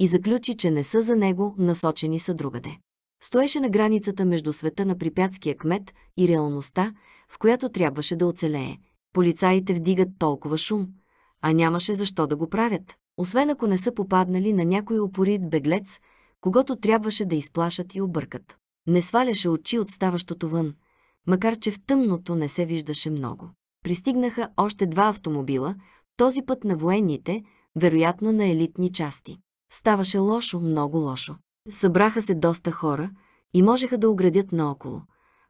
и заключи, че не са за него, насочени са другаде стоеше на границата между света на припятския кмет и реалността, в която трябваше да оцелее. Полицаите вдигат толкова шум, а нямаше защо да го правят, освен ако не са попаднали на някой опорит беглец, когато трябваше да изплашат и объркат. Не сваляше очи от ставащото вън, макар че в тъмното не се виждаше много. Пристигнаха още два автомобила, този път на военните, вероятно на елитни части. Ставаше лошо, много лошо. Събраха се доста хора и можеха да оградят наоколо,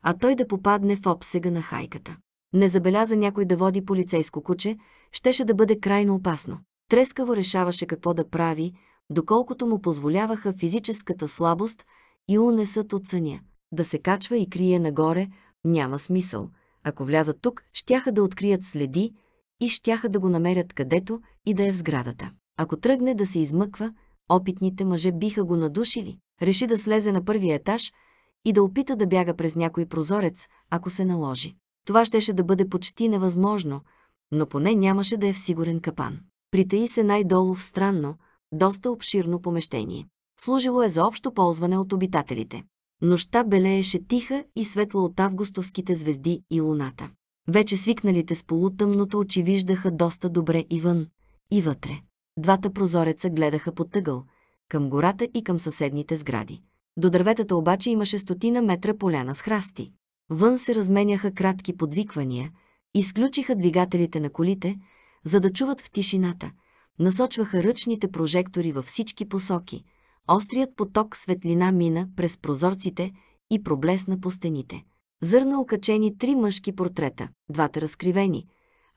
а той да попадне в обсега на хайката. Не забеляза някой да води полицейско куче, щеше да бъде крайно опасно. Трескаво решаваше какво да прави, доколкото му позволяваха физическата слабост и унесът от съня. Да се качва и крие нагоре няма смисъл. Ако влязат тук, щяха да открият следи и щяха да го намерят където и да е в сградата. Ако тръгне да се измъква, опитните мъже биха го надушили. Реши да слезе на първия етаж и да опита да бяга през някой прозорец, ако се наложи. Това щеше да бъде почти невъзможно, но поне нямаше да е в сигурен капан. Притаи се най-долу в странно, доста обширно помещение. Служило е за общо ползване от обитателите. Нощта белееше тиха и светла от августовските звезди и луната. Вече свикналите с полутъмното очи виждаха доста добре и вън, и вътре. Двата прозореца гледаха под тъгъл, към гората и към съседните сгради. До дърветата обаче имаше стотина метра поляна с храсти. Вън се разменяха кратки подвиквания, изключиха двигателите на колите, за да чуват в тишината, насочваха ръчните прожектори във всички посоки. Острият поток светлина мина през прозорците и проблесна по стените. Зърна окачени три мъжки портрета, двата разкривени,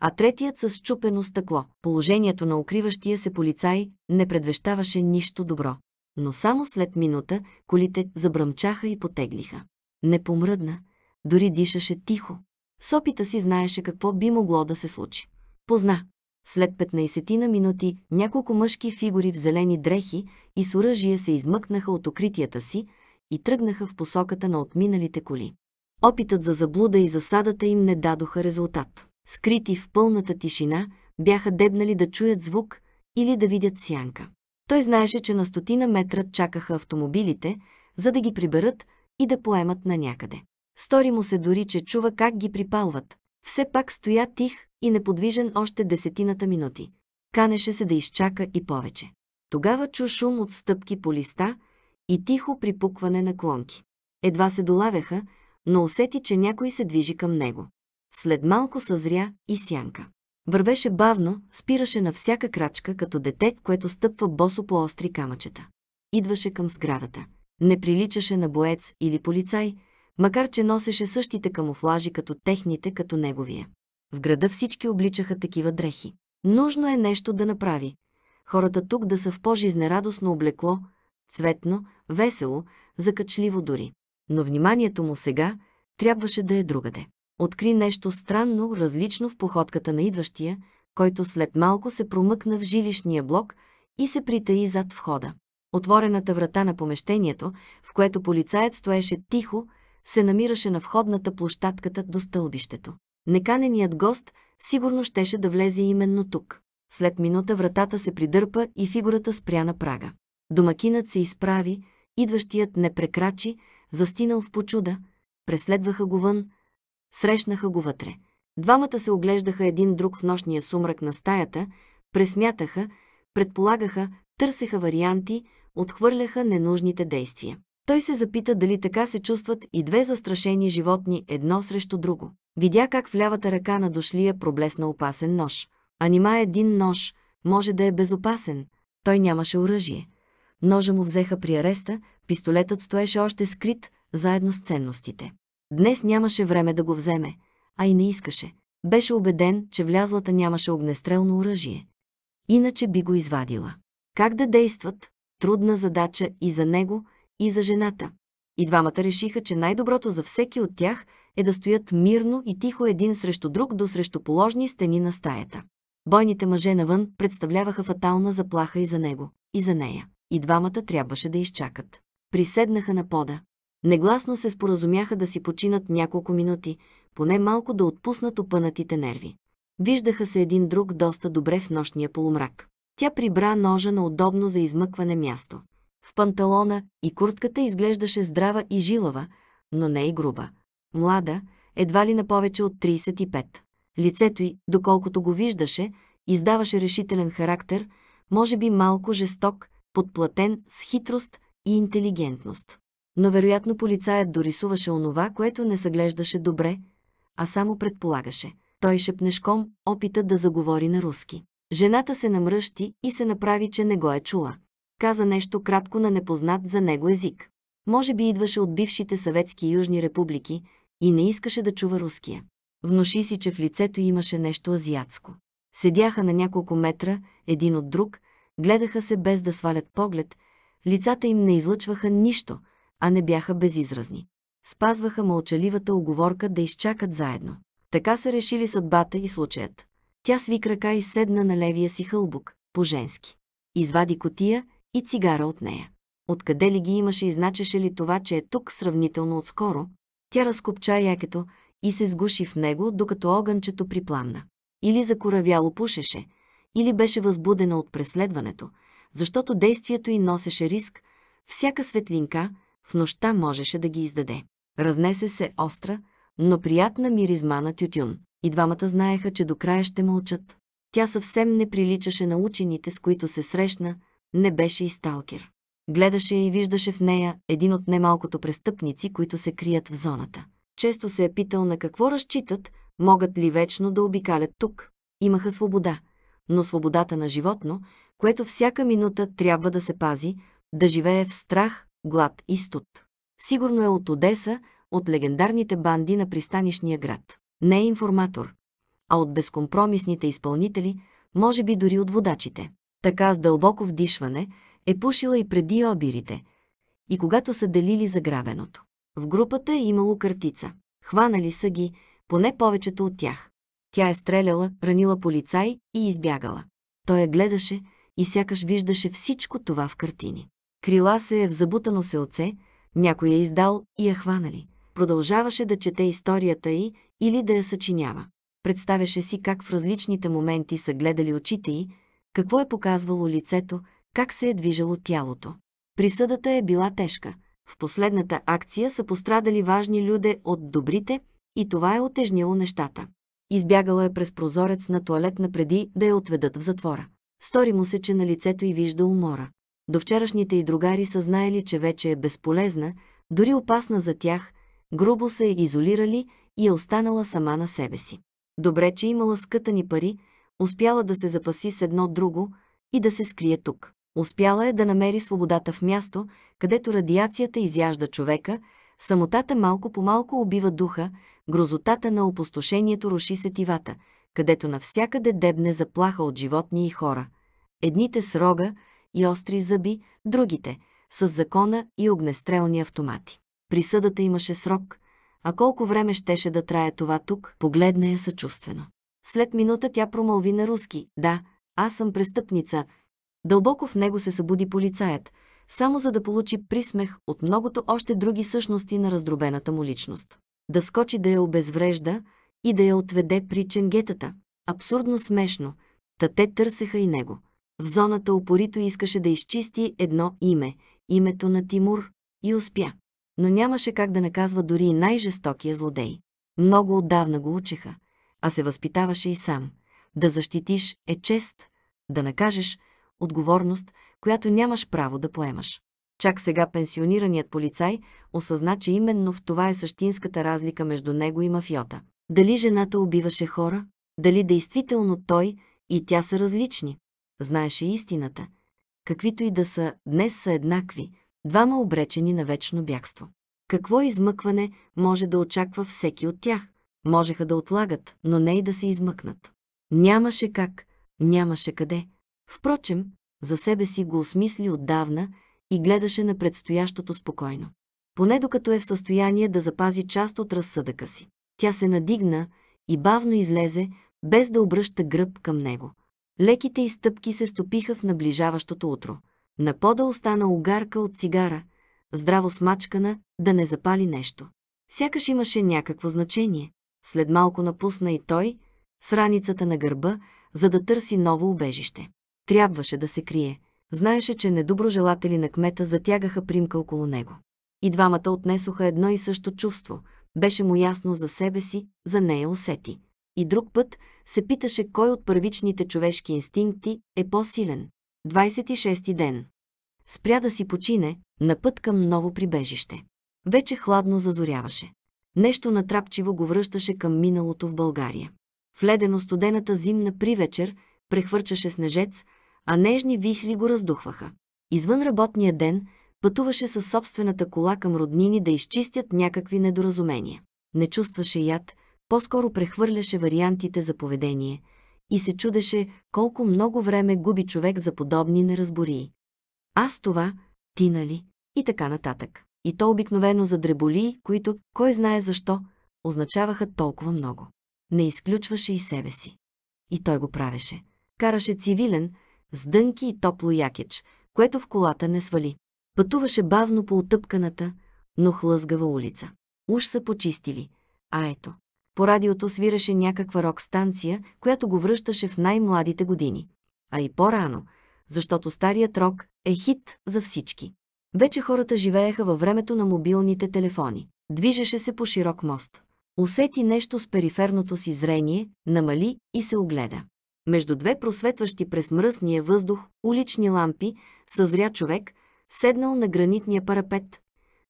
а третият с щупено стъкло. Положението на укриващия се полицай не предвещаваше нищо добро. Но само след минута колите забръмчаха и потеглиха. Не помръдна, дори дишаше тихо. С опита си знаеше какво би могло да се случи. Позна. След 15 на минути няколко мъжки фигури в зелени дрехи и с оръжие се измъкнаха от укритията си и тръгнаха в посоката на отминалите коли. Опитът за заблуда и засадата им не дадоха резултат скрити в пълната тишина, бяха дебнали да чуят звук или да видят сянка. Той знаеше, че на стотина метра чакаха автомобилите, за да ги приберат и да поемат на някъде. Стори му се дори, че чува как ги припалват. Все пак стоя тих и неподвижен още десетината минути. Канеше се да изчака и повече. Тогава чу шум от стъпки по листа и тихо припукване на клонки. Едва се долавяха, но усети, че някой се движи към него. След малко съзря и сянка. Вървеше бавно, спираше на всяка крачка, като дете, което стъпва босо по остри камъчета. Идваше към сградата. Не приличаше на боец или полицай, макар че носеше същите камуфлажи като техните, като неговия. В града всички обличаха такива дрехи. Нужно е нещо да направи. Хората тук да са в по-жизнерадостно облекло, цветно, весело, закачливо дори. Но вниманието му сега трябваше да е другаде откри нещо странно, различно в походката на идващия, който след малко се промъкна в жилищния блок и се притаи зад входа. Отворената врата на помещението, в което полицаят стоеше тихо, се намираше на входната площадката до стълбището. Неканеният гост сигурно щеше да влезе именно тук. След минута вратата се придърпа и фигурата спря на прага. Домакинът се изправи, идващият не прекрачи, застинал в почуда, преследваха го вън, Срещнаха го вътре. Двамата се оглеждаха един друг в нощния сумрак на стаята, пресмятаха, предполагаха, търсеха варианти, отхвърляха ненужните действия. Той се запита дали така се чувстват и две застрашени животни едно срещу друго. Видя как в лявата ръка на дошлия проблесна опасен нож. А нима един нож може да е безопасен. Той нямаше оръжие. Ножа му взеха при ареста, пистолетът стоеше още скрит, заедно с ценностите. Днес нямаше време да го вземе, а и не искаше. Беше убеден, че влязлата нямаше огнестрелно оръжие. Иначе би го извадила. Как да действат? Трудна задача и за него, и за жената. И двамата решиха, че най-доброто за всеки от тях е да стоят мирно и тихо един срещу друг до срещу положни стени на стаята. Бойните мъже навън представляваха фатална заплаха и за него, и за нея. И двамата трябваше да изчакат. Приседнаха на пода. Негласно се споразумяха да си починат няколко минути, поне малко да отпуснат опънатите нерви. Виждаха се един друг доста добре в нощния полумрак. Тя прибра ножа на удобно за измъкване място. В панталона и куртката изглеждаше здрава и жилава, но не и груба. Млада, едва ли на повече от 35. Лицето й, доколкото го виждаше, издаваше решителен характер, може би малко жесток, подплатен с хитрост и интелигентност но вероятно полицаят дорисуваше онова, което не съглеждаше добре, а само предполагаше. Той шепнешком опита да заговори на руски. Жената се намръщи и се направи, че не го е чула. Каза нещо кратко на непознат за него език. Може би идваше от бившите съветски южни републики и не искаше да чува руския. Внуши си, че в лицето имаше нещо азиатско. Седяха на няколко метра, един от друг, гледаха се без да свалят поглед, лицата им не излъчваха нищо – а не бяха безизразни. Спазваха мълчаливата оговорка да изчакат заедно. Така са решили съдбата и случаят. Тя сви крака и седна на левия си хълбук, по-женски. Извади котия и цигара от нея. Откъде ли ги имаше и значеше ли това, че е тук сравнително отскоро? Тя разкопча якето и се сгуши в него, докато огънчето припламна. Или закоравяло пушеше, или беше възбудена от преследването, защото действието й носеше риск, всяка светлинка – в нощта можеше да ги издаде. Разнесе се остра, но приятна миризма на тютюн. И двамата знаеха, че до края ще мълчат. Тя съвсем не приличаше на учените, с които се срещна, не беше и сталкер. Гледаше и виждаше в нея един от немалкото престъпници, които се крият в зоната. Често се е питал на какво разчитат, могат ли вечно да обикалят тук. Имаха свобода, но свободата на животно, което всяка минута трябва да се пази, да живее в страх глад студ. Сигурно е от Одеса, от легендарните банди на пристанишния град. Не е информатор, а от безкомпромисните изпълнители, може би дори от водачите. Така с дълбоко вдишване е пушила и преди обирите, и когато са делили заграбеното. В групата е имало картица. Хванали са ги, поне повечето от тях. Тя е стреляла, ранила полицай и избягала. Той я гледаше и сякаш виждаше всичко това в картини крила се е в забутано селце, някой е издал и я хванали. Продължаваше да чете историята й или да я съчинява. Представяше си как в различните моменти са гледали очите й, какво е показвало лицето, как се е движало тялото. Присъдата е била тежка. В последната акция са пострадали важни люде от добрите и това е отежнило нещата. Избягала е през прозорец на туалетна преди да я отведат в затвора. Стори му се, че на лицето й вижда умора до вчерашните и другари са знаели, че вече е безполезна, дори опасна за тях, грубо се е изолирали и е останала сама на себе си. Добре, че имала скътани пари, успяла да се запаси с едно друго и да се скрие тук. Успяла е да намери свободата в място, където радиацията изяжда човека, самотата малко по малко убива духа, грозотата на опустошението руши сетивата, където навсякъде дебне заплаха от животни и хора. Едните с рога, и остри зъби, другите – с закона и огнестрелни автомати. Присъдата имаше срок, а колко време щеше да трае това тук, погледна я съчувствено. След минута тя промълви на руски «Да, аз съм престъпница». Дълбоко в него се събуди полицаят, само за да получи присмех от многото още други същности на раздробената му личност. Да скочи да я обезврежда и да я отведе при ченгетата. Абсурдно смешно, та те търсеха и него. В зоната упорито искаше да изчисти едно име – името на Тимур, и успя. Но нямаше как да наказва дори и най-жестокия злодей. Много отдавна го учеха, а се възпитаваше и сам. Да защитиш е чест, да накажеш – отговорност, която нямаш право да поемаш. Чак сега пенсионираният полицай осъзна, че именно в това е същинската разлика между него и мафиота. Дали жената убиваше хора, дали действително той и тя са различни знаеше истината, каквито и да са, днес са еднакви, двама обречени на вечно бягство. Какво измъкване може да очаква всеки от тях? Можеха да отлагат, но не и да се измъкнат. Нямаше как, нямаше къде. Впрочем, за себе си го осмисли отдавна и гледаше на предстоящото спокойно. Поне докато е в състояние да запази част от разсъдъка си. Тя се надигна и бавно излезе, без да обръща гръб към него. Леките изтъпки стъпки се стопиха в наближаващото утро. На пода остана огарка от цигара, здраво смачкана, да не запали нещо. Сякаш имаше някакво значение. След малко напусна и той, с раницата на гърба, за да търси ново убежище. Трябваше да се крие. Знаеше, че недоброжелатели на кмета затягаха примка около него. И двамата отнесоха едно и също чувство. Беше му ясно за себе си, за нея усети. И друг път, се питаше кой от първичните човешки инстинкти е по-силен. 26 ти ден. Спря да си почине, на път към ново прибежище. Вече хладно зазоряваше. Нещо натрапчиво го връщаше към миналото в България. В ледено студената зимна привечер прехвърчаше снежец, а нежни вихри го раздухваха. Извън работния ден пътуваше със собствената кола към роднини да изчистят някакви недоразумения. Не чувстваше яд, по-скоро прехвърляше вариантите за поведение и се чудеше колко много време губи човек за подобни неразбори. Аз това, ти нали? И така нататък. И то обикновено за дреболи, които, кой знае защо, означаваха толкова много. Не изключваше и себе си. И той го правеше. Караше цивилен, с дънки и топло якеч, което в колата не свали. Пътуваше бавно по отъпканата, но хлъзгава улица. Уж са почистили. А ето, по радиото свираше някаква рок-станция, която го връщаше в най-младите години. А и по-рано, защото старият рок е хит за всички. Вече хората живееха във времето на мобилните телефони. Движеше се по широк мост. Усети нещо с периферното си зрение, намали и се огледа. Между две просветващи през мръсния въздух улични лампи съзря човек, седнал на гранитния парапет,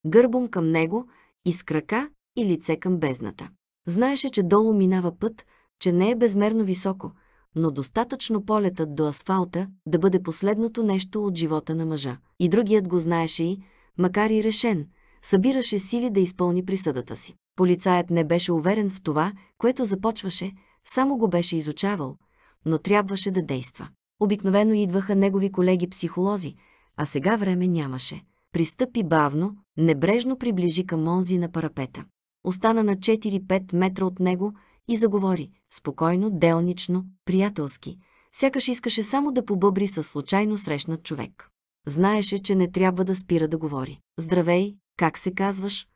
гърбом към него и с крака и лице към бездната. Знаеше, че долу минава път, че не е безмерно високо, но достатъчно полетът до асфалта да бъде последното нещо от живота на мъжа. И другият го знаеше и, макар и решен, събираше сили да изпълни присъдата си. Полицаят не беше уверен в това, което започваше, само го беше изучавал, но трябваше да действа. Обикновено идваха негови колеги-психолози, а сега време нямаше. Пристъпи бавно, небрежно приближи към онзи на парапета остана на 4-5 метра от него и заговори, спокойно, делнично, приятелски, сякаш искаше само да побъбри със случайно срещнат човек. Знаеше, че не трябва да спира да говори. Здравей, как се казваш?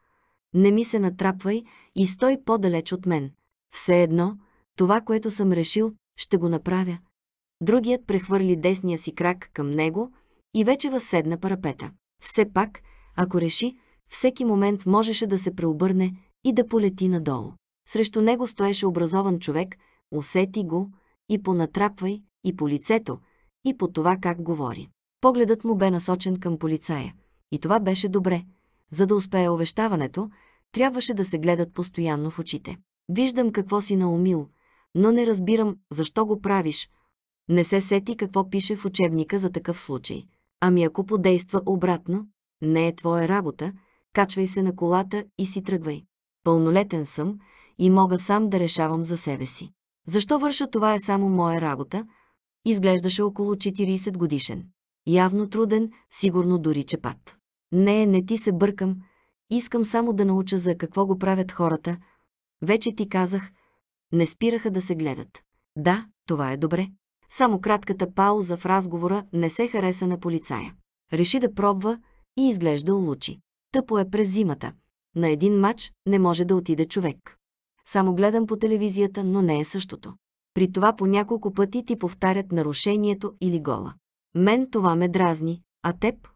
Не ми се натрапвай и стой по-далеч от мен. Все едно, това, което съм решил, ще го направя. Другият прехвърли десния си крак към него и вече възседна парапета. Все пак, ако реши, всеки момент можеше да се преобърне, и да полети надолу. Срещу него стоеше образован човек, усети го и понатрапвай, и по лицето, и по това как говори. Погледът му бе насочен към полицая. И това беше добре. За да успее увещаването, трябваше да се гледат постоянно в очите. Виждам какво си наумил, но не разбирам защо го правиш. Не се сети какво пише в учебника за такъв случай. Ами ако подейства обратно, не е твоя работа, качвай се на колата и си тръгвай. Пълнолетен съм и мога сам да решавам за себе си. Защо върша това е само моя работа? Изглеждаше около 40 годишен. Явно труден, сигурно дори чепат. Не, не ти се бъркам. Искам само да науча за какво го правят хората. Вече ти казах, не спираха да се гледат. Да, това е добре. Само кратката пауза в разговора не се хареса на полицая. Реши да пробва и изглежда улучи. Тъпо е през зимата. На един матч не може да отиде човек. Само гледам по телевизията, но не е същото. При това по няколко пъти ти повтарят нарушението или гола. Мен това ме дразни, а теб?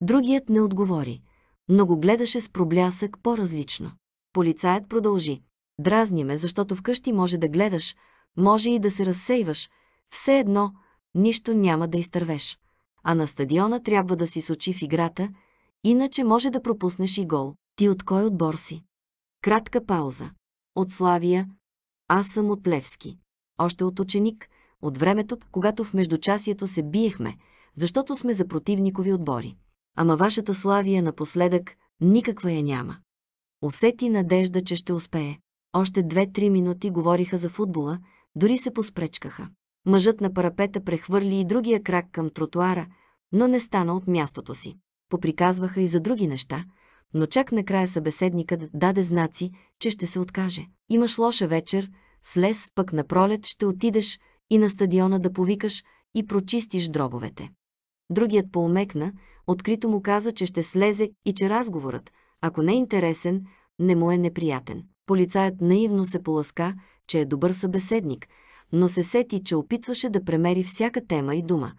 Другият не отговори, но го гледаше с проблясък по-различно. Полицаят продължи. Дразни ме, защото вкъщи може да гледаш, може и да се разсейваш. Все едно, нищо няма да изтървеш. А на стадиона трябва да си сочи в играта, иначе може да пропуснеш и гол. Ти от кой отбор си? Кратка пауза. От Славия. Аз съм от Левски. Още от ученик, от времето, когато в междучасието се биехме, защото сме за противникови отбори. Ама вашата Славия напоследък никаква я няма. Усети надежда, че ще успее. Още две-три минути говориха за футбола, дори се поспречкаха. Мъжът на парапета прехвърли и другия крак към тротуара, но не стана от мястото си. Поприказваха и за други неща – но чак накрая събеседникът даде знаци, че ще се откаже. Имаш лоша вечер, слез пък на пролет ще отидеш и на стадиона да повикаш и прочистиш дробовете. Другият поумекна, открито му каза, че ще слезе и че разговорът, ако не е интересен, не му е неприятен. Полицаят наивно се поласка, че е добър събеседник, но се сети, че опитваше да премери всяка тема и дума.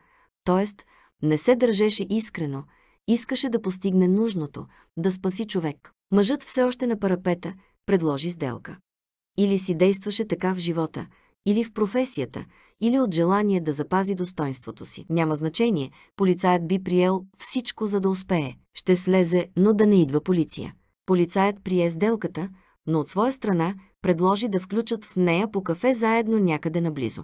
Тоест, не се държеше искрено, Искаше да постигне нужното, да спаси човек. Мъжът все още на парапета предложи сделка. Или си действаше така в живота, или в професията, или от желание да запази достоинството си. Няма значение, полицаят би приел всичко, за да успее. Ще слезе, но да не идва полиция. Полицаят прие сделката, но от своя страна предложи да включат в нея по кафе заедно някъде наблизо.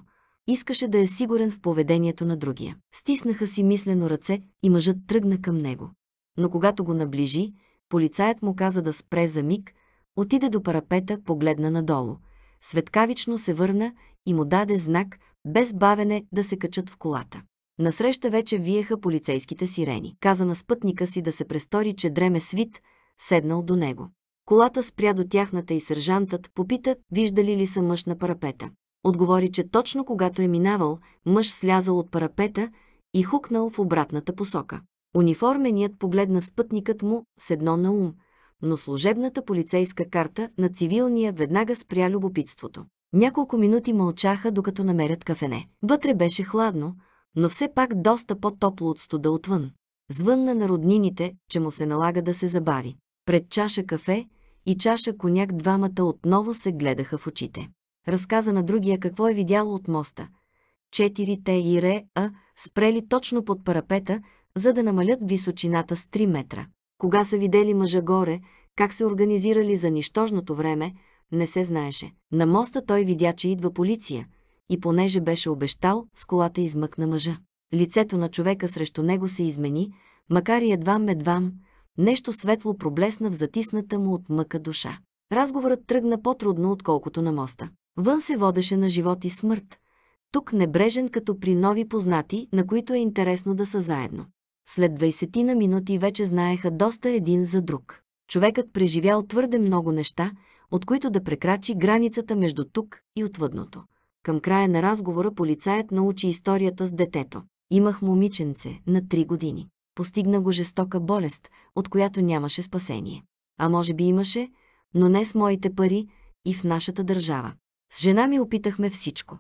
Искаше да е сигурен в поведението на другия. Стиснаха си мислено ръце и мъжът тръгна към него. Но когато го наближи, полицаят му каза да спре за миг, отиде до парапета, погледна надолу. Светкавично се върна и му даде знак, без бавене да се качат в колата. Насреща вече виеха полицейските сирени. Каза на спътника си да се престори, че дреме свит, седнал до него. Колата спря до тяхната и сержантът попита, виждали ли са мъж на парапета отговори, че точно когато е минавал, мъж слязал от парапета и хукнал в обратната посока. Униформеният погледна спътникът му с едно на ум, но служебната полицейска карта на цивилния веднага спря любопитството. Няколко минути мълчаха, докато намерят кафене. Вътре беше хладно, но все пак доста по-топло от студа отвън. Звънна на роднините, че му се налага да се забави. Пред чаша кафе и чаша коняк двамата отново се гледаха в очите разказа на другия какво е видяло от моста. Четирите и Ре, а, спрели точно под парапета, за да намалят височината с 3 метра. Кога са видели мъжа горе, как се организирали за нищожното време, не се знаеше. На моста той видя, че идва полиция и понеже беше обещал, с колата измъкна мъжа. Лицето на човека срещу него се измени, макар и едва медвам, нещо светло проблесна в затисната му от мъка душа. Разговорът тръгна по-трудно, отколкото на моста. Вън се водеше на живот и смърт. Тук небрежен като при нови познати, на които е интересно да са заедно. След 20 на минути вече знаеха доста един за друг. Човекът преживял твърде много неща, от които да прекрачи границата между тук и отвъдното. Към края на разговора полицаят научи историята с детето. Имах момиченце на три години. Постигна го жестока болест, от която нямаше спасение. А може би имаше, но не с моите пари и в нашата държава. С жена ми опитахме всичко.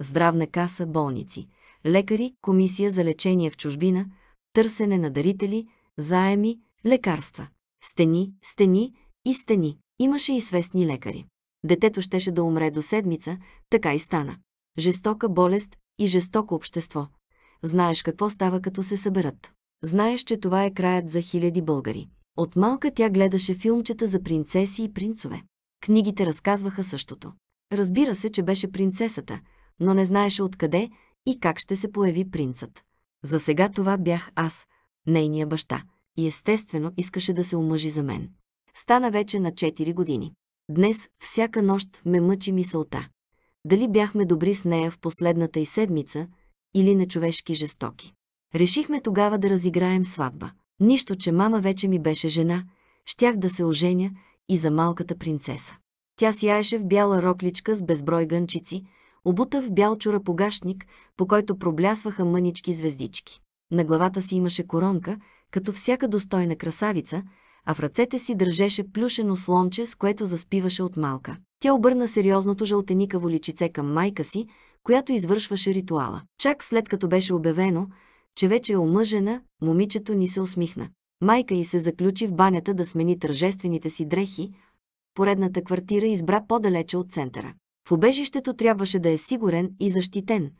Здравна каса, болници, лекари, комисия за лечение в чужбина, търсене на дарители, заеми, лекарства. Стени, стени и стени. Имаше и свестни лекари. Детето щеше да умре до седмица, така и стана. Жестока болест и жестоко общество. Знаеш какво става като се съберат. Знаеш, че това е краят за хиляди българи. От малка тя гледаше филмчета за принцеси и принцове. Книгите разказваха същото. Разбира се, че беше принцесата, но не знаеше откъде и как ще се появи принцът. За сега това бях аз, нейния баща, и естествено искаше да се омъжи за мен. Стана вече на 4 години. Днес всяка нощ ме мъчи мисълта. Дали бяхме добри с нея в последната и седмица или на човешки жестоки. Решихме тогава да разиграем сватба. Нищо, че мама вече ми беше жена, щях да се оженя и за малката принцеса. Тя сияеше в бяла рокличка с безброй гънчици, обута в бял чорапогашник, по който проблясваха мънички звездички. На главата си имаше коронка, като всяка достойна красавица, а в ръцете си държеше плюшено слонче, с което заспиваше от малка. Тя обърна сериозното жълтеникаво личице към майка си, която извършваше ритуала. Чак след като беше обявено, че вече е омъжена, момичето ни се усмихна. Майка й се заключи в банята да смени тържествените си дрехи, поредната квартира избра по-далече от центъра. В убежището трябваше да е сигурен и защитен,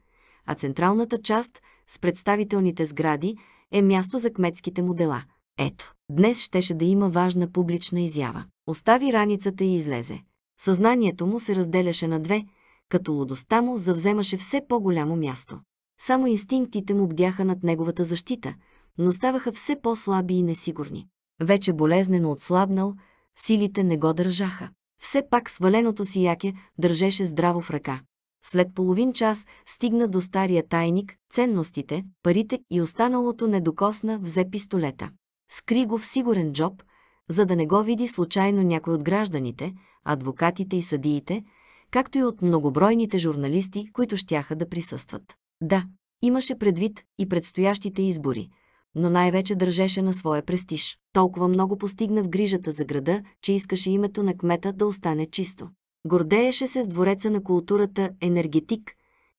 а централната част с представителните сгради е място за кметските му дела. Ето, днес щеше да има важна публична изява. Остави раницата и излезе. Съзнанието му се разделяше на две, като лудостта му завземаше все по-голямо място. Само инстинктите му бдяха над неговата защита, но ставаха все по-слаби и несигурни. Вече болезнено отслабнал, Силите не го държаха. Все пак сваленото си яке държеше здраво в ръка. След половин час стигна до стария тайник, ценностите, парите и останалото недокосна взе пистолета. Скри го в сигурен джоб, за да не го види случайно някой от гражданите, адвокатите и съдиите, както и от многобройните журналисти, които щяха да присъстват. Да, имаше предвид и предстоящите избори – но най-вече държеше на своя престиж. Толкова много постигна в грижата за града, че искаше името на кмета да остане чисто. Гордееше се с двореца на културата енергетик,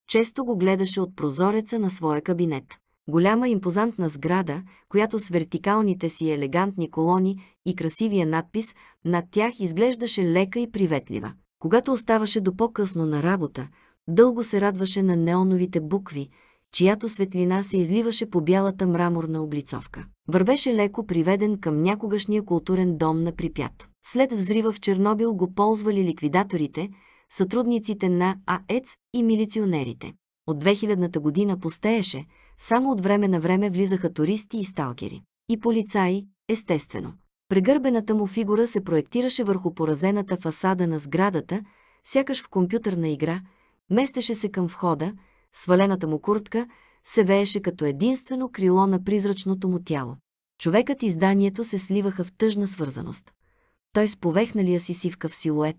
често го гледаше от прозореца на своя кабинет. Голяма импозантна сграда, която с вертикалните си елегантни колони и красивия надпис над тях изглеждаше лека и приветлива. Когато оставаше до по-късно на работа, дълго се радваше на неоновите букви – чиято светлина се изливаше по бялата мраморна облицовка. Вървеше леко приведен към някогашния културен дом на Припят. След взрива в Чернобил го ползвали ликвидаторите, сътрудниците на АЕЦ и милиционерите. От 2000-та година постееше, само от време на време влизаха туристи и сталкери. И полицаи, естествено. Прегърбената му фигура се проектираше върху поразената фасада на сградата, сякаш в компютърна игра, местеше се към входа, свалената му куртка се вееше като единствено крило на призрачното му тяло. Човекът и зданието се сливаха в тъжна свързаност. Той с повехналия си сивкав силует.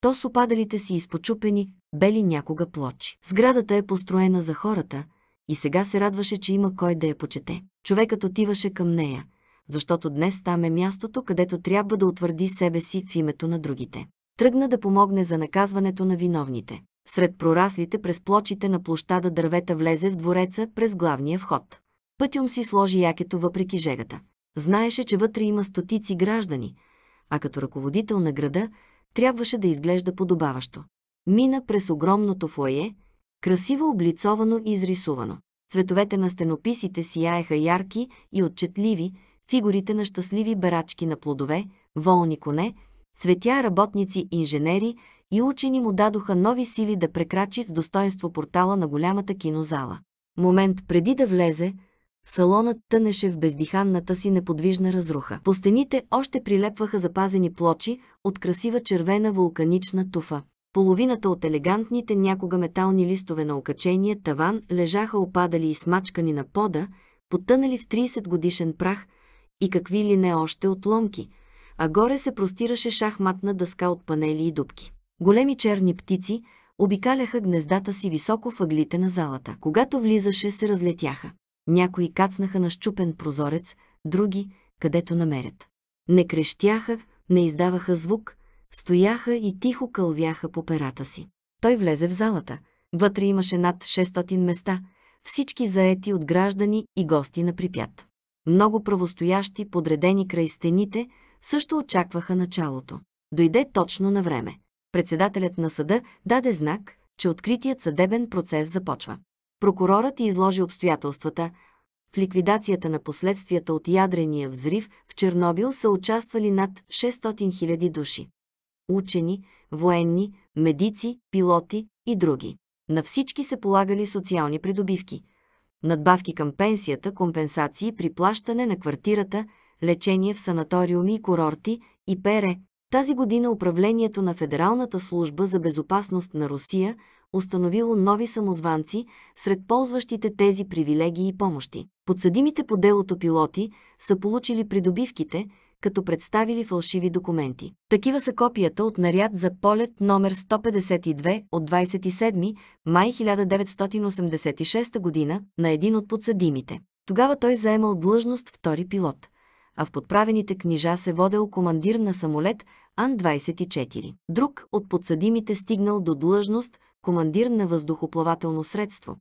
То с опадалите си изпочупени, бели някога плочи. Сградата е построена за хората и сега се радваше, че има кой да я почете. Човекът отиваше към нея, защото днес там е мястото, където трябва да утвърди себе си в името на другите. Тръгна да помогне за наказването на виновните. Сред прораслите през плочите на площада дървета влезе в двореца през главния вход. Пътюм си сложи якето въпреки жегата. Знаеше, че вътре има стотици граждани, а като ръководител на града трябваше да изглежда подобаващо. Мина през огромното фойе, красиво облицовано и изрисувано. Цветовете на стенописите сияеха ярки и отчетливи, фигурите на щастливи берачки на плодове, волни коне – Цветя работници, инженери и учени му дадоха нови сили да прекрачи с достоинство портала на голямата кинозала. Момент преди да влезе, салонът тънеше в бездиханната си неподвижна разруха. По стените още прилепваха запазени плочи от красива червена вулканична туфа. Половината от елегантните някога метални листове на окачения таван лежаха опадали и смачкани на пода, потънали в 30 годишен прах и какви ли не още отломки – а горе се простираше шахматна дъска от панели и дубки. Големи черни птици обикаляха гнездата си високо въглите на залата. Когато влизаше, се разлетяха. Някои кацнаха на щупен прозорец, други – където намерят. Не крещяха, не издаваха звук, стояха и тихо кълвяха по перата си. Той влезе в залата. Вътре имаше над 600 места, всички заети от граждани и гости на припят. Много правостоящи, подредени край стените – също очакваха началото. Дойде точно на време. Председателят на съда даде знак, че откритият съдебен процес започва. Прокурорът изложи обстоятелствата. В ликвидацията на последствията от ядрения взрив в Чернобил са участвали над 600 000 души. Учени, военни, медици, пилоти и други. На всички се полагали социални придобивки. Надбавки към пенсията, компенсации при плащане на квартирата – лечение в санаториуми и курорти и ПЕРЕ. Тази година управлението на Федералната служба за безопасност на Русия установило нови самозванци сред ползващите тези привилегии и помощи. Подсъдимите по делото пилоти са получили придобивките, като представили фалшиви документи. Такива са копията от наряд за полет номер 152 от 27 май 1986 г. на един от подсъдимите. Тогава той заемал длъжност втори пилот а в подправените книжа се водел командир на самолет Ан-24. Друг от подсъдимите стигнал до длъжност командир на въздухоплавателно средство.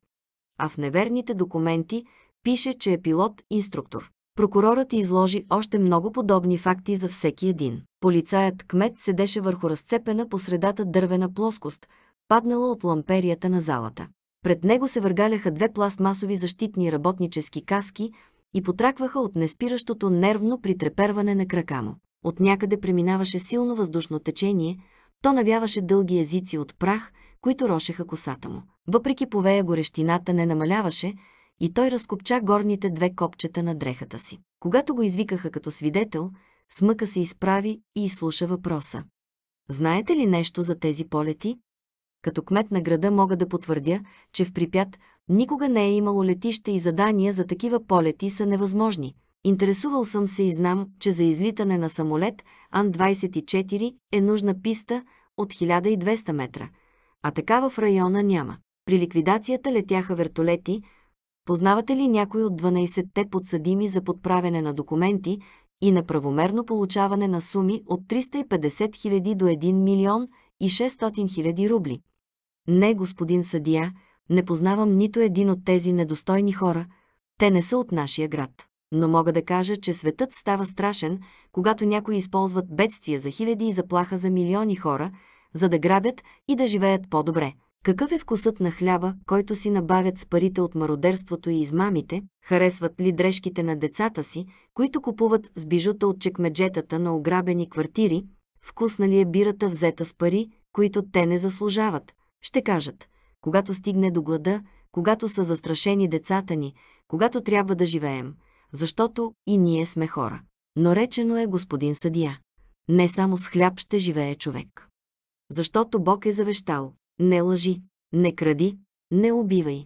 А в неверните документи пише, че е пилот-инструктор. Прокурорът изложи още много подобни факти за всеки един. Полицаят кмет седеше върху разцепена по средата дървена плоскост, паднала от ламперията на залата. Пред него се въргаляха две пластмасови защитни работнически каски – и потракваха от неспиращото нервно притреперване на крака му. От някъде преминаваше силно въздушно течение, то навяваше дълги езици от прах, които рошеха косата му. Въпреки повея горещината не намаляваше и той разкопча горните две копчета на дрехата си. Когато го извикаха като свидетел, смъка се изправи и изслуша въпроса. Знаете ли нещо за тези полети? като кмет на града мога да потвърдя, че в Припят никога не е имало летище и задания за такива полети са невъзможни. Интересувал съм се и знам, че за излитане на самолет Ан-24 е нужна писта от 1200 метра, а такава в района няма. При ликвидацията летяха вертолети. Познавате ли някой от 12-те подсъдими за подправяне на документи и неправомерно получаване на суми от 350 000 до 1 милион и 600 000 рубли? Не, господин съдия, не познавам нито един от тези недостойни хора, те не са от нашия град. Но мога да кажа, че светът става страшен, когато някои използват бедствия за хиляди и заплаха за милиони хора, за да грабят и да живеят по-добре. Какъв е вкусът на хляба, който си набавят с парите от мародерството и измамите? Харесват ли дрежките на децата си, които купуват с бижута от чекмеджетата на ограбени квартири? Вкусна ли е бирата взета с пари, които те не заслужават? Ще кажат, когато стигне до глада, когато са застрашени децата ни, когато трябва да живеем, защото и ние сме хора. Но речено е господин съдия. Не само с хляб ще живее човек. Защото Бог е завещал. Не лъжи, не кради, не убивай.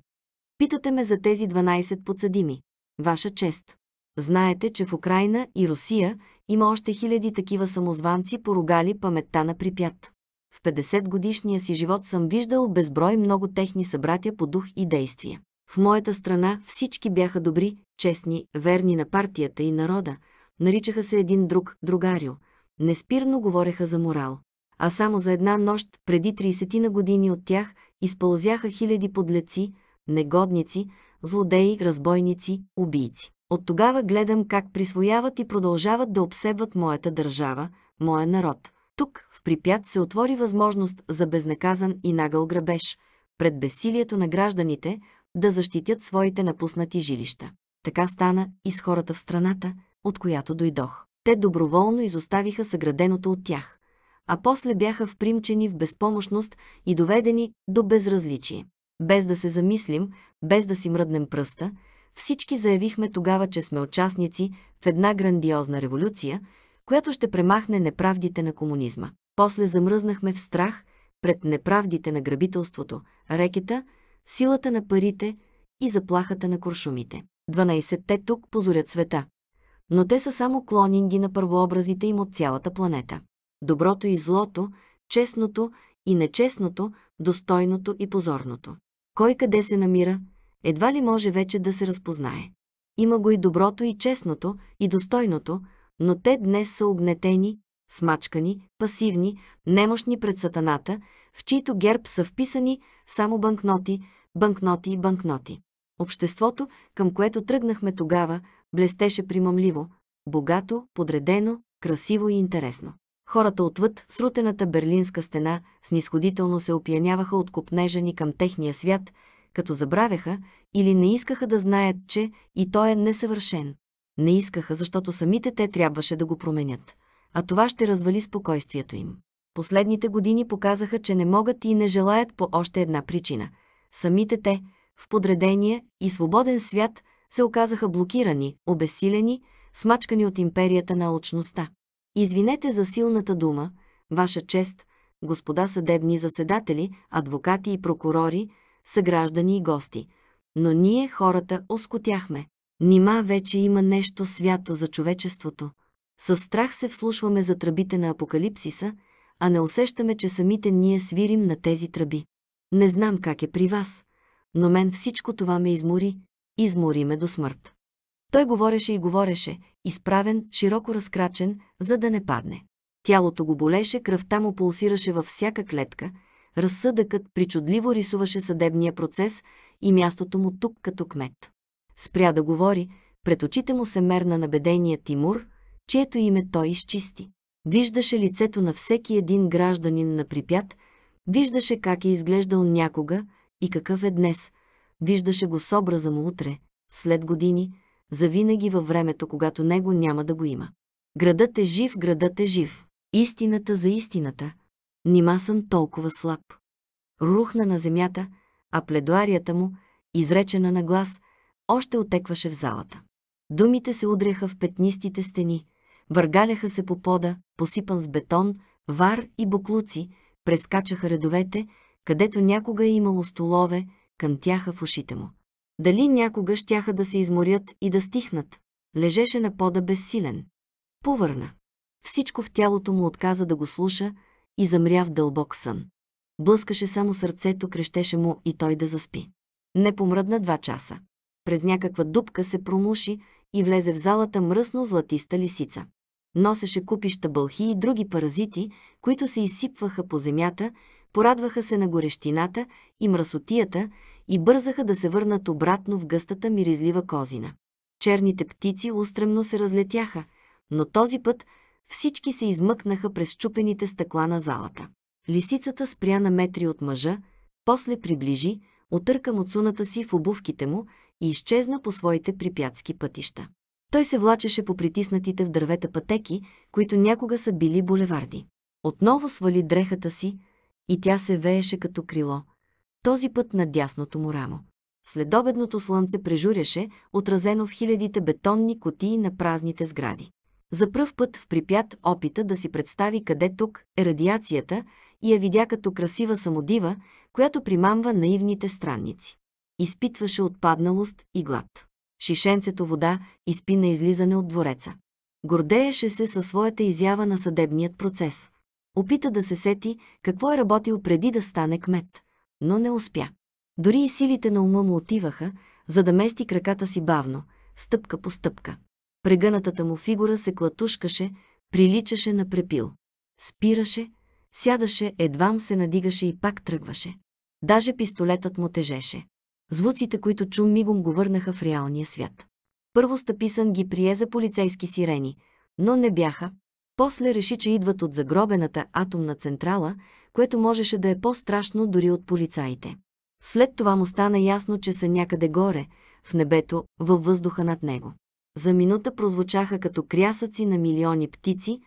Питате ме за тези 12 подсъдими. Ваша чест. Знаете, че в Украина и Русия има още хиляди такива самозванци поругали паметта на припят. В 50-годишния си живот съм виждал безброй много техни събратя по дух и действие. В моята страна всички бяха добри, честни, верни на партията и народа. Наричаха се един друг другарио. Неспирно говореха за морал. А само за една нощ, преди 30 на години от тях, изпълзяха хиляди подлеци, негодници, злодеи, разбойници, убийци. От тогава гледам как присвояват и продължават да обсебват моята държава, моя народ. Тук, в припят, се отвори възможност за безнаказан и нагъл грабеж, пред бесилието на гражданите да защитят своите напуснати жилища. Така стана и с хората в страната, от която дойдох. Те доброволно изоставиха съграденото от тях, а после бяха впримчени в безпомощност и доведени до безразличие. Без да се замислим, без да си мръднем пръста, всички заявихме тогава, че сме участници в една грандиозна революция – която ще премахне неправдите на комунизма. После замръзнахме в страх пред неправдите на грабителството, рекета, силата на парите и заплахата на куршумите. 12-те тук позорят света. Но те са само клонинги на първообразите им от цялата планета. Доброто и злото, честното и нечестното, достойното и позорното. Кой къде се намира, едва ли може вече да се разпознае. Има го и доброто и честното, и достойното, но те днес са огнетени, смачкани, пасивни, немощни пред сатаната, в чието герб са вписани само банкноти, банкноти и банкноти. Обществото, към което тръгнахме тогава, блестеше примамливо, богато, подредено, красиво и интересно. Хората отвъд срутената берлинска стена снисходително се опияняваха от копнежа ни към техния свят, като забравяха или не искаха да знаят, че и той е несъвършен. Не искаха, защото самите те трябваше да го променят. А това ще развали спокойствието им. Последните години показаха, че не могат и не желаят по още една причина. Самите те, в подредения и свободен свят, се оказаха блокирани, обесилени, смачкани от империята на очността. Извинете за силната дума, ваша чест, господа съдебни заседатели, адвокати и прокурори, съграждани и гости, но ние хората оскотяхме. Нима вече има нещо свято за човечеството. Със страх се вслушваме за тръбите на Апокалипсиса, а не усещаме, че самите ние свирим на тези тръби. Не знам как е при вас, но мен всичко това ме измори, измори ме до смърт. Той говореше и говореше, изправен, широко разкрачен, за да не падне. Тялото го болеше, кръвта му пулсираше във всяка клетка, разсъдъкът причудливо рисуваше съдебния процес и мястото му тук като кмет. Спря да говори, пред очите му се мерна набедения Тимур, чието име той изчисти. Виждаше лицето на всеки един гражданин на припят, виждаше как е изглеждал някога и какъв е днес, виждаше го с образа му утре, след години, завинаги във времето, когато него няма да го има. Градът е жив, градът е жив. Истината за истината. Нима съм толкова слаб. Рухна на земята, а пледуарията му, изречена на глас – още отекваше в залата. Думите се удряха в петнистите стени, въргаляха се по пода, посипан с бетон, вар и буклуци, прескачаха редовете, където някога е имало столове, кънтяха в ушите му. Дали някога щяха да се изморят и да стихнат? Лежеше на пода безсилен. Повърна. Всичко в тялото му отказа да го слуша и замря в дълбок сън. Блъскаше само сърцето, крещеше му и той да заспи. Не помръдна два часа през някаква дупка се промуши и влезе в залата мръсно златиста лисица. Носеше купища бълхи и други паразити, които се изсипваха по земята, порадваха се на горещината и мръсотията и бързаха да се върнат обратно в гъстата миризлива козина. Черните птици устремно се разлетяха, но този път всички се измъкнаха през чупените стъкла на залата. Лисицата спря на метри от мъжа, после приближи, отърка муцуната си в обувките му и изчезна по своите припятски пътища. Той се влачеше по притиснатите в дървета пътеки, които някога са били булеварди. Отново свали дрехата си и тя се вееше като крило, този път на дясното му рамо. Следобедното слънце прежуряше, отразено в хилядите бетонни котии на празните сгради. За пръв път в припят опита да си представи къде тук е радиацията и я видя като красива самодива, която примамва наивните странници. Изпитваше отпадналост и глад. Шишенцето вода изпи на излизане от двореца. Гордееше се със своята изява на съдебният процес. Опита да се сети какво е работил преди да стане кмет, но не успя. Дори и силите на ума му отиваха, за да мести краката си бавно, стъпка по стъпка. Прегънатата му фигура се клатушкаше, приличаше на препил. Спираше, сядаше, едвам се надигаше и пак тръгваше. Даже пистолетът му тежеше. Звуците, които чу мигом го върнаха в реалния свят. Първо Стъписън ги прие за полицейски сирени, но не бяха. После реши, че идват от загробената атомна централа, което можеше да е по-страшно дори от полицаите. След това му стана ясно, че са някъде горе, в небето, във въздуха над него. За минута прозвучаха като крясъци на милиони птици,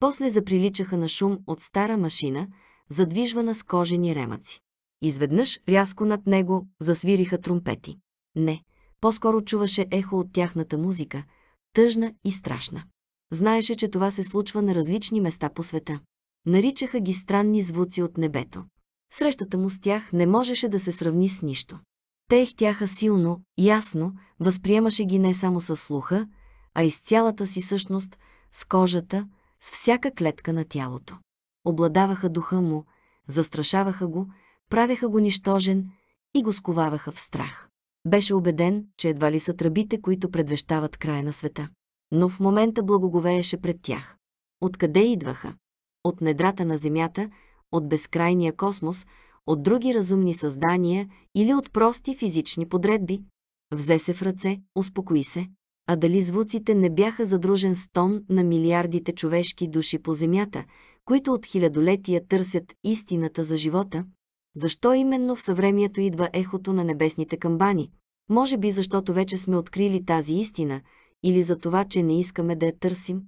после заприличаха на шум от стара машина, задвижвана с кожени ремъци. Изведнъж, рязко над него, засвириха тромпети. Не, по-скоро чуваше ехо от тяхната музика, тъжна и страшна. Знаеше, че това се случва на различни места по света. Наричаха ги странни звуци от небето. Срещата му с тях не можеше да се сравни с нищо. Те ехтяха силно, ясно, възприемаше ги не само с слуха, а и с цялата си същност, с кожата, с всяка клетка на тялото. Обладаваха духа му, застрашаваха го, правеха го нищожен и го сковаваха в страх. Беше убеден, че едва ли са тръбите, които предвещават края на света. Но в момента благоговееше пред тях. Откъде идваха? От недрата на земята, от безкрайния космос, от други разумни създания или от прости физични подредби? Взе се в ръце, успокои се. А дали звуците не бяха задружен с тон на милиардите човешки души по земята, които от хилядолетия търсят истината за живота, защо именно в съвремието идва ехото на небесните камбани? Може би защото вече сме открили тази истина или за това, че не искаме да я търсим?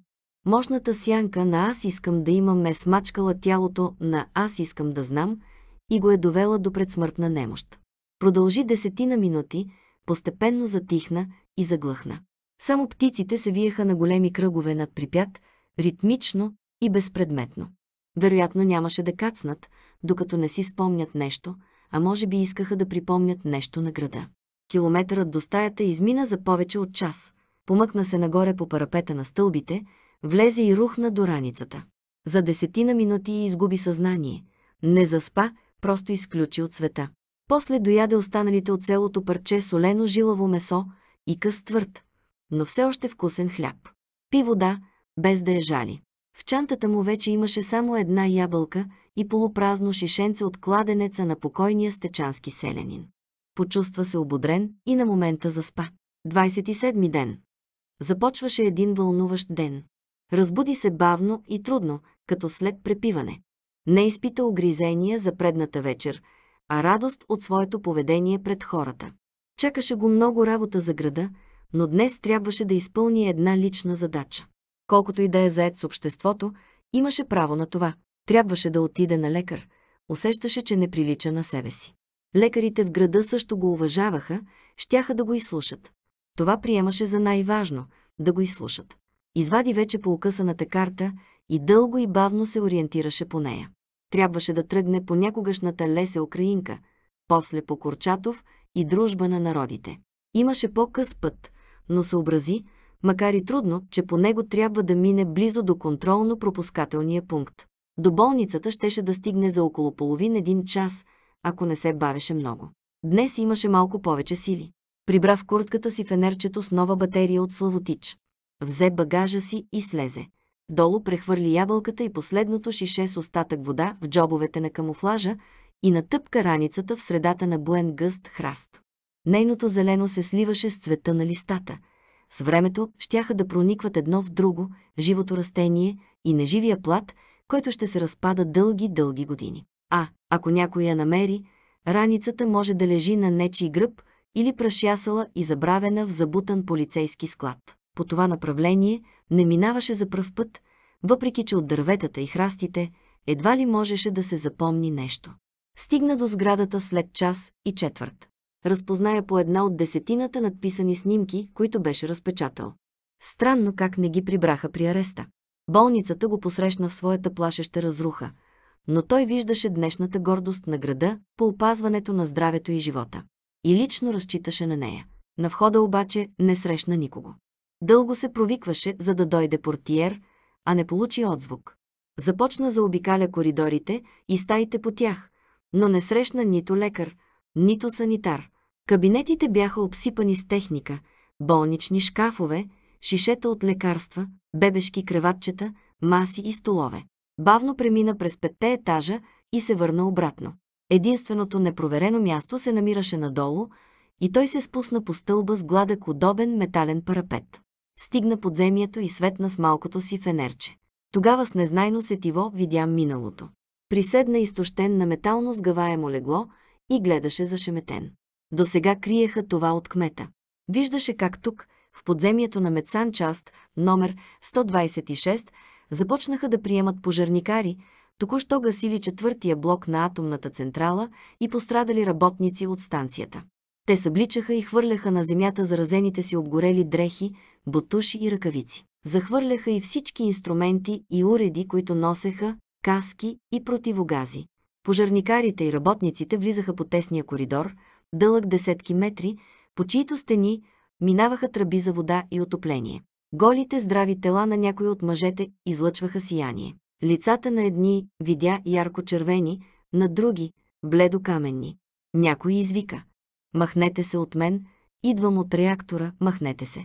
Мощната сянка на аз искам да имам е смачкала тялото на аз искам да знам и го е довела до предсмъртна немощ. Продължи десетина минути, постепенно затихна и заглъхна. Само птиците се виеха на големи кръгове над припят, ритмично и безпредметно. Вероятно нямаше да кацнат, докато не си спомнят нещо, а може би искаха да припомнят нещо на града. Километърът до стаята измина за повече от час. Помъкна се нагоре по парапета на стълбите, влезе и рухна до раницата. За десетина минути изгуби съзнание. Не заспа, просто изключи от света. После дояде останалите от селото парче солено жилаво месо и къс твърд, но все още вкусен хляб. Пи вода, без да е жали. В чантата му вече имаше само една ябълка и полупразно шишенце от кладенеца на покойния стечански селянин. Почувства се ободрен и на момента заспа. 27 ден. Започваше един вълнуващ ден. Разбуди се бавно и трудно, като след препиване. Не изпита огризения за предната вечер, а радост от своето поведение пред хората. Чакаше го много работа за града, но днес трябваше да изпълни една лична задача. Колкото и да е заед с обществото, имаше право на това. Трябваше да отиде на лекар. Усещаше, че не прилича на себе си. Лекарите в града също го уважаваха, щяха да го изслушат. Това приемаше за най-важно – да го изслушат. Извади вече по окъсаната карта и дълго и бавно се ориентираше по нея. Трябваше да тръгне по някогашната лесе Украинка, после по Корчатов и дружба на народите. Имаше по-къс път, но съобрази, макар и трудно, че по него трябва да мине близо до контролно-пропускателния пункт. До болницата щеше да стигне за около половин един час, ако не се бавеше много. Днес имаше малко повече сили. Прибра в куртката си фенерчето с нова батерия от славотич. Взе багажа си и слезе. Долу прехвърли ябълката и последното шише с остатък вода в джобовете на камуфлажа и натъпка раницата в средата на буен гъст храст. Нейното зелено се сливаше с цвета на листата. С времето щяха да проникват едно в друго, живото растение и неживия плат който ще се разпада дълги-дълги години. А, ако някой я намери, раницата може да лежи на нечи гръб или прашясала и забравена в забутан полицейски склад. По това направление не минаваше за пръв път, въпреки че от дърветата и храстите едва ли можеше да се запомни нещо. Стигна до сградата след час и четвърт. Разпозная по една от десетината надписани снимки, които беше разпечатал. Странно как не ги прибраха при ареста. Болницата го посрещна в своята плашеща разруха, но той виждаше днешната гордост на града по опазването на здравето и живота. И лично разчиташе на нея. На входа обаче не срещна никого. Дълго се провикваше, за да дойде портиер, а не получи отзвук. Започна заобикаля коридорите и стаите по тях, но не срещна нито лекар, нито санитар. Кабинетите бяха обсипани с техника, болнични шкафове – шишета от лекарства, бебешки креватчета, маси и столове. Бавно премина през петте етажа и се върна обратно. Единственото непроверено място се намираше надолу и той се спусна по стълба с гладък удобен метален парапет. Стигна подземието и светна с малкото си фенерче. Тогава с незнайно сетиво видя миналото. Приседна изтощен на метално сгъваемо легло и гледаше зашеметен. До сега криеха това от кмета. Виждаше как тук, в подземието на Мецан част номер 126 започнаха да приемат пожарникари, току-що гасили четвъртия блок на атомната централа и пострадали работници от станцията. Те събличаха и хвърляха на земята заразените си обгорели дрехи, бутуши и ръкавици. Захвърляха и всички инструменти и уреди, които носеха, каски и противогази. Пожарникарите и работниците влизаха по тесния коридор, дълъг десетки метри, по чието стени минаваха тръби за вода и отопление. Голите здрави тела на някои от мъжете излъчваха сияние. Лицата на едни видя ярко-червени, на други – бледо-каменни. Някой извика. Махнете се от мен, идвам от реактора, махнете се.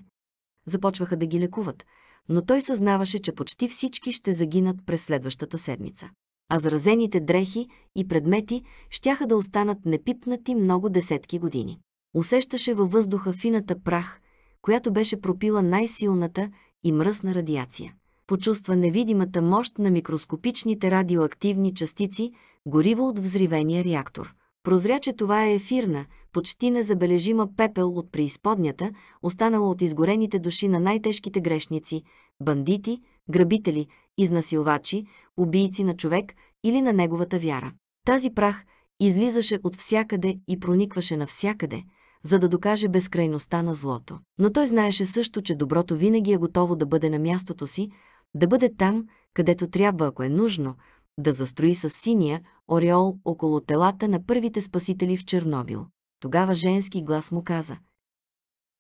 Започваха да ги лекуват, но той съзнаваше, че почти всички ще загинат през следващата седмица. А заразените дрехи и предмети щяха да останат непипнати много десетки години. Усещаше във въздуха фината прах, която беше пропила най-силната и мръсна радиация. Почувства невидимата мощ на микроскопичните радиоактивни частици, гориво от взривения реактор. Прозря, че това е ефирна, почти незабележима пепел от преизподнята, останала от изгорените души на най-тежките грешници, бандити, грабители, изнасилвачи, убийци на човек или на неговата вяра. Тази прах излизаше от всякъде и проникваше навсякъде – за да докаже безкрайността на злото. Но той знаеше също, че доброто винаги е готово да бъде на мястото си, да бъде там, където трябва, ако е нужно, да застрои с синия ореол около телата на първите спасители в Чернобил. Тогава женски глас му каза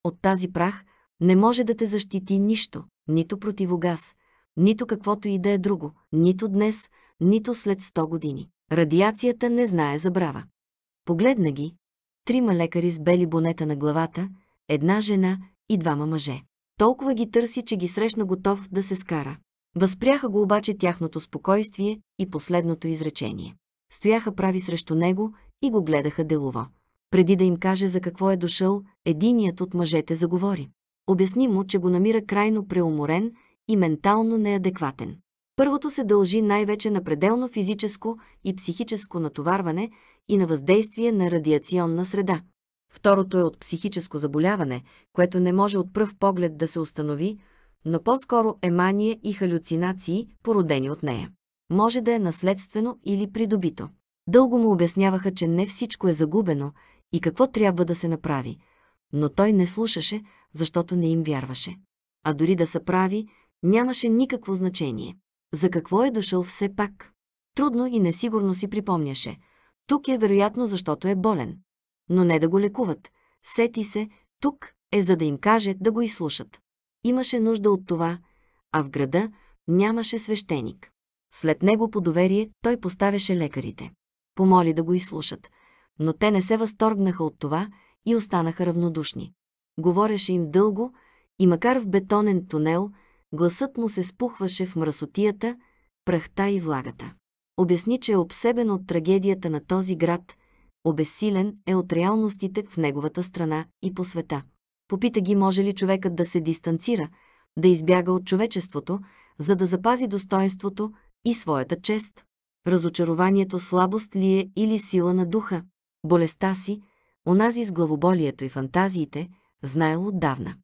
«От тази прах не може да те защити нищо, нито противогаз, нито каквото и да е друго, нито днес, нито след 100 години. Радиацията не знае забрава. Погледна ги, трима лекари с бели бонета на главата, една жена и двама мъже. Толкова ги търси, че ги срещна готов да се скара. Възпряха го обаче тяхното спокойствие и последното изречение. Стояха прави срещу него и го гледаха делово. Преди да им каже за какво е дошъл, единият от мъжете заговори. Обясни му, че го намира крайно преуморен и ментално неадекватен. Първото се дължи най-вече на пределно физическо и психическо натоварване и на въздействие на радиационна среда. Второто е от психическо заболяване, което не може от пръв поглед да се установи, но по-скоро е мания и халюцинации, породени от нея. Може да е наследствено или придобито. Дълго му обясняваха, че не всичко е загубено и какво трябва да се направи, но той не слушаше, защото не им вярваше. А дори да са прави, нямаше никакво значение. За какво е дошъл все пак? Трудно и несигурно си припомняше. Тук е вероятно защото е болен. Но не да го лекуват. Сети се, тук е за да им каже да го изслушат. Имаше нужда от това, а в града нямаше свещеник. След него по доверие той поставяше лекарите. Помоли да го изслушат, но те не се възторгнаха от това и останаха равнодушни. Говореше им дълго и макар в бетонен тунел – Гласът му се спухваше в мръсотията, прахта и влагата. Обясни, че е обсебен от трагедията на този град, обесилен е от реалностите в неговата страна и по света. Попита ги може ли човекът да се дистанцира, да избяга от човечеството, за да запази достоинството и своята чест. Разочарованието слабост ли е или сила на духа? Болестта си, онази с главоболието и фантазиите, знаел отдавна.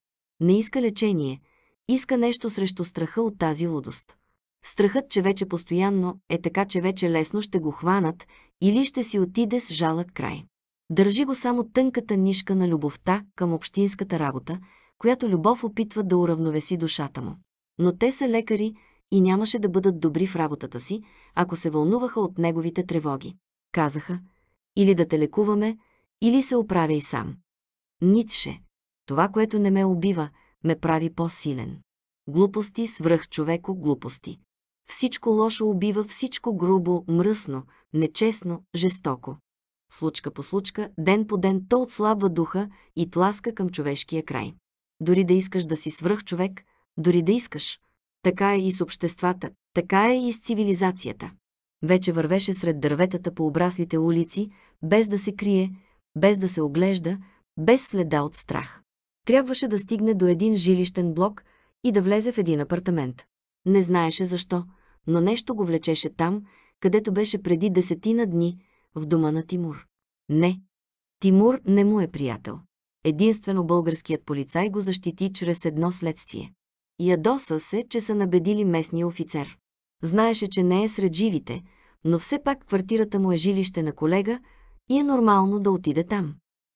Не иска лечение, иска нещо срещу страха от тази лудост. Страхът, че вече постоянно е така, че вече лесно ще го хванат или ще си отиде с жалък край. Държи го само тънката нишка на любовта към общинската работа, която любов опитва да уравновеси душата му. Но те са лекари и нямаше да бъдат добри в работата си, ако се вълнуваха от неговите тревоги. Казаха, или да те лекуваме, или се оправя и сам. Ницше. Това, което не ме убива, ме прави по-силен. Глупости свръх човеко глупости. Всичко лошо убива всичко грубо, мръсно, нечестно, жестоко. Случка по случка, ден по ден то отслабва духа и тласка към човешкия край. Дори да искаш да си свръх човек, дори да искаш. Така е и с обществата, така е и с цивилизацията. Вече вървеше сред дърветата по обраслите улици, без да се крие, без да се оглежда, без следа от страх трябваше да стигне до един жилищен блок и да влезе в един апартамент. Не знаеше защо, но нещо го влечеше там, където беше преди десетина дни, в дома на Тимур. Не, Тимур не му е приятел. Единствено българският полицай го защити чрез едно следствие. Ядоса се, че са набедили местния офицер. Знаеше, че не е сред живите, но все пак квартирата му е жилище на колега и е нормално да отиде там.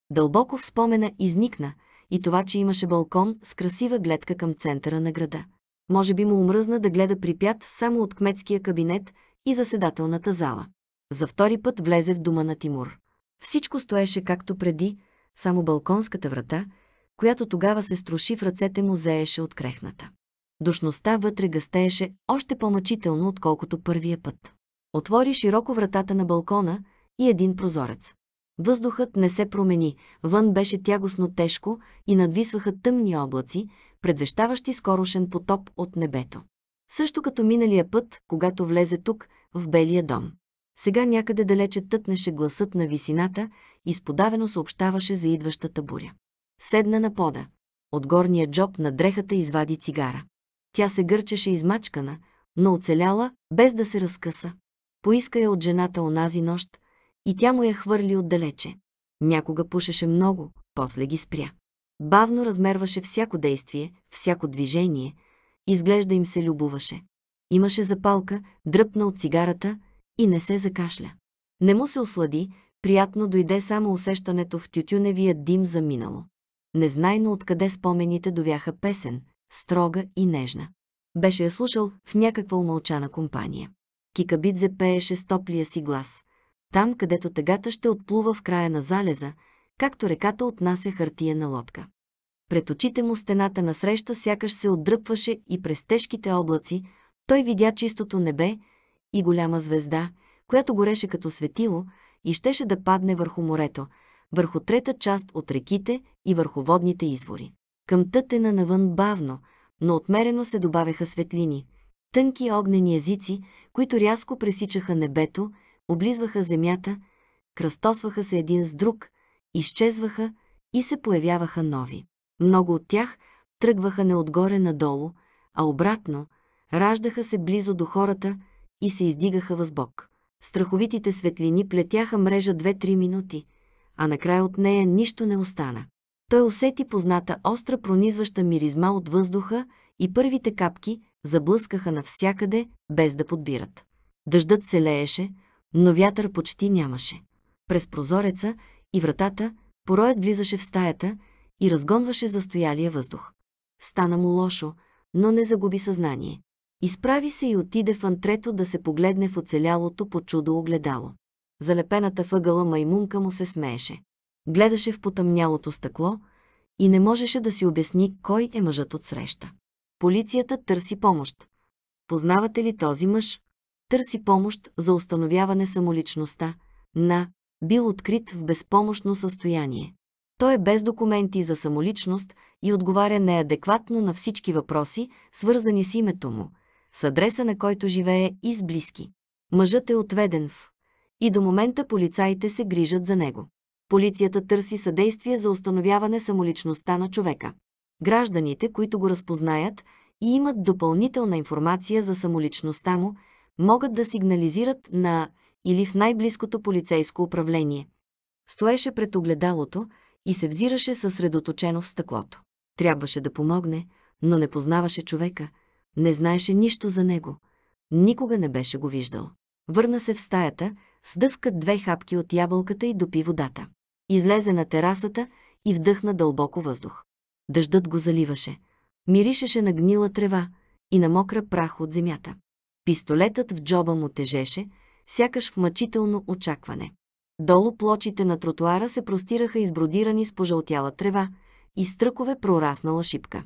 Дълбоко в спомена изникна – и това, че имаше балкон с красива гледка към центъра на града. Може би му омръзна да гледа припят само от кметския кабинет и заседателната зала. За втори път влезе в дома на Тимур. Всичко стоеше както преди, само балконската врата, която тогава се струши в ръцете му, зееше от крехната. Душността вътре гъстееше още по-мъчително, отколкото първия път. Отвори широко вратата на балкона и един прозорец. Въздухът не се промени, вън беше тягостно тежко и надвисваха тъмни облаци, предвещаващи скорошен потоп от небето. Също като миналия път, когато влезе тук, в Белия дом. Сега някъде далече тътнеше гласът на висината и сподавено съобщаваше за идващата буря. Седна на пода. От горния джоб на дрехата извади цигара. Тя се гърчеше измачкана, но оцеляла, без да се разкъса. Поиска я от жената онази нощ, и тя му я хвърли отдалече. Някога пушеше много, после ги спря. Бавно размерваше всяко действие, всяко движение, изглежда им се любуваше. Имаше запалка, дръпна от цигарата и не се закашля. Не му се ослади, приятно дойде само усещането в тютюневия дим за минало. Незнайно откъде спомените довяха песен, строга и нежна. Беше я слушал в някаква умълчана компания. Кикабидзе пееше с топлия си глас там където тъгата ще отплува в края на залеза, както реката отнася хартия на лодка. Пред очите му стената насреща сякаш се отдръпваше и през тежките облаци той видя чистото небе и голяма звезда, която гореше като светило и щеше да падне върху морето, върху трета част от реките и върху водните извори. Към тътена навън бавно, но отмерено се добавяха светлини, тънки огнени езици, които рязко пресичаха небето облизваха земята, кръстосваха се един с друг, изчезваха и се появяваха нови. Много от тях тръгваха не отгоре надолу, а обратно, раждаха се близо до хората и се издигаха възбок. Страховитите светлини плетяха мрежа две-три минути, а накрая от нея нищо не остана. Той усети позната остра пронизваща миризма от въздуха и първите капки заблъскаха навсякъде, без да подбират. Дъждът се лееше, но вятър почти нямаше. През прозореца и вратата пороят влизаше в стаята и разгонваше застоялия въздух. Стана му лошо, но не загуби съзнание. Изправи се и отиде в антрето да се погледне в оцелялото по чудо огледало. Залепената въгъла маймунка му се смееше. Гледаше в потъмнялото стъкло и не можеше да си обясни кой е мъжът от среща. Полицията търси помощ. Познавате ли този мъж? търси помощ за установяване самоличността на бил открит в безпомощно състояние. Той е без документи за самоличност и отговаря неадекватно на всички въпроси, свързани с името му, с адреса на който живее и с близки. Мъжът е отведен в и до момента полицаите се грижат за него. Полицията търси съдействие за установяване самоличността на човека. Гражданите, които го разпознаят и имат допълнителна информация за самоличността му, могат да сигнализират на или в най-близкото полицейско управление. Стоеше пред огледалото и се взираше съсредоточено в стъклото. Трябваше да помогне, но не познаваше човека, не знаеше нищо за него. Никога не беше го виждал. Върна се в стаята, сдъвка две хапки от ябълката и допи водата. Излезе на терасата и вдъхна дълбоко въздух. Дъждът го заливаше. Миришеше на гнила трева и на мокра прах от земята. Пистолетът в джоба му тежеше, сякаш в мъчително очакване. Долу плочите на тротуара се простираха избродирани с пожълтяла трева и стръкове прораснала шипка.